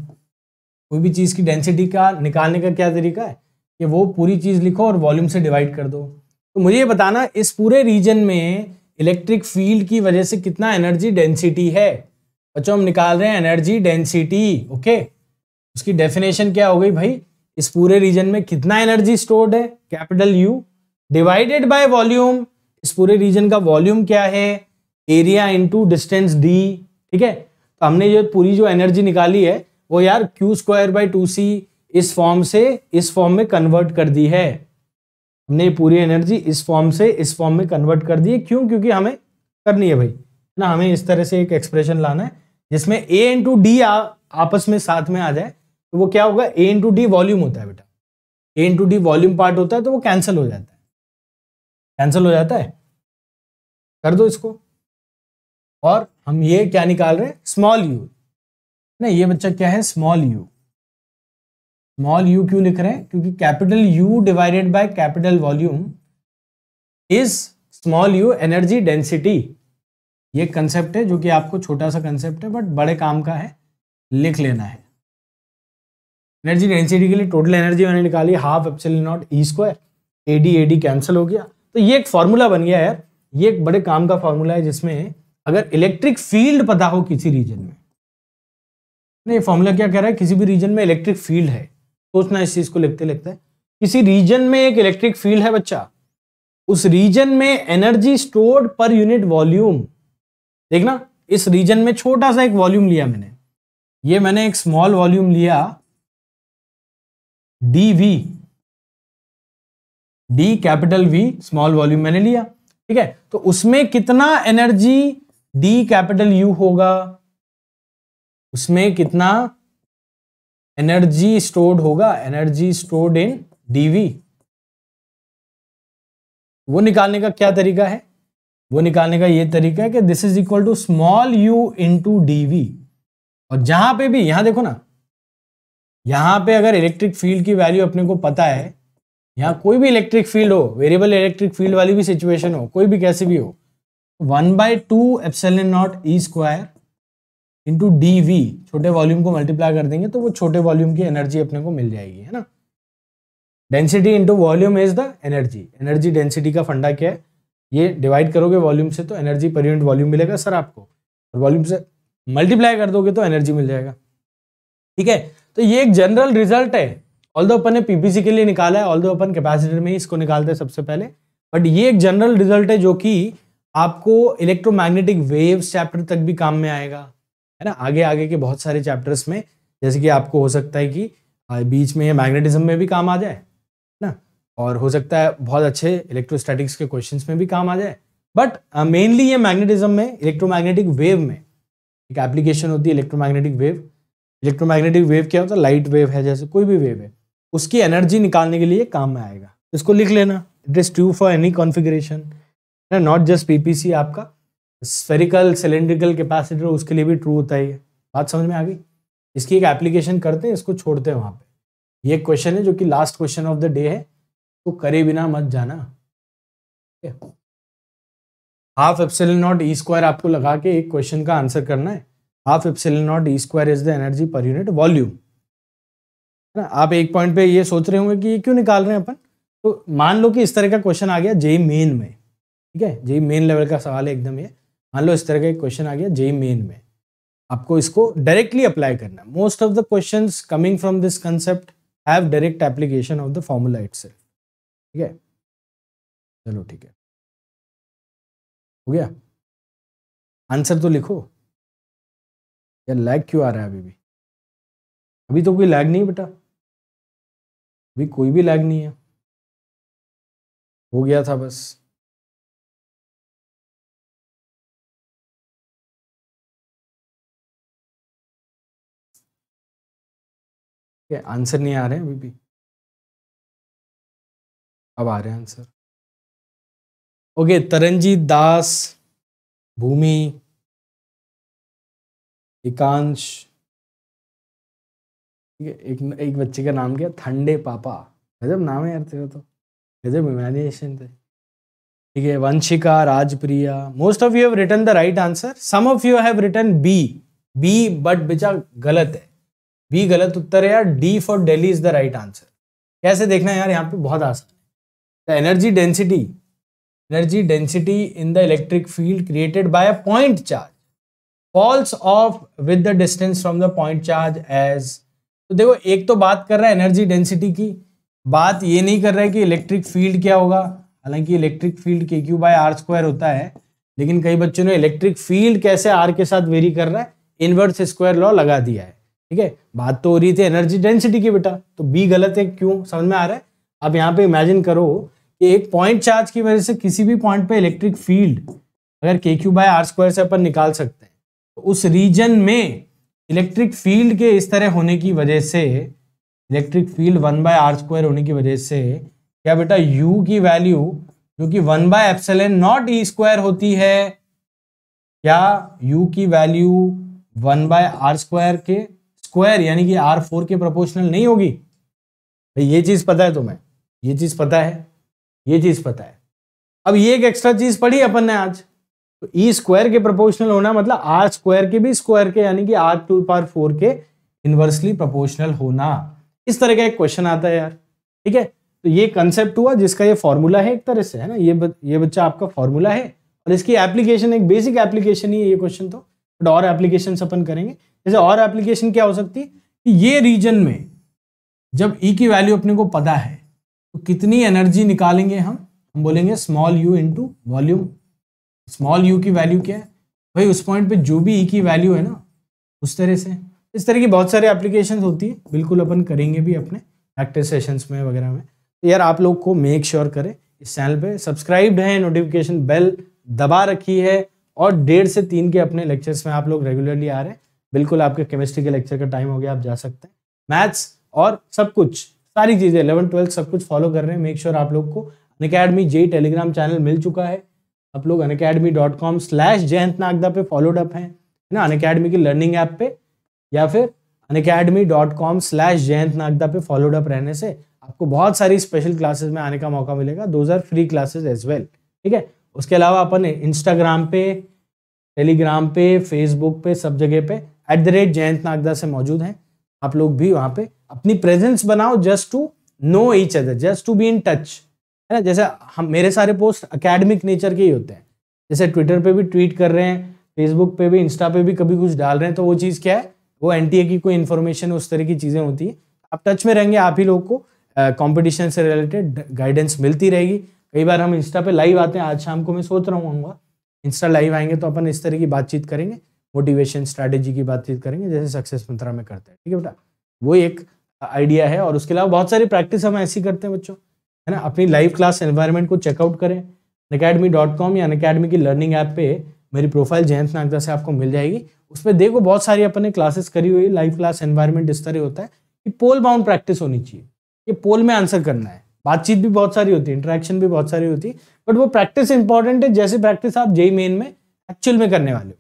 कोई भी चीज़ की डेंसिटी का निकालने का क्या तरीका है कि वो पूरी चीज़ लिखो और वॉल्यूम से डिवाइड कर दो तो मुझे ये बताना इस पूरे रीजन में इलेक्ट्रिक फील्ड की वजह से कितना एनर्जी डेंसिटी है बच्चों हम निकाल रहे हैं एनर्जी डेंसिटी ओके उसकी डेफिनेशन क्या हो गई भाई इस पूरे रीजन में कितना एनर्जी स्टोर्ड है capital U divided by volume इस पूरे रीजन का वॉल्यूम क्या है एरिया इनटू डिस्टेंस डी ठीक है तो हमने जो पूरी जो एनर्जी निकाली है वो यार Q square by two C इस फॉर्म से इस फॉर्म में कन्वर्ट कर दी है हमने पूरी एनर्जी इस फॉर्म से इस फॉर्म में कन्वर्ट कर दी है क्यों क्योंकि हमें करनी है भाई ना हमें इस तरह से एक एक्सप्रेशन लाना है जिसमें ए इंटू डी आपस में साथ में आ जाए तो वो क्या होगा ए इंटू डी वॉल्यूम होता है बेटा A into D volume part होता है तो वो कैंसिल हो जाता है कैंसिल हो जाता है कर दो इसको और हम ये क्या निकाल रहे हैं स्मॉल यू ना ये बच्चा क्या है स्मॉल यू स्मॉल यू क्यों लिख रहे हैं क्योंकि capital U divided by capital volume is small U energy density ये कंसेप्ट है जो कि आपको छोटा सा कंसेप्ट है बट बड़े काम का है लिख लेना है एनर्जी डेंसिटी के लिए टोटल एनर्जी मैंने निकाली half epsilon naught E square A D A D cancel हो गया तो ये एक फॉर्मूला बन गया है ये एक बड़े काम का फॉर्मूला है जिसमें अगर इलेक्ट्रिक फील्ड पता हो किसी रीजन में नहीं फॉर्मूला क्या कह रहा है किसी भी रीजन में इलेक्ट्रिक फील्ड है सोचना इस चीज को लिखते लिखते किसी रीजन में एक इलेक्ट्रिक फील्ड है बच्चा उस रीजन में energy stored per unit volume देखना इस रीजन में छोटा सा एक वॉल्यूम लिया मैंने ये मैंने एक स्मॉल वॉल्यूम लिया D V D capital V small volume मैंने लिया ठीक है तो उसमें कितना एनर्जी डी कैपिटल यू होगा उसमें कितना एनर्जी स्टोर्ड होगा एनर्जी स्टोर्ड इन डीवी वो निकालने का क्या तरीका है वो निकालने का ये तरीका है कि this is equal to small U into DV और जहां पे भी यहां देखो ना यहां पे अगर इलेक्ट्रिक फील्ड की वैल्यू अपने को पता है यहाँ कोई भी इलेक्ट्रिक फील्ड हो वेरिएबल इलेक्ट्रिक फील्ड वाली भी सिचुएशन हो कोई भी कैसे भी हो one by two epsilon naught E square into D V छोटे वॉल्यूम को मल्टीप्लाई कर देंगे तो वो छोटे वॉल्यूम की एनर्जी अपने को मिल जाएगी है ना density into volume is the energy energy density का फंडा क्या है ये डिवाइड करोगे वॉल्यूम से तो एनर्जी पर यूनिट वॉल्यूम मिलेगा सर आपको और वॉल्यूम से मल्टीप्लाई कर दोगे तो एनर्जी मिल जाएगा ठीक है तो ये एक जनरल रिजल्ट है ऑल दो अपन ने पीपीसी के लिए निकाला है ऑल दो अपन कैपेसिटर में ही इसको निकालते हैं सबसे पहले बट ये एक जनरल रिजल्ट है जो कि आपको इलेक्ट्रोमैग्नेटिक वेव्स चैप्टर तक भी काम में आएगा है ना आगे आगे के बहुत सारे चैप्टर्स में जैसे कि आपको हो सकता है कि बीच में मैग्नेटिज्म में भी काम आ जाए ना और हो सकता है बहुत अच्छे इलेक्ट्रोस्टैटिक्स के क्वेश्चंस में भी काम आ जाए बट मेनली uh, ये मैग्नेटिज्म में इलेक्ट्रोमैग्नेटिक वेव में एक एप्लीकेशन होती है इलेक्ट्रोमैग्नेटिक वेव इलेक्ट्रोमैग्नेटिक वेव क्या होता है लाइट वेव है जैसे कोई भी वेव है उसकी एनर्जी निकालने के लिए काम में आएगा इसको लिख लेना it is true for any configuration है नॉट जस्ट पीपीसी आपका स्फेरिकल सिलेंड्रिकल कैपेसिटर उसके लिए भी ट्रू होता है बात समझ में आ गई इसकी एक एप्लीकेशन करते हैं इसको छोड़ते हैं वहाँ पर ये क्वेश्चन है जो कि last question of the day है तो करे बिना मत जाना half epsilon naught E square आपको लगा के एक क्वेश्चन का आंसर करना है half epsilon naught E square is the energy per unit volume ना आप एक पॉइंट पे ये सोच रहे होंगे कि ये क्यों निकाल रहे हैं अपन तो मान लो कि इस तरह का क्वेश्चन आ गया जेई मेन में ठीक है जेई मेन लेवल का सवाल है एकदम ये मान लो इस तरह का क्वेश्चन आ गया जेई मेन में आपको इसको डायरेक्टली अप्लाई करना है most of the question coming from this concept have direct application of the formula it ठीक है चलो ठीक है हो गया आंसर तो लिखो या लैग क्यों आ रहा है अभी भी अभी तो कोई लैग नहीं बेटा अभी कोई भी लैग नहीं है हो गया था बस आंसर नहीं आ रहे अभी भी अब आ रहे हैं आंसर ओके तरनजीत दास भूमि एकांश ठीक है एक एक बच्चे का नाम क्या ठंडे पापा गजब नाम है यार तेरा तो गजब इमेजिनेशन थे ठीक है Vanshika Rajpriya most of you have return the right answer some of you have return B B but बेचा गलत है बी गलत उत्तर है यार D for daily is the right answer कैसे देखना है यार यहाँ पे बहुत आसान है the energy density energy density in the electric field created by a point charge falls off with the distance from the point charge as तो देखो एक तो बात कर रहा है एनर्जी डेंसिटी की बात ये नहीं कर रहा है कि इलेक्ट्रिक फील्ड क्या होगा हालांकि इलेक्ट्रिक फील्ड के क्यू बाय आर स्क्वायर होता है लेकिन कई बच्चों ने इलेक्ट्रिक फील्ड कैसे आर के साथ वेरी कर रहा है इनवर्स स्क्वायर लॉ लगा दिया है ठीक है बात तो हो रही थी एनर्जी डेंसिटी की बेटा तो बी गलत है क्यों समझ में आ रहा है आप यहाँ पे इमेजिन करो कि एक पॉइंट चार्ज की वजह से किसी भी पॉइंट पे इलेक्ट्रिक फील्ड अगर के क्यू बाय आर स्क्वायर से अपन निकाल सकते हैं तो उस रीजन में इलेक्ट्रिक फील्ड के इस तरह होने की वजह से electric field one by R square होने की वजह से क्या बेटा यू की वैल्यू जो कि one by epsilon naught E e square होती है क्या यू की value one by R square के स्क्वायर यानी कि आर फोर के प्रोपोर्शनल नहीं होगी भाई ये चीज़ पता है तुम्हें ये चीज़ पता है ये चीज़ पता है अब ये एक एक्स्ट्रा चीज़ पढ़ी अपन ने आज तो ई e स्क्वायर के प्रोपोर्शनल होना मतलब आर स्क्वायर के भी स्क्वायर के यानी कि आर टू पार फोर के इनवर्सली प्रोपोर्शनल होना इस तरह का एक क्वेश्चन आता है यार ठीक है तो ये कंसेप्ट हुआ जिसका ये फॉर्मूला है एक तरह से है ना ये ये बच्चा आपका फॉर्मूला है और इसकी एप्लीकेशन एक बेसिक एप्लीकेशन ही है ये क्वेश्चन तो बट और एप्लीकेशन अपन करेंगे जैसे और एप्लीकेशन क्या हो सकती है कि ये रीजन में जब ई e की वैल्यू अपने को पता है तो कितनी एनर्जी निकालेंगे हम हम बोलेंगे small U into volume small U की वैल्यू क्या है भाई उस पॉइंट पे जो भी ई e की वैल्यू है ना उस तरह से इस तरह की बहुत सारे एप्लीकेशन होती है बिल्कुल अपन करेंगे भी अपने प्रैक्टिस सेशंस में वगैरह में तो यार आप लोग को मेक श्योर sure करें इस चैनल पे सब्सक्राइब्ड है नोटिफिकेशन बेल दबा रखी है और डेढ़ से तीन के अपने लेक्चर्स में आप लोग रेगुलरली आ रहे हैं बिल्कुल आपके केमिस्ट्री के लेक्चर का टाइम हो गया आप जा सकते हैं मैथ्स और सब कुछ सारी चीज़ें इलेवन ट्वेल्थ सब कुछ फॉलो कर रहे हैं मेक श्योर sure आप लोग को अकेडमी जे टेलीग्राम चैनल मिल चुका है आप लोग Unacademy dot com slash Jayant Nagda पे फॉलोड अप हैं है ना अन अकेडमी की लर्निंग ऐप पे या फिर Unacademy dot com slash Jayant Nagda पे फॉलोड अप रहने से आपको बहुत सारी स्पेशल क्लासेस में आने का मौका मिलेगा those are free classes as well ठीक है उसके अलावा अपन इंस्टाग्राम पे टेलीग्राम पे फेसबुक पे सब जगह पे at the rate Jayant Nagda से मौजूद हैं आप लोग भी वहाँ पे अपनी प्रेजेंस बनाओ just to know each other just to be in touch है ना जैसे हम मेरे सारे पोस्ट अकेडमिक नेचर के ही होते हैं जैसे ट्विटर पे भी ट्वीट कर रहे हैं फेसबुक पे भी इंस्टा पे भी कभी कुछ डाल रहे हैं तो वो चीज़ क्या है वो एन की कोई इन्फॉर्मेशन उस तरह की चीज़ें होती है आप टच में रहेंगे आप ही लोग को कंपटीशन से रिलेटेड गाइडेंस मिलती रहेगी कई बार हम इंस्टा पे लाइव आते हैं आज शाम को मैं सोच रहा हूँ इंस्टा लाइव आएंगे तो अपन इस तरह की बातचीत करेंगे मोटिवेशन स्ट्रैटेजी की बातचीत करेंगे जैसे सक्सेस मंत्रा में करते हैं ठीक है बेटा वो एक आइडिया है और उसके अलावा बहुत सारी प्रैक्टिस हम ऐसी करते हैं बच्चों है ना अपनी लाइव क्लास एनवायरनमेंट को चेकआउट करें अकेडमी डॉट कॉम या अकेडमी की लर्निंग ऐप पे मेरी प्रोफाइल जयंत नागदा से आपको मिल जाएगी उसमें देखो बहुत सारी अपने क्लासेस करी हुई लाइव क्लास एनवायरनमेंट इस तरह होता है कि पोल बाउंड प्रैक्टिस होनी चाहिए ये पोल में आंसर करना है बातचीत भी बहुत सारी होती है इंटरेक्शन भी बहुत सारी होती है बट वो प्रैक्टिस इंपॉर्टेंट है जैसे प्रैक्टिस आप जेई मेन में एक्चुअल में करने वाले हो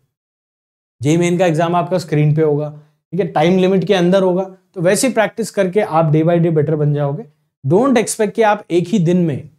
जेई मेन का एग्जाम आपका स्क्रीन पे होगा ठीक है टाइम लिमिट के अंदर होगा तो वैसी प्रैक्टिस करके आप डे बाई डे बेटर बन जाओगे डोंट एक्सपेक्ट कि आप एक ही दिन में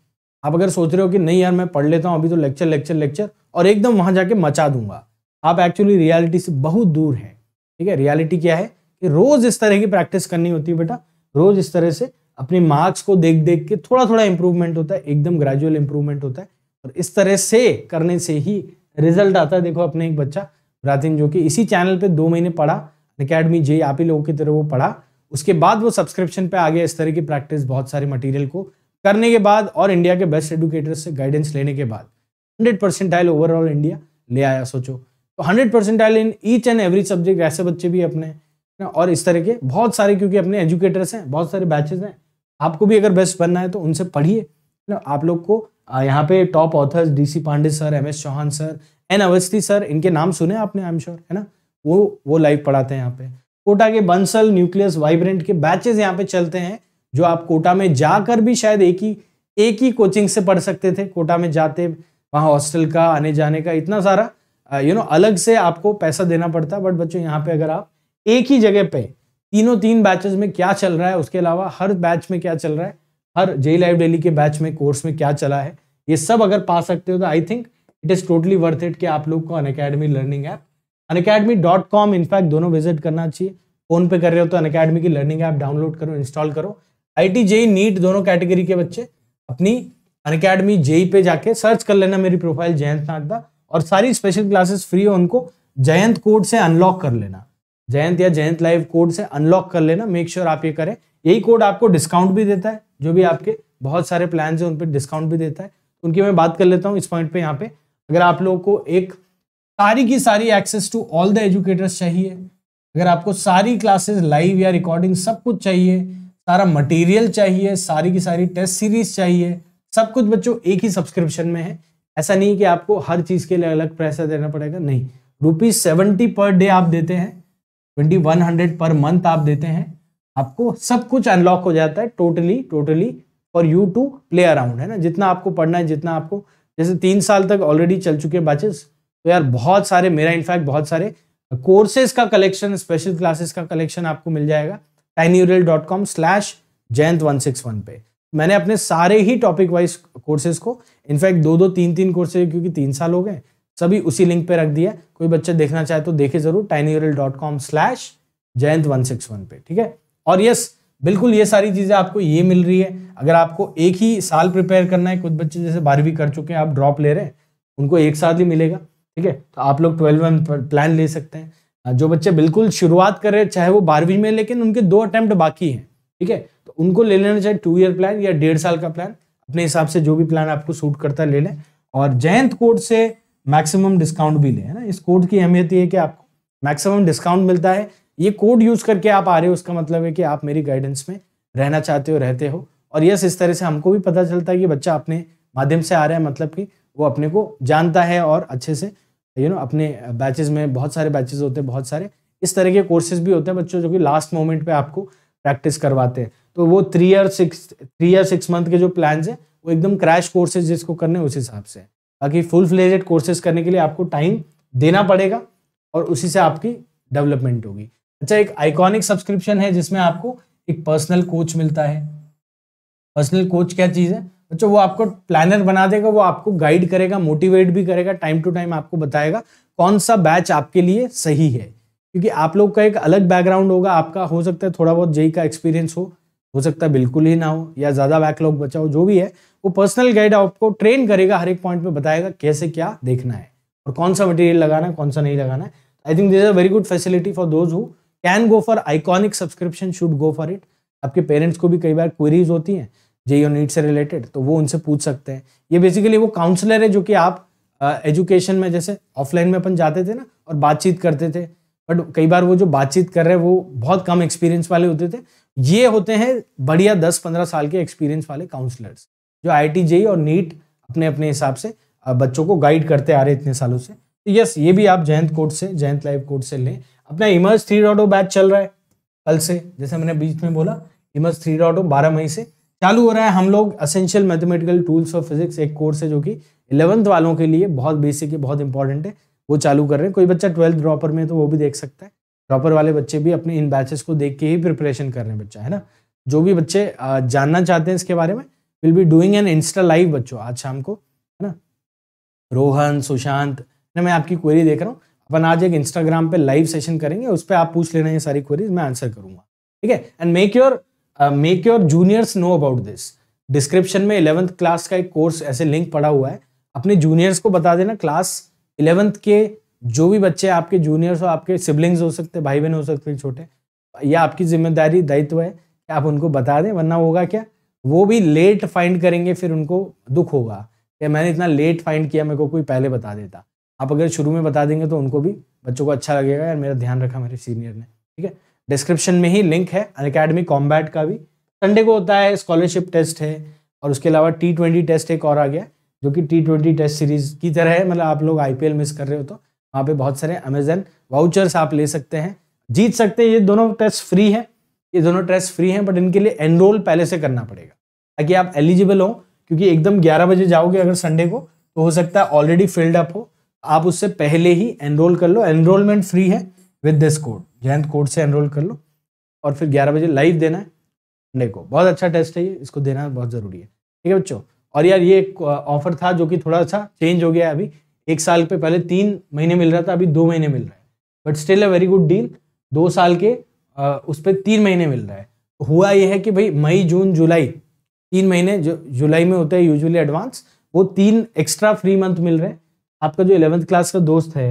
आप अगर सोच रहे हो कि नहीं यार मैं पढ़ लेता हूँ अभी तो लेक्चर लेक्चर लेक्चर और एकदम वहां जाके मचा दूंगा आप एक्चुअली रियलिटी से बहुत दूर हैं ठीक है रियलिटी क्या है कि रोज़ इस तरह की प्रैक्टिस करनी होती है बेटा रोज़ इस तरह से अपने मार्क्स को देख देख के थोड़ा थोड़ा इंप्रूवमेंट होता है एकदम ग्रेजुअल इंप्रूवमेंट होता है और इस तरह से करने से ही रिजल्ट आता है देखो अपने एक बच्चा रातिन जो कि इसी चैनल पर दो महीने पढ़ा अकेडमी जे आप ही लोगों की तरह वो पढ़ा उसके बाद वो सब्सक्रिप्शन पे आ गया इस तरह की प्रैक्टिस बहुत सारे मटेरियल को करने के बाद और इंडिया के बेस्ट एडुकेटर्स से गाइडेंस लेने के बाद हंड्रेड परसेंटाइल ओवरऑल इंडिया ले आया सोचो तो hundred percentile in each and every subject ऐसे बच्चे भी अपने ना और इस तरह के बहुत सारे क्योंकि अपने एजुकेटर्स हैं बहुत सारे बैचेज हैं आपको भी अगर बेस्ट बनना है तो उनसे पढ़िए आप लोग को यहाँ पे top authors DC Pandey sir M S Chauhan sir N Awasthi sir इनके नाम सुने आपने आई एम श्योर है ना वो वो लाइव पढ़ाते हैं यहाँ पे कोटा के बंसल न्यूक्लियस वाइब्रेंट के बैचेज यहाँ पे चलते हैं जो आप कोटा में जाकर भी शायद एक ही एक ही कोचिंग से पढ़ सकते थे कोटा में जाते वहाँ हॉस्टल का आने जाने का इतना सारा यू नो अलग से आपको पैसा देना पड़ता बट बच्चों यहाँ पे अगर आप एक ही जगह पे तीनों तीन बैचेस में क्या चल रहा है उसके अलावा हर बैच में क्या चल रहा है हर जे लाइव डेली के बैच में कोर्स में क्या चला है ये सब अगर पा सकते हो तो I think it is totally worth it कि आप लोग को Unacademy learning app dot com in fact दोनों विजिट करना चाहिए फोन पे कर रहे हो तो अनकेडमी की लर्निंग ऐप डाउनलोड करो इंस्टॉल करो आई टी जेई नीट दोनों कैटेगरी के बच्चे अपनी अनकेडमी जेई e पे जाके सर्च कर लेना मेरी प्रोफाइल जयंत नागदा और सारी स्पेशल क्लासेस फ्री है उनको जयंत कोड से अनलॉक कर लेना जयंत या जयंत लाइव कोड से अनलॉक कर लेना मेक श्योर sure आप ये करें यही कोड आपको डिस्काउंट भी देता है जो भी आपके बहुत सारे प्लान है उन पर डिस्काउंट भी देता है उनकी मैं बात कर लेता हूँ इस पॉइंट पे यहाँ पे अगर आप लोगों को एक सारी की सारी access to all the educators चाहिए अगर आपको सारी क्लासेस लाइव या रिकॉर्डिंग सब कुछ चाहिए सारा मटेरियल चाहिए सारी की सारी टेस्ट सीरीज चाहिए सब कुछ बच्चों एक ही सब्सक्रिप्शन में है ऐसा नहीं कि आपको हर चीज़ के लिए अलग पैसा देना पड़ेगा नहीं रुपीज़ सेवेंटी पर डे आप देते हैं twenty one hundred per month आप देते हैं आपको सब कुछ अनलॉक हो जाता है totally totally for you to play around है ना जितना आपको पढ़ना है जितना आपको जैसे तीन साल तक ऑलरेडी चल चुके बैचेस तो यार बहुत सारे मेरा इनफैक्ट बहुत सारे कोर्सेज का कलेक्शन स्पेशल क्लासेस का कलेक्शन आपको मिल जाएगा टाइनियल dot com slash Jayant one six one पे मैंने अपने सारे ही टॉपिक वाइज कोर्सेज को इनफैक्ट दो दो तीन तीन कोर्सेज क्योंकि तीन साल हो गए सभी उसी लिंक पे रख दिया कोई बच्चा देखना चाहे तो देखे जरूर टाइनियल dot com slash Jayant one six one पे ठीक है और यस बिल्कुल ये सारी चीज़ें आपको ये मिल रही है अगर आपको एक ही साल प्रिपेयर करना है कुछ बच्चे जैसे बारहवीं कर चुके हैं आप ड्रॉप ले रहे हैं उनको एक साथ ही मिलेगा ठीक है तो आप लोग ट्वेल्व एम प्लान ले सकते हैं जो बच्चे बिल्कुल शुरुआत कर रहे हैं चाहे वो बारहवीं में लेकिन उनके दो अटैम्प्ट बाकी हैं ठीक है तो उनको ले लेना चाहिए टू ईयर प्लान या डेढ़ साल का प्लान अपने हिसाब से जो भी प्लान आपको सूट करता है ले लें और जयंत कोड से मैक्सिमम डिस्काउंट भी लें है ना इस कोड की अहमियत ये है कि आपको मैक्सिमम डिस्काउंट मिलता है ये कोड यूज करके आप आ रहे हो उसका मतलब है कि आप मेरी गाइडेंस में रहना चाहते हो रहते हो और यस इस तरह से हमको भी पता चलता है कि बच्चा अपने माध्यम से आ रहा है मतलब कि वो अपने को जानता है और अच्छे से यू नो अपने बैचेज में बहुत सारे बैचेज होते हैं बहुत सारे इस तरह के कोर्सेज भी होते हैं बच्चों जो कि लास्ट मोमेंट पे आपको प्रैक्टिस करवाते हैं तो वो three year six three year six month के जो प्लान है वो एकदम क्रैश कोर्सेज जिसको करने उस हिसाब से बाकी फुल फ्लेजेड कोर्सेज करने के लिए आपको टाइम देना पड़ेगा और उसी से आपकी डेवलपमेंट होगी अच्छा एक आइकॉनिक सब्सक्रिप्शन है जिसमें आपको एक पर्सनल कोच मिलता है पर्सनल कोच क्या चीज़ है अच्छा वो आपको प्लानर बना देगा वो आपको गाइड करेगा मोटिवेट भी करेगा टाइम टू टाइम आपको बताएगा कौन सा बैच आपके लिए सही है क्योंकि आप लोग का एक अलग बैकग्राउंड होगा आपका हो सकता है थोड़ा बहुत जेई का एक्सपीरियंस हो हो सकता है बिल्कुल ही ना हो या ज़्यादा बैकलॉग बचा हो जो भी है वो पर्सनल गाइड आपको ट्रेन करेगा हर एक पॉइंट पे बताएगा कैसे क्या देखना है और कौन सा मटेरियल लगाना है कौन सा नहीं लगाना है I think this a very good facility for those who can go for iconic subscription should go for it आपके पेरेंट्स को भी कई बार क्वेरीज होती हैं और नीट से रिलेटेड तो वो उनसे पूछ सकते हैं ये बेसिकली वो काउंसलर है जो कि आप एजुकेशन में जैसे ऑफलाइन में अपन जाते थे ना और बातचीत करते थे बट कई बार वो जो बातचीत कर रहे हैं वो बहुत कम एक्सपीरियंस वाले होते थे ये होते हैं बढ़िया दस पंद्रह साल के एक्सपीरियंस वाले काउंसलर्स जो आई टी और नीट अपने अपने हिसाब से बच्चों को गाइड करते आ रहे इतने सालों से तो यस ये भी आप जयंत कोर्ट से जयंत लाइव कोर्ट से लें अपना इमर्स थ्री डॉट बैच चल रहा है कल से जैसे मैंने बीच में बोला इमर्स थ्री डॉट बारह मई से चालू हो रहा है हम लोग essential mathematical tools of physics एक कोर्स है जो कि इलेवंथ वालों के लिए बहुत बेसिक है बहुत इंपॉर्टेंट है वो चालू कर रहे हैं कोई बच्चा ट्वेल्थ ड्रॉपर में तो वो भी देख सकता है ड्रॉपर वाले बच्चे भी अपने इन बैचेस को देख के ही प्रिपरेशन कर रहे हैं बच्चा है ना जो भी बच्चे जानना चाहते हैं इसके बारे में will be doing an insta live बच्चों आज शाम को है ना रोहन सुशांत ना मैं आपकी क्वेरी देख रहा हूँ अपन आज एक इंस्टाग्राम पे लाइव सेशन करेंगे उस पर आप पूछ लेना ये सारी क्वेरीज मैं आंसर करूंगा ठीक है and make your make your juniors know about this description में इलेवंथ क्लास का एक कोर्स ऐसे लिंक पड़ा हुआ है अपने जूनियर्स को बता देना क्लास इलेवंथ के जो भी बच्चे आपके जूनियर्स हो आपके सिबलिंग्स हो सकते भाई बहन हो सकते हैं छोटे यह आपकी जिम्मेदारी दायित्व है कि आप उनको बता दें वरना होगा क्या वो भी लेट फाइंड करेंगे फिर उनको दुख होगा कि मैंने इतना लेट फाइंड किया मेरे को कोई पहले बता देता आप अगर शुरू में बता देंगे तो उनको भी बच्चों को अच्छा लगेगा यार मेरा ध्यान रखा मेरे सीनियर ने ठीक है डिस्क्रिप्शन में ही लिंक है अनकेडमी अकेडमी कॉम्बैट का भी संडे को होता है स्कॉलरशिप टेस्ट है और उसके अलावा टी ट्वेंटी टेस्ट एक और आ गया जो कि टी ट्वेंटी टेस्ट सीरीज की तरह है मतलब आप लोग आई मिस कर रहे हो तो वहाँ पे बहुत सारे अमेजन वाउचर्स आप ले सकते हैं जीत सकते हैं ये दोनों टेस्ट फ्री हैं ये दोनों टेस्ट फ्री हैं बट इनके लिए एनरोल पहले से करना पड़ेगा ताकि आप एलिजिबल हो क्योंकि एकदम ग्यारह बजे जाओगे अगर संडे को तो हो सकता है ऑलरेडी फिल्ड अप हो आप उससे पहले ही एनरोल कर लो एनरोलमेंट फ्री है with this code Jayant code से एनरोल कर लो और फिर ग्यारह बजे लाइव देना है संडे को बहुत अच्छा टेस्ट है ये इसको देना बहुत ज़रूरी है ठीक है बच्चों और यार ये एक ऑफर था जो कि थोड़ा सा चेंज हो गया है अभी एक साल पे पहले तीन महीने मिल रहा था अभी दो महीने मिल रहा है but still a very good deal दो साल के आ, उस पर तीन महीने मिल रहा है हुआ यह है कि भाई मई जून जुलाई तीन महीने जो जुलाई में होते हैं यूजुअली एडवांस वो तीन एक्स्ट्रा फ्री मंथ मिल रहे हैं आपका जो इलेवंथ क्लास का दोस्त है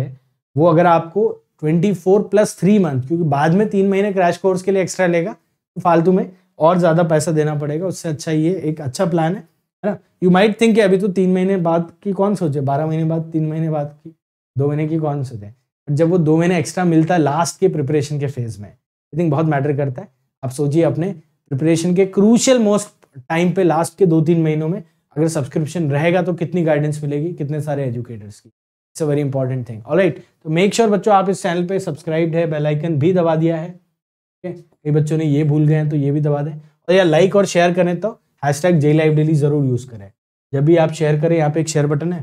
वो अगर आपको twenty four plus three month क्योंकि बाद में तीन महीने क्रैश कोर्स के लिए एक्स्ट्रा लेगा तो फालतू में और ज़्यादा पैसा देना पड़ेगा उससे अच्छा ये एक अच्छा प्लान है है ना यू माइट थिंक कि अभी तो तीन महीने बाद की कौन सोचे बारह महीने बाद तीन महीने बाद की दो महीने की कौन सोचे जब वो दो महीने एक्स्ट्रा मिलता है लास्ट के प्रिपरेशन के फेज में आई थिंक बहुत मैटर करता है आप सोचिए अपने प्रिपरेशन के क्रूशियल मोस्ट टाइम पे लास्ट के दो तीन महीनों में अगर सब्सक्रिप्शन रहेगा तो कितनी गाइडेंस मिलेगी कितने सारे एजुकेटर्स की it's a very important thing right तो मेक श्योर sure बच्चों आप इस चैनल पे सब्सक्राइब है बेल आइकन भी दबा दिया है ठीक है कई बच्चों ने ये भूल गए हैं तो ये भी दबा दें और या लाइक और शेयर करें तो hashtag J live daily ज़रूर यूज़ करें जब भी आप शेयर करें यहाँ पे एक शेयर बटन है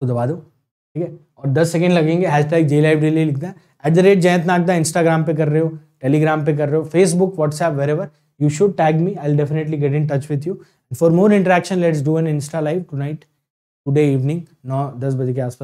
तो दबा दो ठीक है और दस सेकेंड लगेंगे hashtag J live daily लिखना at the rate Jayant Nagda Instagram पे कर रहे हो टेलीग्राम पे कर रहे हो Facebook WhatsApp wherever you should tag me I definitely get in touch with you for more interaction let's do an insta live tonight today evening नौ दस बजे के आसपास